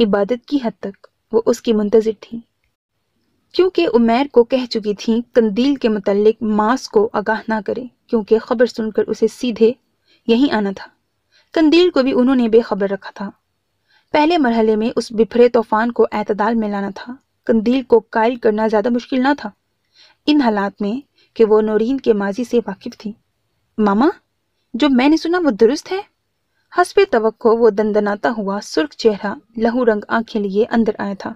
इबादत की हद तक वो उसकी मुंतजर थी क्योंकि उमेर को कह चुकी थी कंदील के मुतलक मास को आगाह ना करें क्योंकि खबर सुनकर उसे सीधे यहीं आना था कंदील को भी उन्होंने बेखबर रखा था पहले मरहले में उस बिफरे तूफान को एतदाल में लाना था कंदील को कायल करना ज़्यादा मुश्किल ना था इन हालात में कि वो नौरीन के माजी से वाकिफ थी मामा जो मैंने सुना वो दुरुस्त है हसब तवक्को वो दंदनाता हुआ सुर्ख चेहरा लहू रंग आंखें लिए अंदर आया था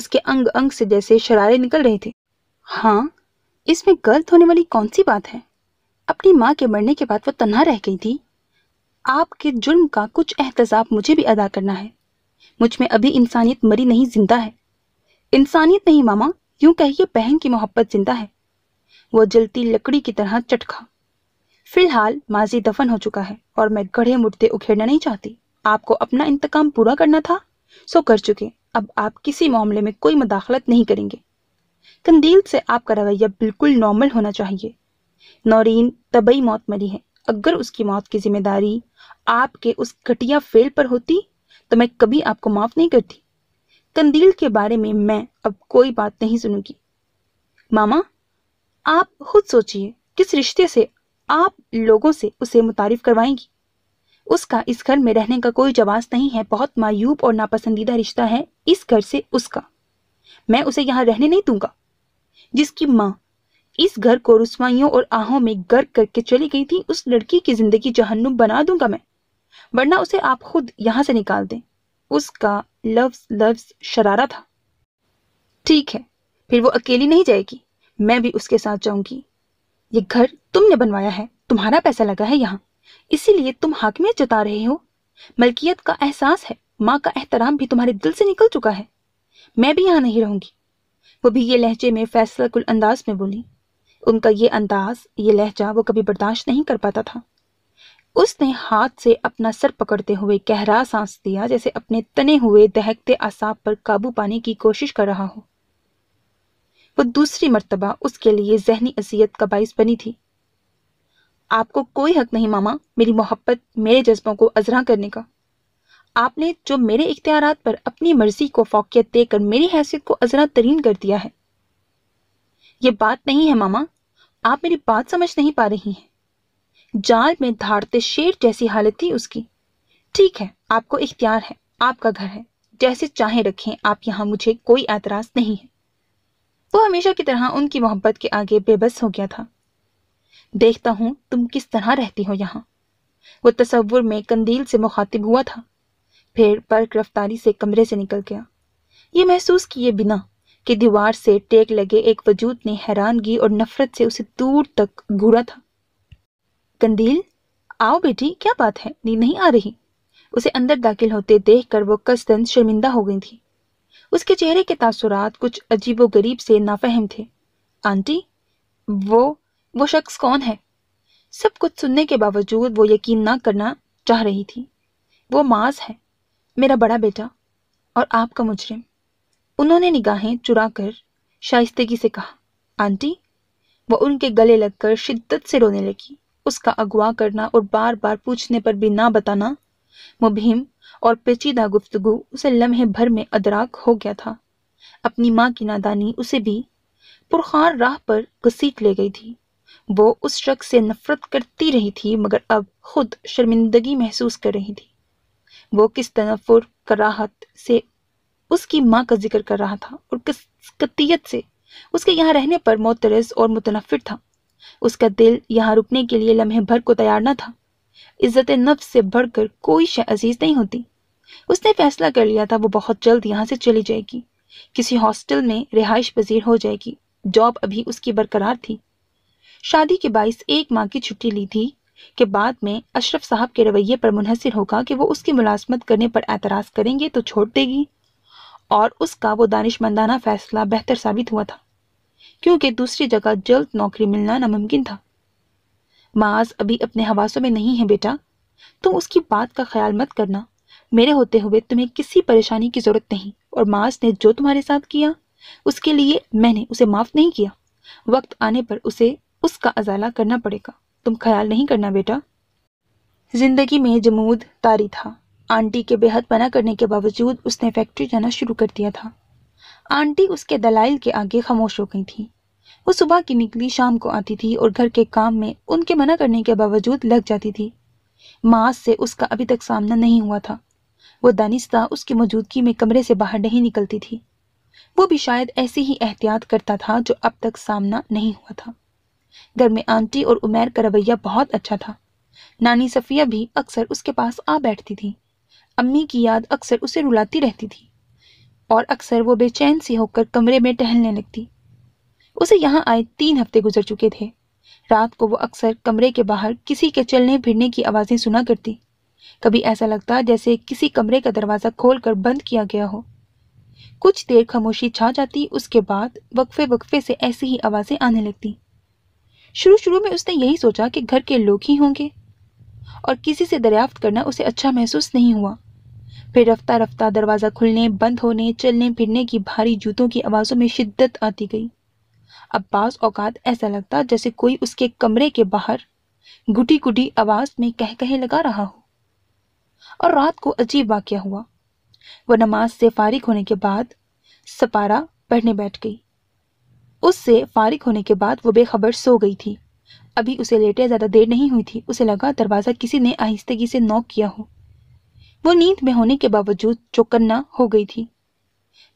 उसके अंग अंग से जैसे शरारे निकल रहे थे हाँ इसमें गलत होने वाली कौन सी बात है अपनी माँ के मरने के बाद वो तन्हा रह गई थी आपके जुर्म का कुछ एहतजाब मुझे भी अदा करना है मुझ में अभी इंसानियत मरी नहीं जिंदा है इंसानियत नहीं मामा यूं कहिए बहन की मोहब्बत जिंदा है वो जलती लकड़ी की तरह चटखा फिलहाल माजी दफन हो चुका है और मैं गढ़े मुर्दे उखेड़ना नहीं चाहती आपको अपना इंतकाम पूरा करना था सो कर चुके अब आप किसी मामले में कोई मुदाखलत नहीं करेंगे कंदील से आपका रवैया बिल्कुल नॉर्मल होना चाहिए नौरीन तबई मौत मरी है अगर उसकी मौत की जिम्मेदारी आपके उस घटिया फेल पर होती तो मैं कभी आपको माफ नहीं करती कंदील के बारे में मैं अब कोई बात नहीं सुनूंगी मामा आप खुद सोचिए किस रिश्ते से आप लोगों से उसे मुतारिफ करवाएंगी उसका इस घर में रहने का कोई जवाब नहीं है बहुत मायूब और नापसंदीदा रिश्ता है इस घर से उसका मैं उसे यहां रहने नहीं दूंगा जिसकी माँ इस घर को रुसवाइयों और आहों में गर्क करके चली गई थी उस लड़की की जिंदगी जहन्नुम बना दूंगा मैं वरना उसे आप खुद यहां से निकाल दें उसका लफ्ज लफ्ज शरारा था ठीक है फिर वो अकेली नहीं जाएगी मैं भी उसके साथ जाऊंगी ये घर तुमने बनवाया है तुम्हारा पैसा लगा है यहाँ इसीलिए तुम हाकमियत जता रहे हो मलकियत का एहसास है माँ का एहतराम भी तुम्हारे दिल से निकल चुका है मैं भी यहाँ नहीं रहूंगी वो भी ये लहजे में फैसला कुल अंदाज में बोली उनका ये अंदाज ये लहजा वो कभी बर्दाश्त नहीं कर पाता था उसने हाथ से अपना सर पकड़ते हुए गहरा सांस दिया जैसे अपने तने हुए दहकते आसाब पर काबू पाने की कोशिश कर रहा हो वो दूसरी मर्तबा उसके लिए जहनी असीयत का बायस बनी थी आपको कोई हक नहीं मामा मेरी मोहब्बत मेरे जज्बों को अजरा करने का आपने जो मेरे इख्तियार पर अपनी मर्जी को फोकियत देकर मेरी हैसियत को अजरा तरीन कर दिया है ये बात नहीं है मामा आप मेरी बात समझ नहीं पा रही हैं जाल में धाड़ते शेर जैसी हालत थी उसकी ठीक है आपको इख्तियार है आपका घर है जैसे चाहे रखें आप यहाँ मुझे कोई एतराज नहीं है वो हमेशा की तरह उनकी मोहब्बत के आगे बेबस हो गया था देखता हूँ तुम किस तरह रहती हो यहाँ वो तस्वुर में कंदील से मुखातिब हुआ था फिर बर्क रफ्तारी से कमरे से निकल गया ये महसूस किए बिना कि दीवार से टेक लगे एक वजूद ने हैरानगी और नफरत से उसे दूर तक घूरा था कंदील आओ बेटी क्या बात है नींद नहीं आ रही उसे अंदर दाखिल होते देख कर वो कसदन शर्मिंदा हो गई थी उसके चेहरे के तासुरात कुछ अजीब गरीब से नाफहम थे आंटी वो वो शख्स कौन है सब कुछ सुनने के बावजूद वो यकीन ना करना चाह रही थी वो माज है मेरा बड़ा बेटा और आपका मुजरिम उन्होंने निगाहें चुराकर शाइस्तगी से कहा आंटी वह उनके गले लगकर शिद्दत से रोने लगी उसका अगवा करना और बार बार पूछने पर भी ना बताना मुहिम और पेचीदा गुफ्तगु उसे लम्हे भर में अदराक हो गया था अपनी माँ की नादानी उसे भी पुरखार राह पर घसीट ले गई थी वो उस शख्स से नफरत करती रही थी मगर अब खुद शर्मिंदगी महसूस कर रही थी वो किस तनफुर कराहत से उसकी माँ का जिक्र कर रहा था और किस से उसके यहाँ रहने पर मोतरस और मुतनफिर था उसका दिल यहाँ रुकने के लिए लम्हे भर को तैयार न था इज्जत नफ्स से बढ़कर कोई शह अजीज नहीं होती उसने फैसला कर लिया था वो बहुत जल्द यहाँ से चली जाएगी किसी हॉस्टल में रिहाइश पजीर हो जाएगी जॉब अभी उसकी बरकरार थी शादी के बाईस एक माह की छुट्टी ली थी के बाद में अशरफ साहब के रवैये पर मुनहसर होगा कि वो उसकी मुलाजमत करने पर एतराज़ करेंगे तो छोड़ देगी और उसका वो दानिश मंदाना फैसला बेहतर साबित हुआ था क्योंकि दूसरी जगह जल्द नौकरी मिलना नामुमकिन था माज अभी अपने हवासों में नहीं है बेटा तुम उसकी बात का ख्याल मत करना मेरे होते हुए तुम्हें किसी परेशानी की जरूरत नहीं और माज ने जो तुम्हारे साथ किया उसके लिए मैंने उसे माफ नहीं किया वक्त आने पर उसे उसका अजाला करना पड़ेगा तुम ख्याल नहीं करना बेटा जिंदगी में जमूद तारी था आंटी के बेहद मना करने के बावजूद उसने फैक्ट्री जाना शुरू कर दिया था आंटी उसके दलाइल के आगे खामोश हो गई थी वो सुबह की निकली शाम को आती थी और घर के काम में उनके मना करने के बावजूद लग जाती थी माँ से उसका अभी तक सामना नहीं हुआ था वो दानिस्ता उसकी मौजूदगी में कमरे से बाहर नहीं निकलती थी वो भी शायद ऐसी ही एहतियात करता था जो अब तक सामना नहीं हुआ था घर में आंटी और उमेर का रवैया बहुत अच्छा था नानी सफिया भी अक्सर उसके पास आ बैठती थी अम्मी की याद अक्सर उसे रुलाती रहती थी और अक्सर वो बेचैन सी होकर कमरे में टहलने लगती उसे यहाँ आए तीन हफ्ते गुजर चुके थे रात को वो अक्सर कमरे के बाहर किसी के चलने फिरने की आवाज़ें सुना करती कभी ऐसा लगता जैसे किसी कमरे का दरवाज़ा खोलकर बंद किया गया हो कुछ देर खामोशी छा जाती उसके बाद वक्फे वक्फे से ऐसी ही आवाज़ें आने लगती शुरू शुरू में उसने यही सोचा कि घर के लोग ही होंगे और किसी से दरियाफ्त करना उसे अच्छा महसूस नहीं हुआ फिर रफ्ता रफ्ता दरवाज़ा खुलने बंद होने चलने फिरने की भारी जूतों की आवाज़ों में शिद्दत आती गई अब बास औकात ऐसा लगता जैसे कोई उसके कमरे के बाहर गुटी गुटी आवाज़ में कह कहे लगा रहा हो और रात को अजीब वाक्य हुआ वह नमाज से फारिग होने के बाद सपारा पढ़ने बैठ गई उससे फारिग होने के बाद वो बेखबर सो गई थी अभी उसे लेटे ज़्यादा देर नहीं हुई थी उसे लगा दरवाज़ा किसी ने आहिस्तगी से नॉक किया हो वो नींद में होने के बावजूद चौकन्ना हो गई थी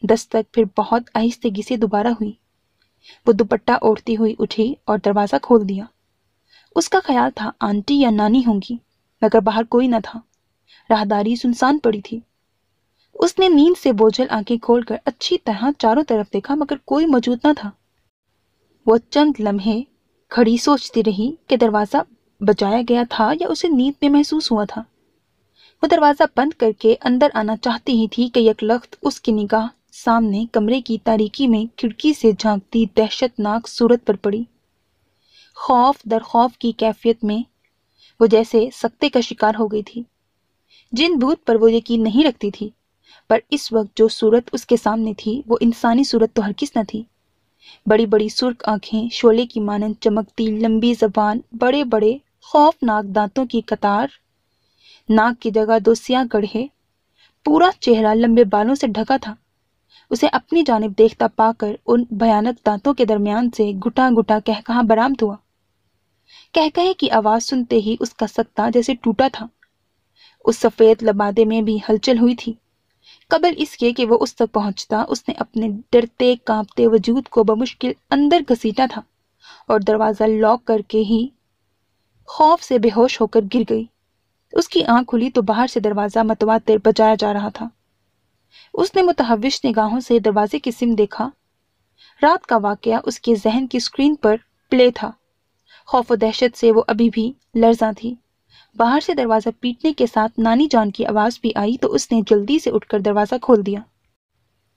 दस्तक फिर बहुत आहिस्तगी से दोबारा हुई वो दुपट्टा ओढ़ती हुई उठी और दरवाज़ा खोल दिया उसका ख्याल था आंटी या नानी होंगी मगर बाहर कोई न था राहदारी सुनसान पड़ी थी उसने नींद से बोझल आंखें खोलकर अच्छी तरह चारों तरफ देखा मगर कोई मौजूद न था वो चंद लम्हे खड़ी सोचती रही कि दरवाज़ा बजाया गया था या उसे नींद में महसूस हुआ था वो दरवाज़ा बंद करके अंदर आना चाहती ही थी कि एक लख्त उसकी निगाह सामने कमरे की तारीकी में खिड़की से झांकती दहशतनाक सूरत पर पड़ी खौफ दर खौफ की कैफियत में वो जैसे सख्ते का शिकार हो गई थी जिन भूत पर वो यकीन नहीं रखती थी पर इस वक्त जो सूरत उसके सामने थी वो इंसानी सूरत तो हर किस न थी बड़ी बड़ी सुर्ख आंखें शोले की मानन चमकती लंबी जबान बड़े बड़े खौफनाक दांतों की कतार नाक की जगह दो सियाह गढ़े पूरा चेहरा लंबे बालों से ढका था उसे अपनी जानब देखता पाकर उन भयानक दांतों के दरमियान से घुटा घुटा कहकहा बरामद हुआ कहकहे की आवाज सुनते ही उसका सत्ता जैसे टूटा था उस सफेद लबादे में भी हलचल हुई थी कबल इसके कि वो उस तक पहुंचता उसने अपने डरते कांपते वजूद को बमुश्किल अंदर घसीटा था और दरवाज़ा लॉक करके ही खौफ से बेहोश होकर गिर गई उसकी आंख खुली तो बाहर से दरवाज़ा मतवातर बजाया जा रहा था उसने मुतहविश निगाहों से दरवाजे की सिम देखा रात का वाकया उसके जहन की स्क्रीन पर प्ले था खौफ व दहशत से वो अभी भी लर्जा थी बाहर से दरवाज़ा पीटने के साथ नानी जान की आवाज़ भी आई तो उसने जल्दी से उठकर दरवाज़ा खोल दिया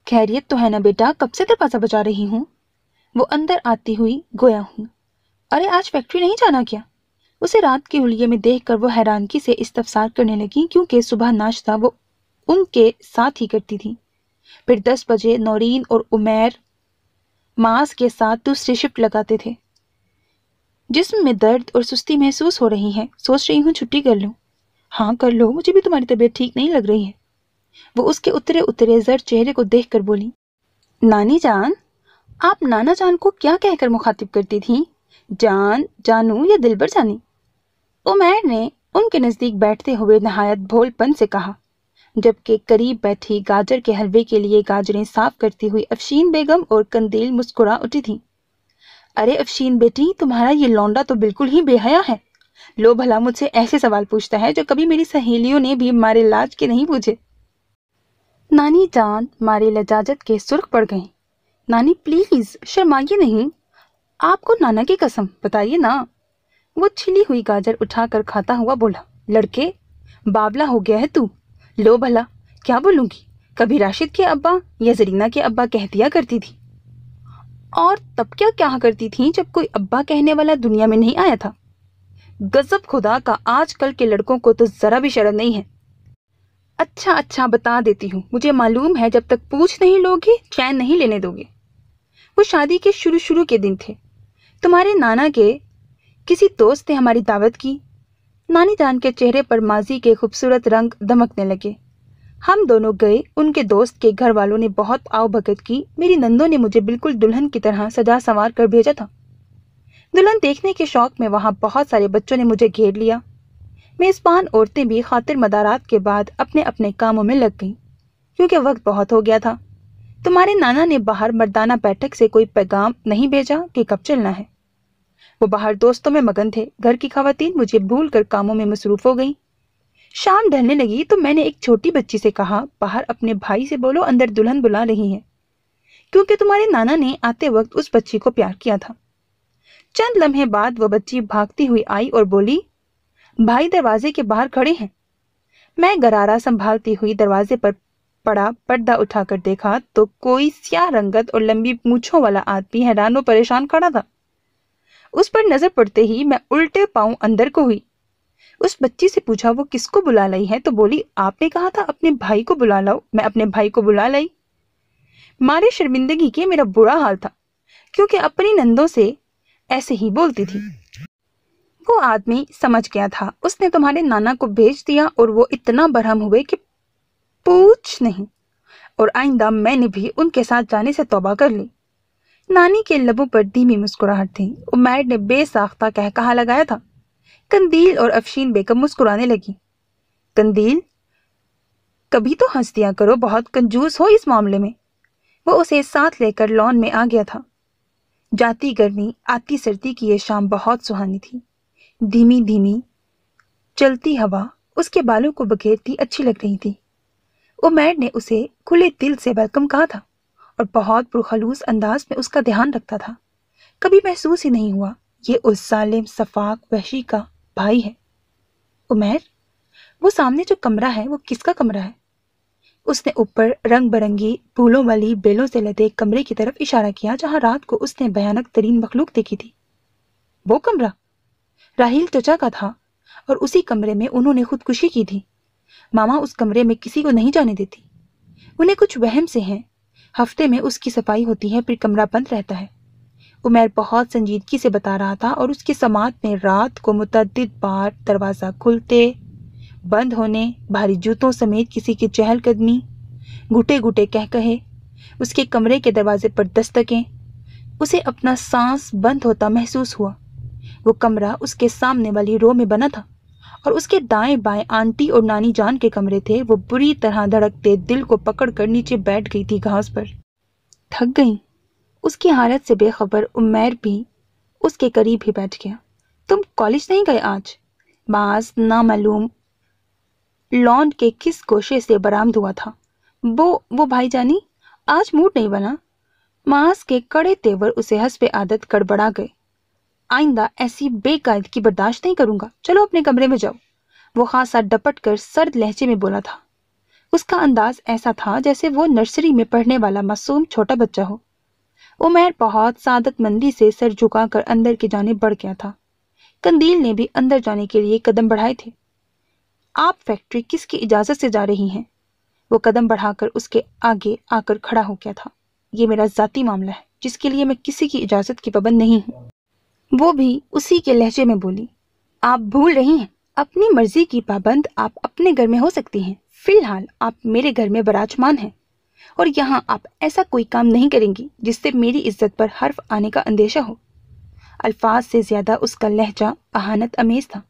खैरियत तो है ना बेटा कब से दरवाज़ा बजा रही हूँ वो अंदर आती हुई गोया हूँ अरे आज फैक्ट्री नहीं जाना क्या उसे रात के उलिये में देखकर वो हैरानगी से इस्तफसार करने लगी क्योंकि सुबह नाश्ता वो उनके साथ ही करती थी फिर दस बजे नौरीन और उमेर मास के साथ दूसरी शिफ्ट लगाते थे जिसम में दर्द और सुस्ती महसूस हो रही है सोच रही हूँ छुट्टी कर लूँ हाँ कर लो मुझे भी तुम्हारी तबीयत ठीक नहीं लग रही है वो उसके उतरे उतरे जर चेहरे को कर बोली नानी जान आप नाना जान को क्या कहकर मुखातिब करती थी जान जानू या दिलबर जानी उमैर ने उनके नज़दीक बैठते हुए नहायत भोलपन से कहा जबकि करीब बैठी गाजर के हलवे के लिए गाजरें साफ करती हुई अफशीन बेगम और कंदील मुस्कुरा उठी थी अरे अफशीन बेटी तुम्हारा ये लौंडा तो बिल्कुल ही बेहया है लो भला मुझसे ऐसे सवाल पूछता है जो कभी मेरी सहेलियों ने भी मारे लाज के नहीं पूछे नानी जान मारे लजाजत के सुर्ख पड़ गई नानी प्लीज शर्माइए नहीं आपको नाना की कसम बताइए ना वो छिली हुई गाजर उठाकर खाता हुआ बोला लड़के बावला हो गया है तू लो भला क्या बोलूंगी कभी राशिद के अब्बा या जरीना के अब्बा कह दिया करती थी और तब क्या क्या करती थी जब कोई अब्बा कहने वाला दुनिया में नहीं आया था गजब खुदा का आजकल के लड़कों को तो ज़रा भी शर्म नहीं है अच्छा अच्छा बता देती हूँ मुझे मालूम है जब तक पूछ नहीं लोगे चैन नहीं लेने दोगे वो शादी के शुरू शुरू के दिन थे तुम्हारे नाना के किसी दोस्त ने हमारी दावत की नानी जान के चेहरे पर माजी के खूबसूरत रंग दमकने लगे हम दोनों गए उनके दोस्त के घर वालों ने बहुत आव भगत की मेरी नंदों ने मुझे बिल्कुल दुल्हन की तरह सजा संवार कर भेजा था दुल्हन देखने के शौक में वहाँ बहुत सारे बच्चों ने मुझे घेर लिया मेज़बान औरतें भी खातिर मदारात के बाद अपने अपने कामों में लग गईं क्योंकि वक्त बहुत हो गया था तुम्हारे नाना ने बाहर मर्दाना बैठक से कोई पैगाम नहीं भेजा कि कब चलना है वो बाहर दोस्तों में मगन थे घर की खातन मुझे भूल कर कामों में मसरूफ हो गई शाम ढलने लगी तो मैंने एक छोटी बच्ची से कहा बाहर अपने भाई से बोलो अंदर दुल्हन बुला रही है क्योंकि तुम्हारे नाना ने आते वक्त उस बच्ची को प्यार किया था चंद लम्हे बाद वह बच्ची भागती हुई आई और बोली भाई दरवाजे के बाहर खड़े हैं मैं गरारा संभालती हुई दरवाजे पर पड़ा पर्दा उठाकर देखा तो कोई स्या रंगत और लंबी मूछों वाला आदमी हैरान परेशान खड़ा था उस पर नजर पड़ते ही मैं उल्टे पाऊं अंदर को हुई उस बच्ची से पूछा वो किसको बुला लाई है तो बोली आपने कहा था अपने भाई को बुला लाओ मैं अपने भाई को बुला लाई मारे शर्मिंदगी के मेरा बुरा हाल था क्योंकि अपनी नंदों से ऐसे ही बोलती थी वो आदमी समझ गया था उसने तुम्हारे नाना को भेज दिया और वो इतना बरहम हुए कि पूछ नहीं और आइंदा मैंने भी उनके साथ जाने से तोबा कर ली नानी के लबों पर धीमी मुस्कुराहट थी उमैर ने बेसाख्ता कह कहा लगाया था कंदील और अफशीन बेगम मुस्कुराने लगी कंदील कभी तो हंसतिया करो बहुत कंजूस हो इस मामले में वो उसे साथ लेकर लॉन में आ गया था जाती गर्मी आती सर्दी की यह शाम बहुत सुहानी थी धीमी धीमी चलती हवा उसके बालों को बघेरती अच्छी लग रही थी उमैर ने उसे खुले दिल से वेलकम कहा था और बहुत पुरखलूस अंदाज में उसका ध्यान रखता था कभी महसूस ही नहीं हुआ ये उस सालिम सफाक वहशी का भाई है उमेर वो सामने जो कमरा है वो किसका कमरा है उसने ऊपर रंग बिरंगी फूलों वाली बेलों से लदे कमरे की तरफ इशारा किया जहां रात को उसने भयानक तरीन मखलूक देखी थी वो कमरा राहील चचा का था और उसी कमरे में उन्होंने खुदकुशी की थी मामा उस कमरे में किसी को नहीं जाने देती उन्हें कुछ वहम से हैं हफ्ते में उसकी सफाई होती है फिर कमरा बंद रहता है उमेर बहुत संजीदगी से बता रहा था और उसके समात में रात को मुतद बार दरवाज़ा खुलते बंद होने भारी जूतों समेत किसी की चहलकदमी घुटे घुटे कह कहे उसके कमरे के दरवाजे पर दस्तकें उसे अपना सांस बंद होता महसूस हुआ वो कमरा उसके सामने वाली रो में बना था और उसके दाएं बाएं आंटी और नानी जान के कमरे थे वो बुरी तरह धड़कते दिल को पकड़कर नीचे बैठ गई थी घास पर थक गई उसकी हालत से बेखबर उमैर भी उसके करीब ही बैठ गया तुम कॉलेज नहीं गए आज बाज नामालूम लॉन्ड के किस गोशे से बरामद हुआ था वो वो भाई जानी आज मूड नहीं बना मांस के कड़े तेवर उसे हंस पे आदत गड़बड़ा गए आइंदा ऐसी बेकायद की बर्दाश्त नहीं करूंगा चलो अपने कमरे में जाओ वो खासा डपट कर सर्द लहजे में बोला था उसका अंदाज ऐसा था जैसे वो नर्सरी में पढ़ने वाला मासूम छोटा बच्चा हो उमेर बहुत मंदी से सर झुकाकर अंदर की जाने बढ़ गया था कंदील ने भी अंदर जाने के लिए कदम बढ़ाए थे आप फैक्ट्री किसकी इजाज़त से जा रही हैं वो कदम बढ़ाकर उसके आगे आकर खड़ा हो गया था ये मेरा ज़ाती मामला है जिसके लिए मैं किसी की इजाज़त की पाबंद नहीं हूँ वो भी उसी के लहजे में बोली आप भूल रही हैं अपनी मर्जी की पाबंद आप अपने घर में हो सकती हैं फिलहाल आप मेरे घर में बराजमान हैं और यहाँ आप ऐसा कोई काम नहीं करेंगी जिससे मेरी इज्जत पर हर्फ आने का अंदेशा हो अल्फाज से ज़्यादा उसका लहजा अहानत अमेज था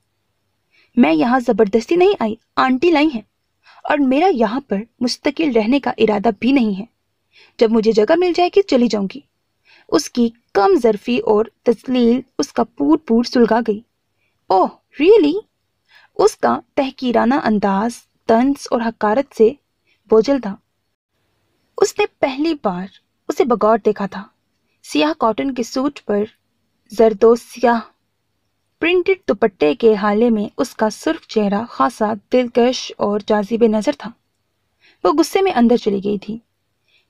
मैं यहाँ ज़बरदस्ती नहीं आई आंटी लाई हैं और मेरा यहाँ पर मुस्तकिल रहने का इरादा भी नहीं है जब मुझे जगह मिल जाएगी चली जाऊंगी उसकी कम जरफी और तस्लील उसका पूर पूर सुलगा गई ओह रियली उसका तहकीराना अंदाज तंस और हकारत से बोझल था उसने पहली बार उसे बगौर देखा था सियाह कॉटन के सूट पर जरदो सियाह प्रिंटेड दुपट्टे के हाले में उसका सुर्ख चेहरा खासा दिलकश और जाजिब नज़र था वो गुस्से में अंदर चली गई थी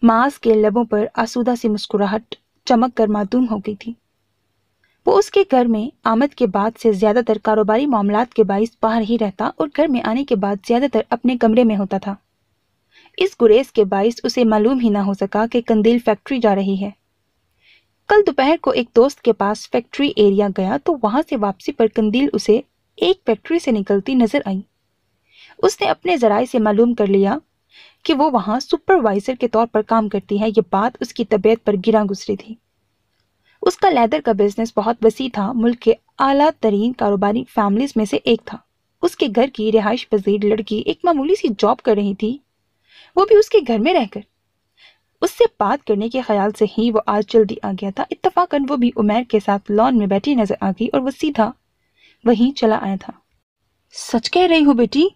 मास के लबों पर आसूदा सी मुस्कुराहट चमक गर्मातूम हो गई थी वो उसके घर में आमद के बाद से ज्यादातर कारोबारी मामला के बायस बाहर ही रहता और घर में आने के बाद ज्यादातर अपने कमरे में होता था इस गुरेज के बायस उसे मालूम ही ना हो सका कि कंदील फैक्ट्री जा रही है कल दोपहर को एक दोस्त के पास फैक्ट्री एरिया गया तो वहां से वापसी पर कंदील उसे एक फैक्ट्री से निकलती नजर आई उसने अपने जराये से मालूम कर लिया कि वो वहाँ सुपरवाइजर के तौर पर काम करती है ये बात उसकी तबीयत पर गिरा गुजरी थी उसका लेदर का बिजनेस बहुत वसी था मुल्क के आला तरीन कारोबारी फैमिलीज में से एक था उसके घर की रिहाइश पजीर लड़की एक मामूली सी जॉब कर रही थी वो भी उसके घर में रहकर उससे बात करने के ख्याल से ही वो आज जल्दी आ गया था इतफाकन वो भी उमेर के साथ लॉन में बैठी नजर आ गई और वो सीधा वहीं चला आया था सच कह रही हूँ बेटी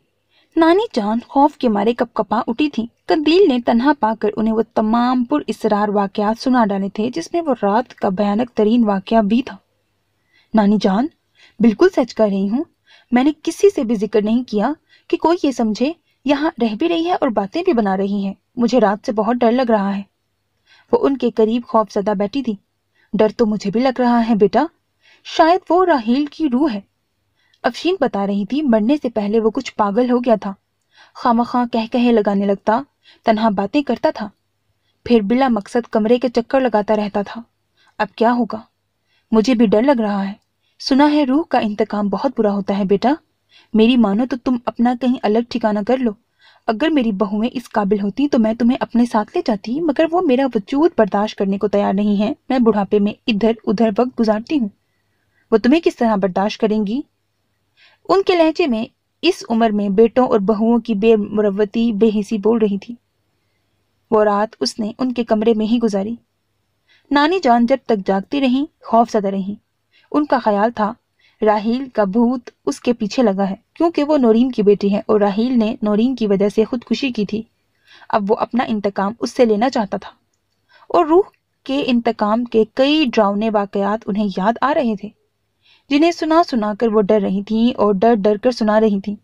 नानी जान खौफ के मारे कप कपा उठी थी कंदील ने तनहा पाकर उन्हें वो तमाम पुर इसरार वाकयात सुना डाले थे जिसमें वो रात का भयानक तरीन वाकया भी था नानी जान बिल्कुल सच कह रही हूँ मैंने किसी से भी जिक्र नहीं किया कि कोई ये समझे यहाँ रह भी रही है और बातें भी बना रही है मुझे रात से बहुत डर लग रहा है वो उनके करीब खौफ सदा बैठी थी डर तो मुझे भी लग रहा है बेटा शायद वो राहील की रूह है अफशीन बता रही थी मरने से पहले वो कुछ पागल हो गया था खामा खां कह कहे लगाने लगता तनहा बातें करता था फिर बिला मकसद कमरे के चक्कर लगाता रहता था अब क्या होगा मुझे भी डर लग रहा है सुना है रूह का इंतकाम बहुत बुरा होता है बेटा मेरी मानो तो तुम अपना कहीं अलग ठिकाना कर लो अगर मेरी बहुएं इस काबिल होती तो मैं तुम्हें अपने साथ ले जाती मगर वो मेरा वजूद बर्दाश्त करने को तैयार नहीं है मैं बुढ़ापे में इधर उधर वक्त गुजारती हूँ वो तुम्हें किस तरह बर्दाश्त करेंगी उनके लहजे में इस उम्र में बेटों और बहुओं की बेमरवती बेहिसी बोल रही थी वो रात उसने उनके कमरे में ही गुजारी नानी जान जब तक जागती रहीं खौफ सदा रहीं उनका ख्याल था राहील का भूत उसके पीछे लगा है क्योंकि वो नौरीन की बेटी है और राहील ने नौरीन की वजह से खुदकुशी की थी अब वो अपना इंतकाम उससे लेना चाहता था और रूह के इंतकाम के कई ड्रावने वाकयात उन्हें याद आ रहे थे जिन्हें सुना सुना कर वो डर रही थीं और डर डर कर सुना रही थीं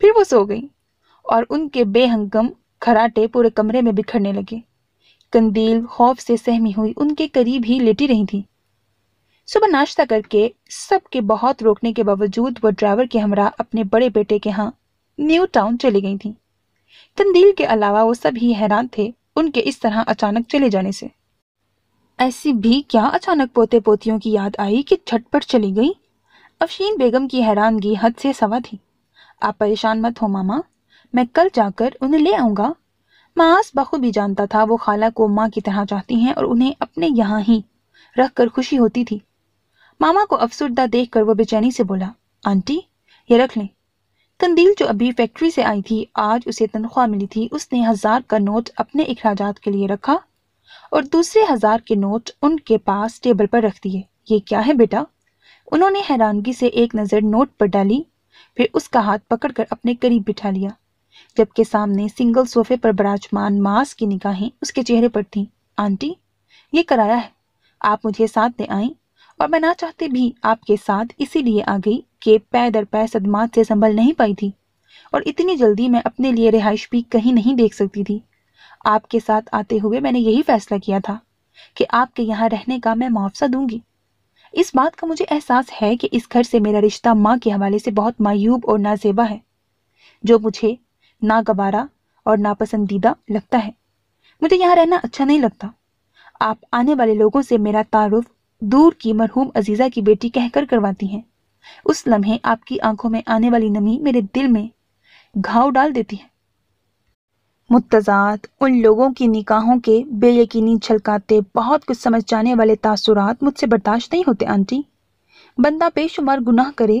फिर वो सो गई और उनके बेहंगम खराटे पूरे कमरे में बिखरने लगे कंदील खौफ से सहमी हुई उनके करीब ही लेटी रही थी सुबह नाश्ता करके सबके बहुत रोकने के बावजूद वह ड्राइवर के हमरा अपने बड़े बेटे के यहाँ न्यू टाउन चली गई थी कंदील के अलावा वो सब ही हैरान थे उनके इस तरह अचानक चले जाने से ऐसी भी क्या अचानक पोते पोतियों की याद आई कि झटपट चली गई अफशीन बेगम की हैरानगी हद से सवा थी आप परेशान मत हो मामा मैं कल जाकर उन्हें ले आऊँगा मास बखूबी जानता था वो खाला को माँ की तरह चाहती हैं और उन्हें अपने यहाँ ही रख कर खुशी होती थी मामा को अफसरदा देख कर वो बेचैनी से बोला आंटी ये रख लें कंदील जो अभी फैक्ट्री से आई थी आज उसे तनख्वाह मिली थी उसने हजार का नोट अपने अखराज के लिए रखा और दूसरे हजार के नोट उनके पास टेबल पर रख दिए ये क्या है बेटा उन्होंने हैरानगी से एक नज़र नोट पर डाली फिर उसका हाथ पकड़कर अपने करीब बिठा लिया जबकि सामने सिंगल सोफे पर बराजमान मास की निगाहें उसके चेहरे पर थीं आंटी ये कराया है आप मुझे साथ ले आई और मैं ना चाहते भी आपके साथ इसीलिए आ गई कि पै दर पै सदमात से संभल नहीं पाई थी और इतनी जल्दी मैं अपने लिए रिहाइश भी कहीं नहीं देख सकती थी आपके साथ आते हुए मैंने यही फैसला किया था कि आपके यहाँ रहने का मैं मुआवजा दूंगी इस बात का मुझे एहसास है कि इस घर से मेरा रिश्ता माँ के हवाले से बहुत मायूब और नाजेबा है जो मुझे नागवारा और नापसंदीदा लगता है मुझे यहाँ रहना अच्छा नहीं लगता आप आने वाले लोगों से मेरा तारुफ दूर की मरहूम अजीज़ा की बेटी कहकर करवाती हैं उस लम्हे आपकी आंखों में आने वाली नमी मेरे दिल में घाव डाल देती है मुतजाद उन लोगों की निकाहों के बेयकीनी छलकाते बहुत कुछ समझ जाने वाले तासुरात मुझसे बर्दाश्त नहीं होते आंटी बंदा बेशुमार गुनाह करे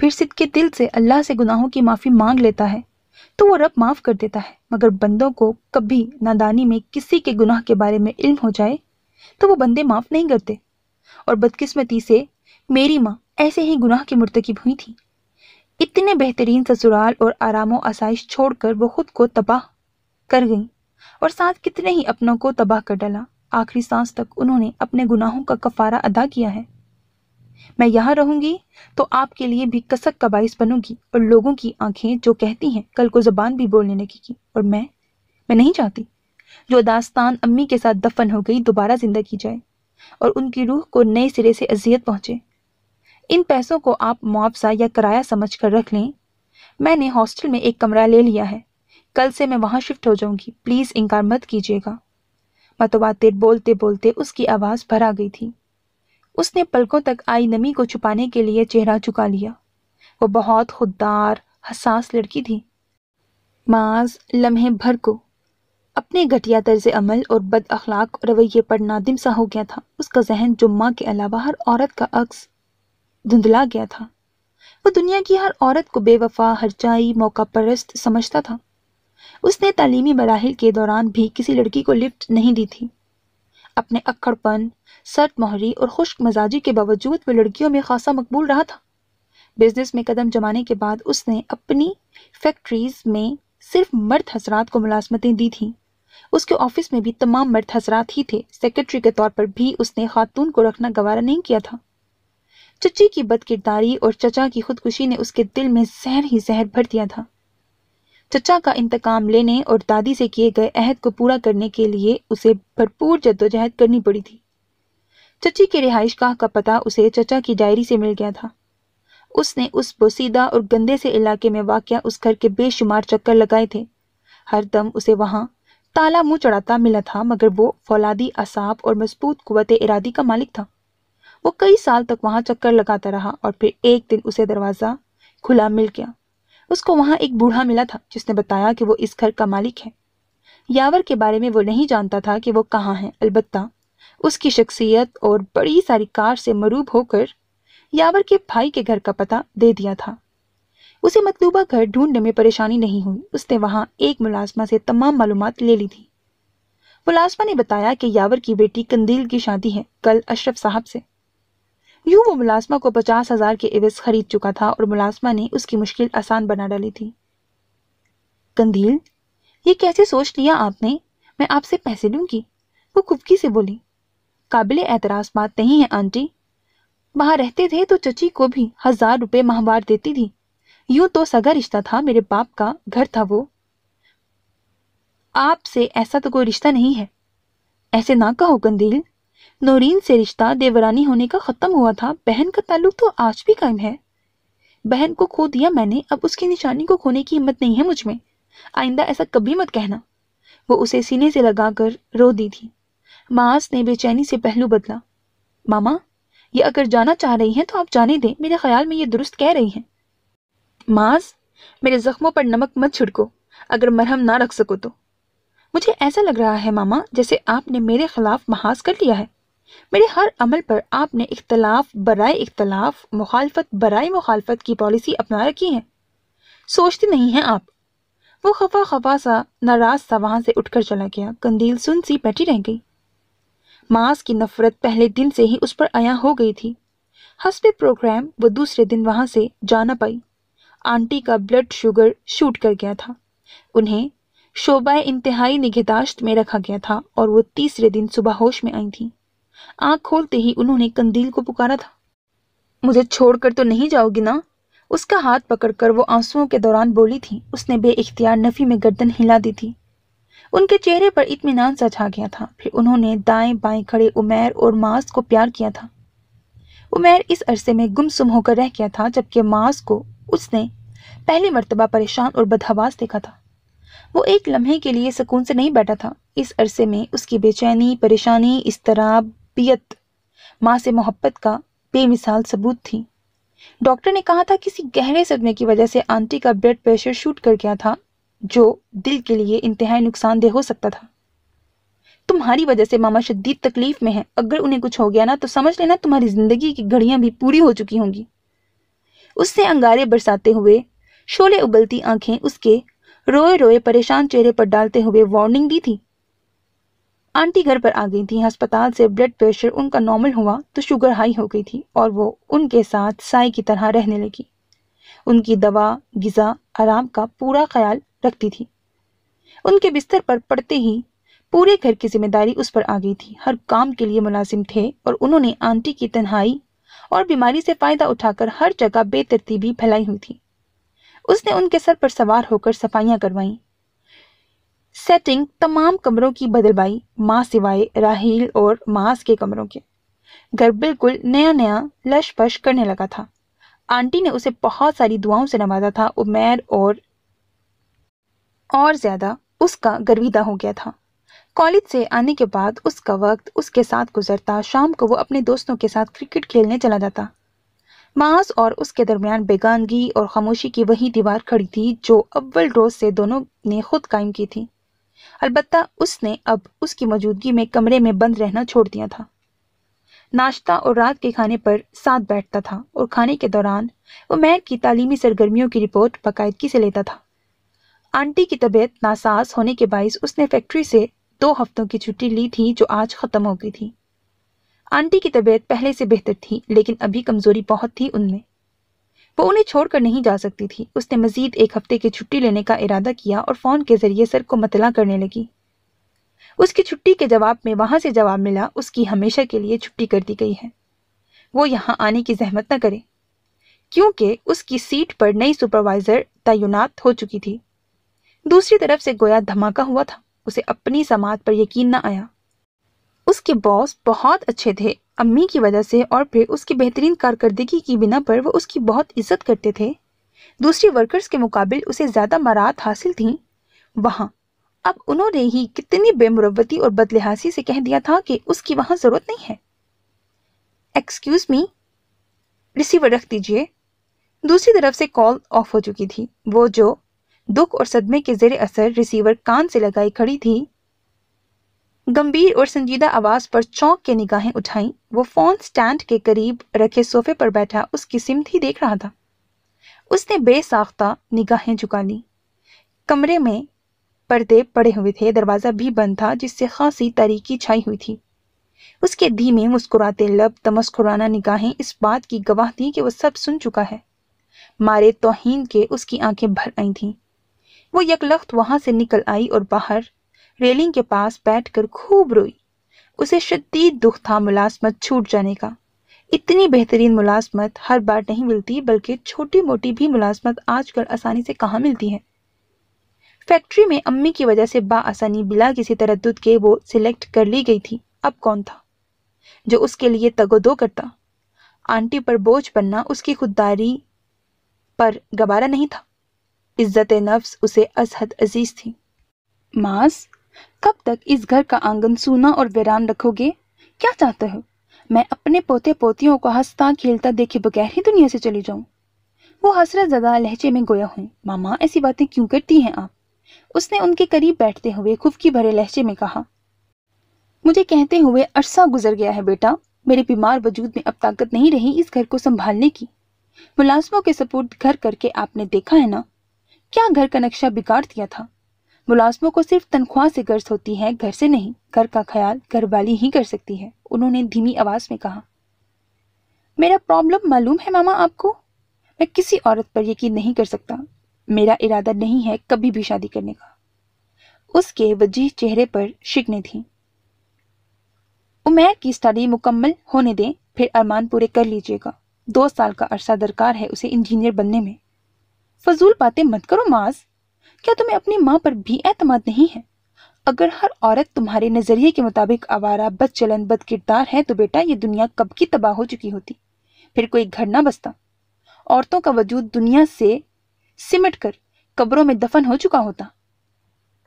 फिर सिद के दिल से अल्लाह से गुनाहों की माफ़ी मांग लेता है तो वो रब माफ़ कर देता है मगर बंदों को कभी नादानी में किसी के गुनाह के बारे में इल्म हो जाए तो वो बंदे माफ़ नहीं करते और बदकिस्मती से मेरी माँ ऐसे ही गुनाह की मुर्तकब हुई थी इतने बेहतरीन ससुराल और आराम आसाइश छोड़कर वो खुद को तबाह कर गईं और साथ कितने ही अपनों को तबाह कर डाला आखिरी सांस तक उन्होंने अपने गुनाहों का कफारा अदा किया है मैं यहाँ रहूंगी तो आपके लिए भी कसक का बाइस बनूंगी और लोगों की आंखें जो कहती हैं कल को जबान भी बोलने लगेगी और मैं मैं नहीं चाहती जो दास्तान अम्मी के साथ दफन हो गई दोबारा जिंदा की जाए और उनकी रूह को नए सिरे से अजियत पहुंचे इन पैसों को आप मुआवजा या किराया समझ कर रख लें मैंने हॉस्टल में एक कमरा ले लिया है कल से मैं वहाँ शिफ्ट हो जाऊंगी प्लीज़ इनकार मत कीजिएगा मतवाते बोलते बोलते उसकी आवाज़ भर आ गई थी उसने पलकों तक आई नमी को छुपाने के लिए चेहरा चुका लिया वो बहुत खुददार हसास लड़की थी माज लम्हे भर को अपने घटिया तर्ज अमल और बद अखलाक रवैये पर नादिम सा हो गया था उसका जहन जुम्मा के अलावा हर औरत का अक्स धुंधला गया था वो दुनिया की हर औरत को बेवफा हरचाई मौका परस्त समझता था उसने तालीमी मराहल के दौरान भी किसी लड़की को लिफ्ट नहीं दी थी अपने अक्खड़पन सट मोहरी और खुश्क मजाजी के बावजूद वह लड़कियों में खासा मकबूल रहा था बिजनेस में कदम जमाने के बाद उसने अपनी फैक्ट्रीज में सिर्फ मर्द हजरात को मुलाजमतें दी थीं उसके ऑफिस में भी तमाम मर्द हजरात ही थे सेक्रेटरी के तौर पर भी उसने खातून को रखना गवारा नहीं किया था चची की बदकिरदारी और चचा की खुदकुशी ने उसके दिल में जहर ही जहर भर दिया था चचा का इंतकाम लेने और दादी से किए गए अहद को पूरा करने के लिए उसे भरपूर जद्दोजहद करनी पड़ी थी चची के रिहाइश गाह का पता उसे चचा की डायरी से मिल गया था उसने उस बोसीदा और गंदे से इलाके में वाक़ उस घर के बेशुमार चक्कर लगाए थे हर दम उसे वहाँ ताला मुंह चढ़ाता मिला था मगर वो फौलादी असाब और मजबूत कुत इरादी का मालिक था वो कई साल तक वहाँ चक्कर लगाता रहा और फिर एक दिन उसे दरवाज़ा खुला मिल गया उसको वहां एक बूढ़ा मिला था जिसने बताया कि वो इस घर का मालिक है यावर के बारे में वो नहीं जानता था कि वो कहाँ है अलबत्ता उसकी शख्सियत और बड़ी सारी कार से मरूब होकर यावर के भाई के घर का पता दे दिया था उसे मतलूबा घर ढूंढने में परेशानी नहीं हुई उसने वहां एक मुलाजमा से तमाम मालूम ले ली थी मुलाजमा ने बताया कि यावर की बेटी कंदील की शादी है कल अशरफ साहब से यूं वो मुलाजमा को पचास हजार के एवज खरीद चुका था और मुलाजमा ने उसकी मुश्किल आसान बना डाली थी कंदील ये कैसे सोच लिया आपने मैं आपसे पैसे लूंगी वो खुबकी से बोली काबिल एतराज बात नहीं है आंटी वहां रहते थे तो चची को भी हजार रुपये माहवार देती थी यूं तो सगा रिश्ता था मेरे बाप का घर था वो आपसे ऐसा तो कोई रिश्ता नहीं है ऐसे ना कहो कंदील नौरीन से रिश्ता देवरानी होने का ख़त्म हुआ था बहन का ताल्लुक तो आज भी कायम है बहन को खो दिया मैंने अब उसकी निशानी को खोने की हिम्मत नहीं है मुझ में आइंदा ऐसा कभी मत कहना वो उसे सीने से लगाकर रो दी थी मास ने बेचैनी से पहलू बदला मामा ये अगर जाना चाह रही हैं तो आप जाने दें मेरे ख्याल में ये दुरुस्त कह रही हैं माज मेरे जख्मों पर नमक मत छिड़को अगर मरहम ना रख सको तो मुझे ऐसा लग रहा है मामा जैसे आपने मेरे खिलाफ महाज कर लिया है मेरे हर अमल पर आपने इख्तलाफ बरए इख्तलाफ मुखालफत बरए मुखालफत की पॉलिसी अपना रखी है सोचते नहीं हैं आप वो खफा खफा सा नाराज सा वहाँ से उठकर चला गया कंदील सुन सी बैठी रह गई मास की नफरत पहले दिन से ही उस पर आया हो गई थी हंसते प्रोग्राम वो दूसरे दिन वहाँ से जा ना पाई आंटी का ब्लड शुगर शूट कर गया था उन्हें शोबा इंतहाई निगहदाश्त में रखा गया था और वो तीसरे दिन सुबह होश में आई थी आंख खोलते ही उन्होंने कंदील को पुकारा था मुझे छोड़कर तो नहीं जाओगी ना उसका हाथ पकड़कर वो आंसुओं के दौरान बोली थी उसने बेख्तियार नफी में गर्दन हिला दी थी उनके चेहरे पर इतमान सा छा गया था फिर उन्होंने दाएं बाएं खड़े उमैर और मास को प्यार किया था उमैर इस अरसे में गुमसुम होकर रह गया था जबकि मास को उसने पहली मरतबा परेशान और बदहवास देखा था वो एक लम्हे के लिए सुकून से नहीं बैठा था इस अरसे में उसकी बेचैनी परेशानी इस तरह पियत माँ से मोहब्बत का बेमिसाल सबूत थी डॉक्टर ने कहा था किसी गहरे सदमे की वजह से आंटी का ब्लड प्रेशर शूट कर गया था जो दिल के लिए इंतहाई नुकसानदेह हो सकता था तुम्हारी वजह से मामा शदीद तकलीफ में है अगर उन्हें कुछ हो गया ना तो समझ लेना तुम्हारी जिंदगी की घड़ियां भी पूरी हो चुकी होंगी उससे अंगारे बरसाते हुए शोले उबलती आंखें उसके रोए रोए परेशान चेहरे पर डालते हुए वार्निंग दी थी आंटी घर पर आ गई थी अस्पताल से ब्लड प्रेशर उनका नॉर्मल हुआ तो शुगर हाई हो गई थी और वो उनके साथ साई की तरह रहने लगी उनकी दवा गिजा आराम का पूरा ख्याल रखती थी उनके बिस्तर पर पड़ते ही पूरे घर की जिम्मेदारी उस पर आ गई थी हर काम के लिए मुलाजिम थे और उन्होंने आंटी की तन्हाई और बीमारी से फ़ायदा उठाकर हर जगह बेतरतीबी फैलाई हुई थी उसने उनके सर पर सवार होकर सफाइयाँ करवाईं सेटिंग तमाम कमरों की बदलवाई माँ सिवाय राहील और मास के कमरों के घर बिल्कुल नया नया लश पश करने लगा था आंटी ने उसे बहुत सारी दुआओं से नवाजा था उमेर और और ज्यादा उसका गर्विदा हो गया था कॉलेज से आने के बाद उसका वक्त उसके साथ गुजरता शाम को वो अपने दोस्तों के साथ क्रिकेट खेलने चला जाता मास और उसके दरमियान बेगानगी और खामोशी की वही दीवार खड़ी थी जो अव्वल रोज से दोनों ने खुद कायम की थी अलबत्ता उसने अब उसकी मौजूदगी में कमरे में बंद रहना छोड़ दिया था नाश्ता और रात के खाने पर साथ बैठता था और खाने के दौरान वो महक की तालीमी सरगर्मियों की रिपोर्ट बाकायदगी से लेता था आंटी की तबीयत नासाज होने के बायस उसने फैक्ट्री से दो हफ्तों की छुट्टी ली थी जो आज ख़त्म हो गई थी आंटी की तबीयत पहले से बेहतर थी लेकिन अभी कमज़ोरी बहुत थी उनमें वो उन्हें छोड़कर नहीं जा सकती थी उसने मजीद एक हफ्ते की छुट्टी लेने का इरादा किया और फ़ोन के ज़रिए सर को मतला करने लगी उसकी छुट्टी के जवाब में वहाँ से जवाब मिला उसकी हमेशा के लिए छुट्टी कर दी गई है वो यहाँ आने की जहमत न करे क्योंकि उसकी सीट पर नई सुपरवाइज़र तैनात हो चुकी थी दूसरी तरफ से गोया धमाका हुआ था उसे अपनी समात पर यकीन न आया उसके बॉस बहुत अच्छे थे अम्मी की वजह से और फिर उसकी बेहतरीन कारकर्दगी की बिना पर वो उसकी बहुत इज्जत करते थे दूसरी वर्कर्स के मुकाबले उसे ज़्यादा मराहत हासिल थी वहाँ अब उन्होंने ही कितनी बेमुरवती और बदलिहासी से कह दिया था कि उसकी वहाँ ज़रूरत नहीं है एक्सक्यूज़ मी रिसीवर रख दीजिए दूसरी तरफ से कॉल ऑफ हो चुकी थी वो जो दुख और सदमे के जेर असर रिसीवर कान से लगाई खड़ी थी गंभीर और संजीदा आवाज पर चौंक के निगाहें उठाई वो फोन स्टैंड के करीब रखे सोफे पर बैठा उसकी सिमत ही देख रहा था उसने बेसाख्ता निगाहें झुका ली कमरे में पर्दे पड़े हुए थे दरवाज़ा भी बंद था जिससे खासी तारीकी छाई हुई थी उसके धीमे मुस्कुराते लब तमस्कुराना निगाहें इस बात की गवाह थी कि वह सब सुन चुका है मारे तोहन के उसकी आंखें भर आई थीं वो यकलख्त वहां से निकल आई और बाहर रेलिंग के पास बैठकर खूब रोई उसे शदीद दुख था मुलाजमत छूट जाने का इतनी बेहतरीन मुलाजमत हर बार नहीं मिलती बल्कि छोटी मोटी भी मुलाजमत आजकल आसानी से कहाँ मिलती है फैक्ट्री में अम्मी की वजह से बासानी बिला किसी तरद के वो सिलेक्ट कर ली गई थी अब कौन था जो उसके लिए तगोदो करता आंटी पर बोझ बनना उसकी खुददारी पर गबारा नहीं था इज्जत नफ्स उसे असहद अजीज थी मास कब तक इस घर का आंगन सूना और वीरान रखोगे क्या चाहते हो मैं अपने पोते पोतियों को हंसता खेलता देखे बगैर ही दुनिया से चली जाऊं वो हसरत ज्यादा लहजे में गोया हूँ मामा ऐसी बातें क्यों करती हैं आप उसने उनके करीब बैठते हुए खुफकी भरे लहजे में कहा मुझे कहते हुए अरसा गुजर गया है बेटा मेरे बीमार वजूद में अब ताकत नहीं रही इस घर को संभालने की मुलाजमों के सपोर्ट घर करके आपने देखा है ना क्या घर का नक्शा बिगाड़ दिया था मुलाजमों को सिर्फ तनख्वाह से गर्ज होती है घर से नहीं घर का ख्याल घर वाली ही कर सकती है उन्होंने धीमी आवाज में कहा मेरा प्रॉब्लम मालूम है मामा आपको मैं किसी औरत पर यकीन नहीं कर सकता मेरा इरादा नहीं है कभी भी शादी करने का उसके वजीह चेहरे पर शिकने थी उमेर की स्टडी मुकम्मल होने दें फिर अरमान पूरे कर लीजिएगा दो साल का अरसा दरकार है उसे इंजीनियर बनने में फजूल बातें मत करो माज क्या तुम्हें अपनी माँ पर भी एतमाद नहीं है अगर हर औरत तुम्हारे नजरिए के मुताबिक आवारा बद चलन बद किरदार है तो बेटा ये दुनिया कब की तबाह हो चुकी होती फिर कोई घर ना बसता औरतों का वजूद दुनिया से सिमट कर कब्रों में दफन हो चुका होता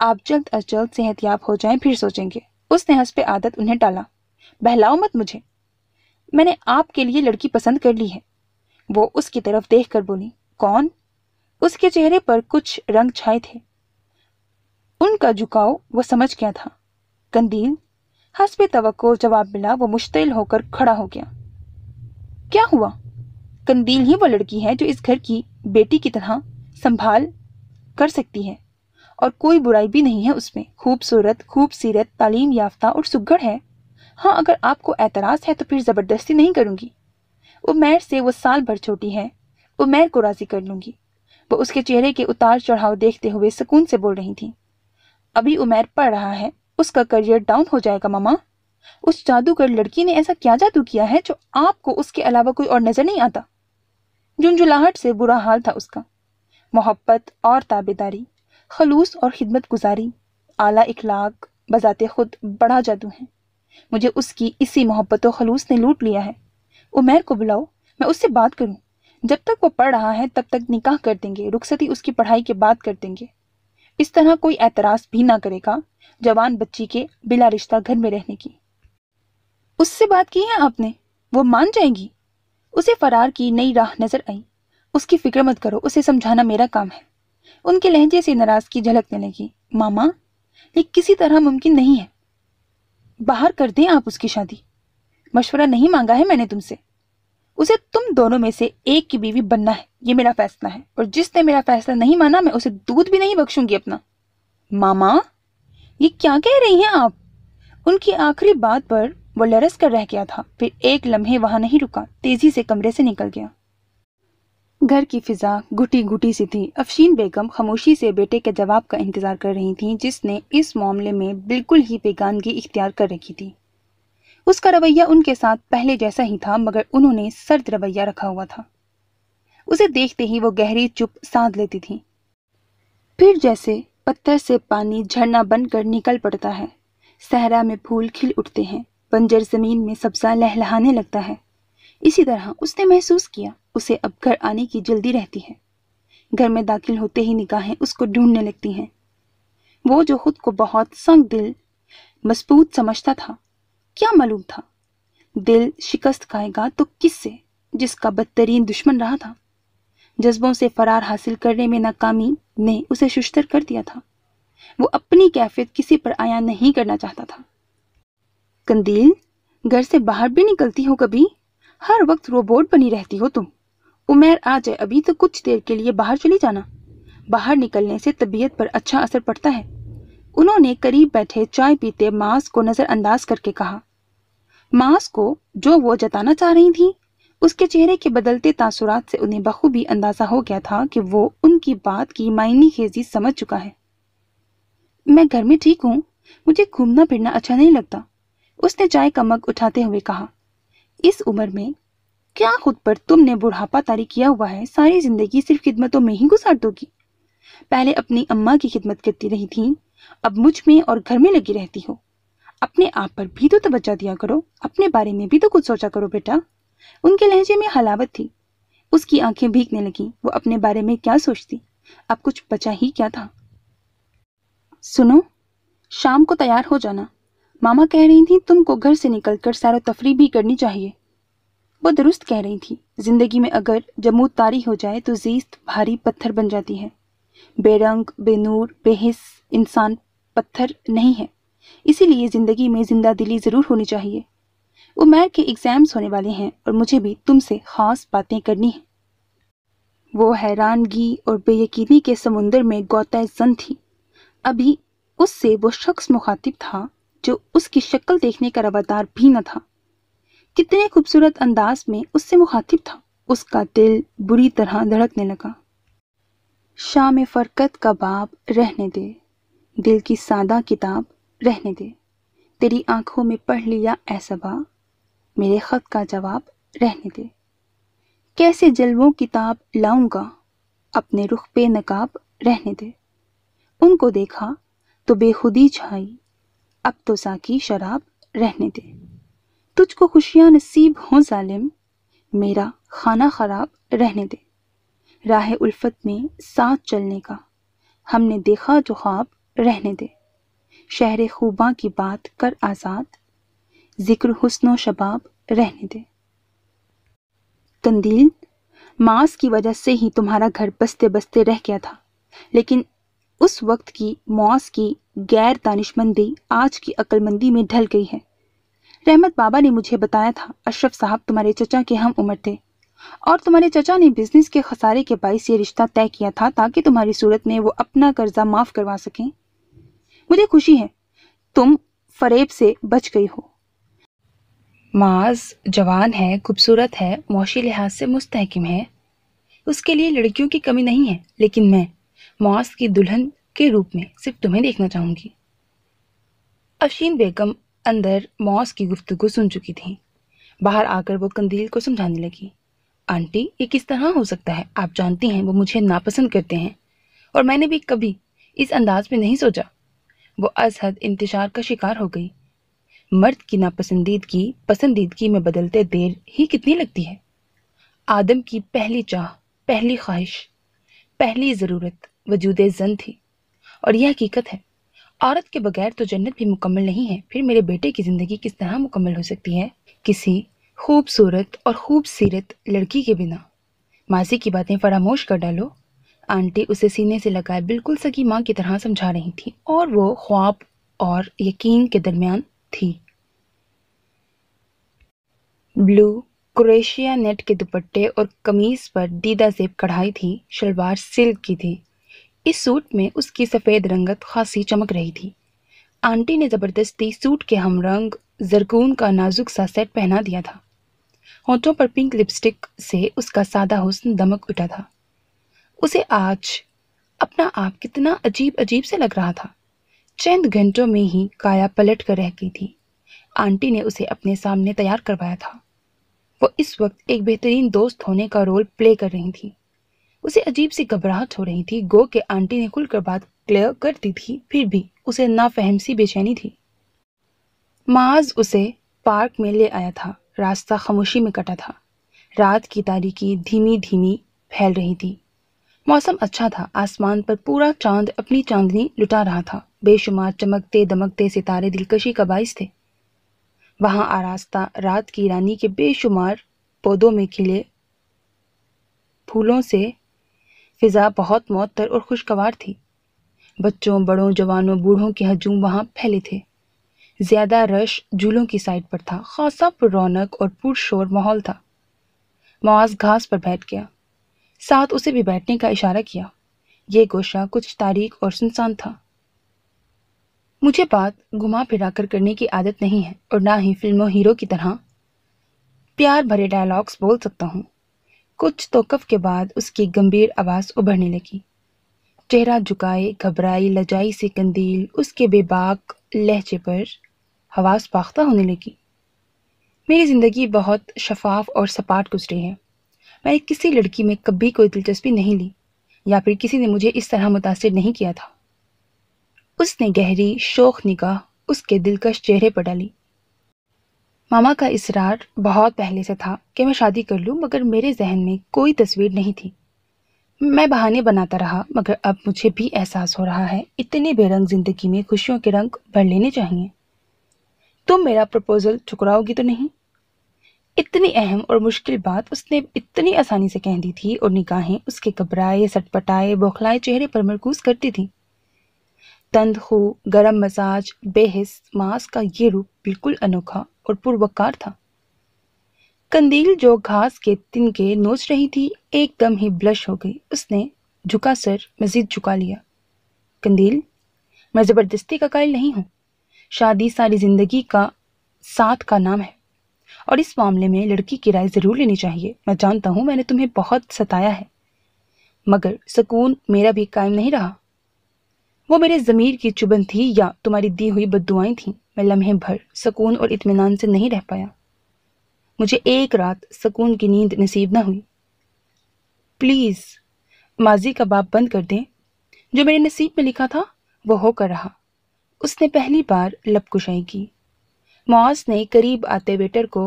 आप जल्द अज जल्द सेहतयाब हो जाएं फिर सोचेंगे उसने हंस पे आदत उन्हें डाला बहलाओ मत मुझे मैंने आपके लिए लड़की पसंद कर ली है वो उसकी तरफ देख कर बोली कौन उसके चेहरे पर कुछ रंग छाए थे उनका झुकाव वह समझ गया था कंदील पे तवक्को जवाब मिला वो मुश्तिल होकर खड़ा हो गया क्या हुआ कंदील ही वो लड़की है जो इस घर की बेटी की तरह संभाल कर सकती है और कोई बुराई भी नहीं है उसमें खूबसूरत खूबसीरत तालीम याफ्ता और सुगढ़ है हाँ अगर आपको एतराज़ है तो फिर ज़बरदस्ती नहीं करूँगी उमेर से वो साल भर छोटी है उमेर को राज़ी कर लूँगी वो उसके चेहरे के उतार चढ़ाव देखते हुए सुकून से बोल रही थी अभी उमेर पढ़ रहा है उसका करियर डाउन हो जाएगा मामा उस जादूगर लड़की ने ऐसा क्या जादू किया है जो आपको उसके अलावा कोई और नजर नहीं आता झुंझुलाहट से बुरा हाल था उसका मोहब्बत और ताबेदारी खलूस और खिदमत गुजारी आला इखलाक बजाते खुद बड़ा जादू है मुझे उसकी इसी मोहब्बत और खलूस ने लूट लिया है उमेर को बुलाओ मैं उससे बात करूं जब तक वो पढ़ रहा है तब तक निकाह कर देंगे रुखसती उसकी पढ़ाई के बाद कर देंगे इस तरह कोई एतराज भी ना करेगा जवान बच्ची के बिला रिश्ता घर में रहने की उससे बात की है आपने वो मान जाएंगी उसे फरार की नई राह नजर आई उसकी फिक्र मत करो उसे समझाना मेरा काम है उनके लहजे से नाराजगी झलकने लगी मामा ये किसी तरह मुमकिन नहीं है बाहर कर दें आप उसकी शादी मशवरा नहीं मांगा है मैंने तुमसे उसे तुम दोनों में से एक की बीवी बनना है ये मेरा फैसला है और जिसने मेरा फैसला नहीं माना मैं उसे दूध भी नहीं बख्शूंगी अपना मामा ये क्या कह रही हैं आप उनकी आखिरी बात पर वो लरस कर रह गया था फिर एक लम्हे वहां नहीं रुका तेजी से कमरे से निकल गया घर की फिजा घुटी घुटी सी थी अफशीन बेगम खामोशी से बेटे के जवाब का इंतजार कर रही थी जिसने इस मामले में बिल्कुल ही बेगानगी इख्तियार कर रखी थी उसका रवैया उनके साथ पहले जैसा ही था मगर उन्होंने सर्द रवैया रखा हुआ था उसे देखते ही वो गहरी चुप साध लेती थी फिर जैसे पत्थर से पानी झरना बनकर निकल पड़ता है सहरा में फूल खिल उठते हैं बंजर जमीन में सब्जा लहलहाने लगता है इसी तरह उसने महसूस किया उसे अब घर आने की जल्दी रहती है घर में दाखिल होते ही निगाहें उसको ढूंढने लगती हैं वो जो खुद को बहुत संग दिल मजबूत समझता था क्या मालूम था दिल शिकस्त खाएगा तो किससे जिसका बदतरीन दुश्मन रहा था जज्बों से फरार हासिल करने में नाकामी ने उसे शुष्तर कर दिया था वो अपनी कैफियत किसी पर आया नहीं करना चाहता था कंदील घर से बाहर भी निकलती हो कभी हर वक्त रोबोट बनी रहती हो तुम उमेर आ जाए अभी तो कुछ देर के लिए बाहर चली जाना बाहर निकलने से तबीयत पर अच्छा असर पड़ता है उन्होंने करीब बैठे चाय पीते मांस को नजरअंदाज करके कहा मास को जो वो जताना चाह रही थी उसके चेहरे के बदलते तासुरात से उन्हें बखूबी अंदाजा हो गया था कि वो उनकी बात की मायने खेजी समझ चुका है मैं घर में ठीक हूँ मुझे घूमना फिरना अच्छा नहीं लगता उसने चाय का मग उठाते हुए कहा इस उम्र में क्या खुद पर तुमने बुढ़ापा तारी किया हुआ है सारी जिंदगी सिर्फ खिदमतों में ही गुजार दोगी पहले अपनी अम्मा की खिदमत करती रही थी अब मुझ में और घर में लगी रहती हो अपने आप पर भी तो तवज्जा दिया करो अपने बारे में भी तो कुछ सोचा करो बेटा उनके लहजे में हलावत थी उसकी आंखें भीगने लगी वो अपने बारे में क्या सोचती अब कुछ बचा ही क्या था सुनो शाम को तैयार हो जाना मामा कह रही थी तुमको घर से निकलकर सारो तफरी भी करनी चाहिए वो दुरुस्त कह रही थी जिंदगी में अगर जमूत तारी हो जाए तो जीस्त भारी पत्थर बन जाती है बेरंग बेनूर बेहिस इंसान पत्थर नहीं है इसीलिए ज़िंदगी में जिंदा दिली ज़रूर होनी चाहिए उमैर के एग्ज़ाम्स होने वाले हैं और मुझे भी तुमसे ख़ास बातें करनी है वो हैरानगी और बेयकीनी के समुंदर में गौता जन थी अभी उससे वो शख्स मुखातिब था जो उसकी शक्ल देखने का रवादार भी न था कितने खूबसूरत अंदाज में उससे मुखातिब था उसका दिल बुरी तरह धड़कने लगा शाम फ़रकत का बाब रहने दे दिल की सादा किताब रहने दे तेरी आंखों में पढ़ लिया ऐसबा मेरे ख़त का जवाब रहने दे कैसे जलवों किताब लाऊंगा अपने रुख पे नकाब रहने दे उनको देखा तो बेखुदी छाई अब तो साकी शराब रहने दे तुझको खुशियाँ नसीब हों जालिम मेरा खाना ख़राब रहने दे राह उल्फत में साथ चलने का हमने देखा जो ख्वाब रहने दे शहर खूबा की बात कर आज़ाद जिक्र हुस्न शबाब रहने दे कंदील मांस की वजह से ही तुम्हारा घर बसते बसते रह गया था लेकिन उस वक्त की मौस की गैर दानिशमंदी आज की अक्लमंदी में ढल गई है रहमत बाबा ने मुझे बताया था अशरफ साहब तुम्हारे चचा के हम उम्र थे और तुम्हारे चचा ने बिजनेस के खसारे के बायस ये रिश्ता तय किया था ताकि तुम्हारी सूरत में वो अपना कर्जा माफ करवा सकें मुझे खुशी है तुम फरेब से बच गई हो माज जवान है खूबसूरत है मौशी लिहाज से मुस्तहकम है उसके लिए लड़कियों की कमी नहीं है लेकिन मैं माज की दुल्हन के रूप में सिर्फ तुम्हें देखना चाहूंगी अफशीन बेगम अंदर मौस की गुफ्तगु सुन चुकी थी बाहर आकर वो कंदील को समझाने लगी आंटी ये किस तरह हो सकता है आप जानती हैं वो मुझे नापसंद करते हैं और मैंने भी कभी इस अंदाज में नहीं सोचा वो असहद इंतजार का शिकार हो गई मर्द की नापसंदीदगी पसंदीदगी में बदलते देर ही कितनी लगती है आदम की पहली चाह पहली ख्वाहिश पहली ज़रूरत वजूद जन थी और यह हकीकत है औरत के बगैर तो जन्नत भी मुकम्मल नहीं है फिर मेरे बेटे की ज़िंदगी किस तरह मुकम्मल हो सकती है किसी खूबसूरत और खूबसीरत लड़की के बिना मासी की बातें फरामोश कर डालो आंटी उसे सीने से लगाए बिल्कुल सगी माँ की तरह समझा रही थी और वो ख्वाब और यकीन के दरमियान थी ब्लू क्रोएशिया नेट के दुपट्टे और कमीज पर दीदा जेब कढ़ाई थी शलवार सिल्क की थी इस सूट में उसकी सफ़ेद रंगत खासी चमक रही थी आंटी ने ज़बरदस्ती सूट के हम रंग जरकून का नाजुक सा सेट पहना दिया था होठों पर पिंक लिपस्टिक से उसका सादा हुस्न दमक उठा था उसे आज अपना आप कितना अजीब अजीब से लग रहा था चंद घंटों में ही काया पलट कर रह गई थी आंटी ने उसे अपने सामने तैयार करवाया था वो इस वक्त एक बेहतरीन दोस्त होने का रोल प्ले कर रही थी उसे अजीब सी घबराहट हो रही थी गो के आंटी ने खुलकर बात क्लियर कर दी थी फिर भी उसे नाफहम सी बेचैनी थी माज उसे पार्क में ले आया था रास्ता खामोशी में कटा था रात की तारीखी धीमी धीमी फैल रही थी मौसम अच्छा था आसमान पर पूरा चांद अपनी चांदनी लुटा रहा था बेशुमार चमकते दमकते सितारे दिलकशी का बायस थे वहाँ रास्ता रात की रानी के बेशुमार पौधों में खिले फूलों से फिजा बहुत मौतर और खुशगवार थी बच्चों बड़ों जवानों बूढ़ों के हजूम वहाँ फैले थे ज्यादा रश झूलों की साइड पर था खासा रौनक और पुरशोर माहौल था मुआज घास पर बैठ गया साथ उसे भी बैठने का इशारा किया यह गोशा कुछ तारीख और सुनसान था मुझे बात घुमा फिरा कर करने की आदत नहीं है और ना ही फिल्मों हीरो की तरह प्यार भरे डायलॉग्स बोल सकता हूँ कुछ तोकफ के बाद उसकी गंभीर आवाज़ उभरने लगी चेहरा झुकाए घबराई लजाई से कंदील उसके बेबाक लहजे पर हवास पाख्ता होने लगी मेरी ज़िंदगी बहुत शफाफ और सपाट गुजरी है मैंने किसी लड़की में कभी कोई दिलचस्पी नहीं ली या फिर किसी ने मुझे इस तरह मुतासर नहीं किया था उसने गहरी शोख निगाह उसके दिलकश चेहरे पर डाली मामा का इसरार बहुत पहले से था कि मैं शादी कर लूँ मगर मेरे जहन में कोई तस्वीर नहीं थी मैं बहाने बनाता रहा मगर अब मुझे भी एहसास हो रहा है इतने बेरंग जिंदगी में खुशियों के रंग भर लेने चाहिए तुम मेरा प्रपोजल ठुकराओगी तो नहीं इतनी अहम और मुश्किल बात उसने इतनी आसानी से कह दी थी और निगाहें उसके घबराए सटपटाए बौखलाए चेहरे पर मरकूज करती तंद तंदखू गरम मजाज बेहस मांस का ये रूप बिल्कुल अनोखा और पुरवकार था कंदील जो घास के तिनके नोच रही थी एकदम ही ब्लश हो गई उसने झुका सर मजीद झुका लिया कंदील मैं ज़बरदस्ती का कायल नहीं हूँ शादी सारी जिंदगी का साथ का नाम है और इस मामले में लड़की की राय ज़रूर लेनी चाहिए मैं जानता हूँ मैंने तुम्हें बहुत सताया है मगर सुकून मेरा भी कायम नहीं रहा वो मेरे ज़मीर की चुबन थी या तुम्हारी दी हुई बदुआएं थीं मैं लम्हे भर सुकून और इत्मीनान से नहीं रह पाया मुझे एक रात सुकून की नींद नसीब ना हुई प्लीज़ माजी का बाप बंद कर दें जो मेरे नसीब में लिखा था वो होकर रहा उसने पहली बार लपकुशाई की मॉस ने करीब आते वेटर को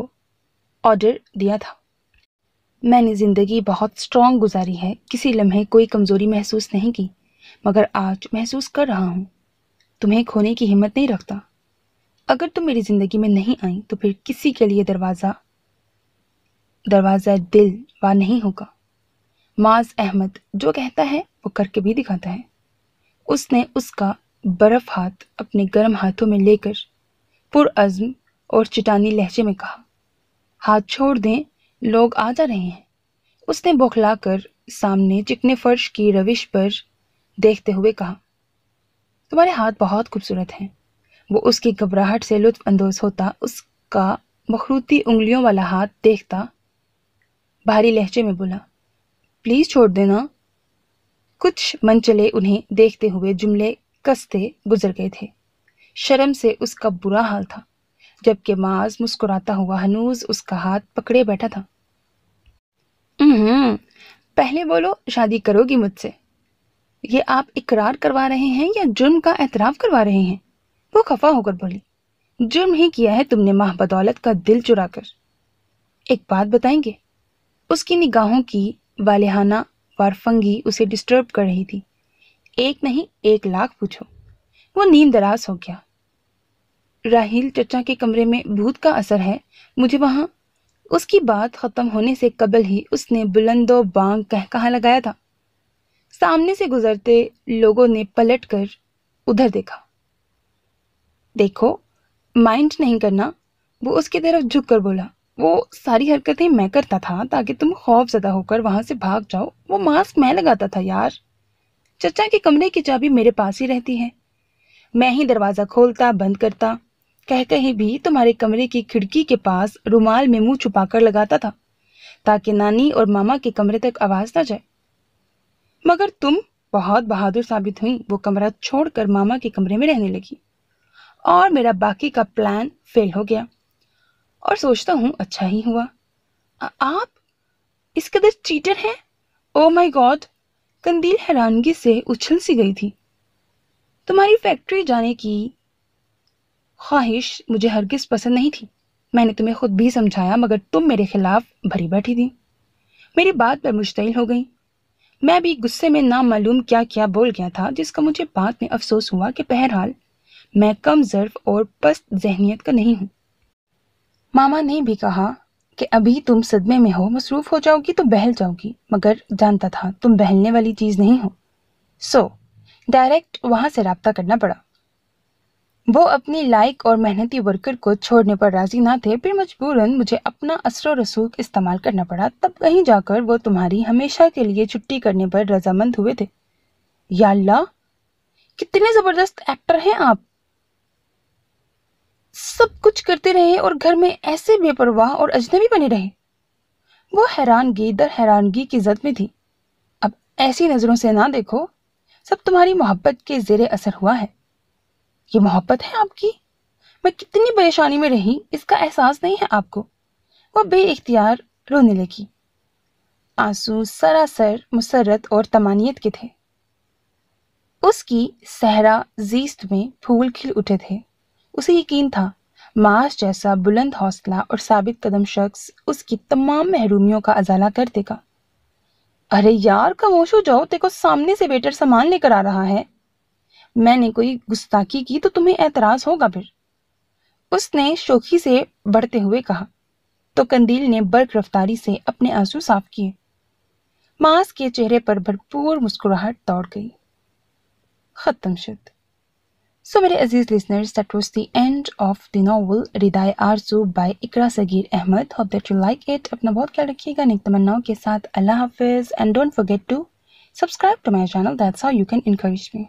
ऑर्डर दिया था मैंने ज़िंदगी बहुत स्ट्रांग गुजारी है किसी लम्हे कोई कमज़ोरी महसूस नहीं की मगर आज महसूस कर रहा हूँ तुम्हें खोने की हिम्मत नहीं रखता अगर तुम मेरी ज़िंदगी में नहीं आई तो फिर किसी के लिए दरवाज़ा दरवाज़ा दिल व नहीं होगा माज अहमद जो कहता है वो करके भी दिखाता है उसने उसका बर्फ हाथ अपने गर्म हाथों में लेकर पुरअज़्म और चटानी लहजे में कहा हाथ छोड़ दें लोग आ जा रहे हैं उसने बौखलाकर सामने चिकने फर्श की रविश पर देखते हुए कहा तुम्हारे हाथ बहुत खूबसूरत हैं वो उसकी घबराहट से लुत्फानंदोज होता उसका मखरूती उंगलियों वाला हाथ देखता भारी लहजे में बोला प्लीज़ छोड़ देना कुछ मन चले उन्हें देखते हुए जुमले कसते गुजर गए थे शर्म से उसका बुरा हाल था जबकि माज मुस्कुराता हुआ हनूज उसका हाथ पकड़े बैठा था पहले बोलो शादी करोगी मुझसे ये आप इकरार करवा रहे हैं या जुर्म का एतराफ़ करवा रहे हैं वो खफा होकर बोली जुर्म ही किया है तुमने माह बदौलत का दिल चुरा कर एक बात बताएंगे उसकी निगाहों की वालेहाना वारफंगी उसे डिस्टर्ब कर रही थी एक नहीं एक लाख पूछो वो नींद दराज हो गया राहिल चचा के कमरे में भूत का असर है मुझे वहां उसकी बात खत्म होने से कबल ही उसने बुलंदो बांग कह कहा लगाया था सामने से गुजरते लोगों ने पलट कर उधर देखा देखो माइंड नहीं करना वो उसकी तरफ झुक कर बोला वो सारी हरकतें मैं करता था ताकि तुम खौफ ज़दा होकर वहां से भाग जाओ वो मास्क मैं लगाता था यार चचा के कमरे की चाबी मेरे पास ही रहती है मैं ही दरवाजा खोलता बंद करता कह कहीं भी तुम्हारे कमरे की खिड़की के पास रुमाल में मुंह छुपाकर लगाता था ताकि नानी और मामा के कमरे तक आवाज ना जाए मगर तुम बहुत बहादुर साबित हुई वो कमरा छोड़कर मामा के कमरे में रहने लगी और मेरा बाकी का प्लान फेल हो गया और सोचता हूँ अच्छा ही हुआ आ, आप इस कदर चीटर हैं ओ माय गॉड कंदील हैरानगी से उछल सी गई थी तुम्हारी फैक्ट्री जाने की ख्वाहिश मुझे हरगिज पसंद नहीं थी मैंने तुम्हें खुद भी समझाया मगर तुम मेरे खिलाफ भरी बैठी थी मेरी बात पर मुश्तिल हो गई मैं भी गुस्से में मालूम क्या क्या बोल गया था जिसका मुझे बाद में अफसोस हुआ कि बहरहाल मैं कम जर्फ और पस्त जहनीत का नहीं हूँ मामा ने भी कहा कि अभी तुम सदमे में हो मसरूफ़ हो जाओगी तो बहल जाओगी मगर जानता था तुम बहलने वाली चीज़ नहीं हो सो so, डायरेक्ट वहाँ से रबता करना पड़ा वो अपनी लाइक और मेहनती वर्कर को छोड़ने पर राज़ी ना थे फिर मजबूरन मुझे अपना असर रसूख इस्तेमाल करना पड़ा तब कहीं जाकर वो तुम्हारी हमेशा के लिए छुट्टी करने पर रजामंद हुए थे या कितने ज़बरदस्त एक्टर हैं आप सब कुछ करते रहे और घर में ऐसे बेपरवाह और अजनबी बने रहे वो हैरानगी दर हैरानगी की जद में थी अब ऐसी नज़रों से ना देखो सब तुम्हारी मोहब्बत के जेर असर हुआ है ये मोहब्बत है आपकी मैं कितनी परेशानी में रही इसका एहसास नहीं है आपको वो बे इख्तियार रोने लगी आंसू सरासर मुसरत और तमानियत के थे उसकी सहरा जीस्त में फूल खिल उठे थे उसे यकीन था माश जैसा बुलंद हौसला और साबित कदम शख्स उसकी तमाम महरूमियों का अजाला कर देगा अरे यार खामोश हो जाओ तेको सामने से बेटर सामान लेकर आ रहा है मैंने कोई गुस्ताखी की तो तुम्हें एतराज होगा फिर उसने शोखी से बढ़ते हुए कहा तो कंदील ने बर्क रफ्तारी से अपने आंसू साफ किए मास के चेहरे पर भरपूर मुस्कुराहट दौड़ गई खत्म शुद्ध So, very Aziz listeners, that was the end of the novel Ridai Arzu by Ikra Sagir Ahmed. Hope that you like it. Apna bahut kya rakhiyega niktamannao ke saath. Allah Hafiz. And don't forget to subscribe to my channel. That's how you can encourage me.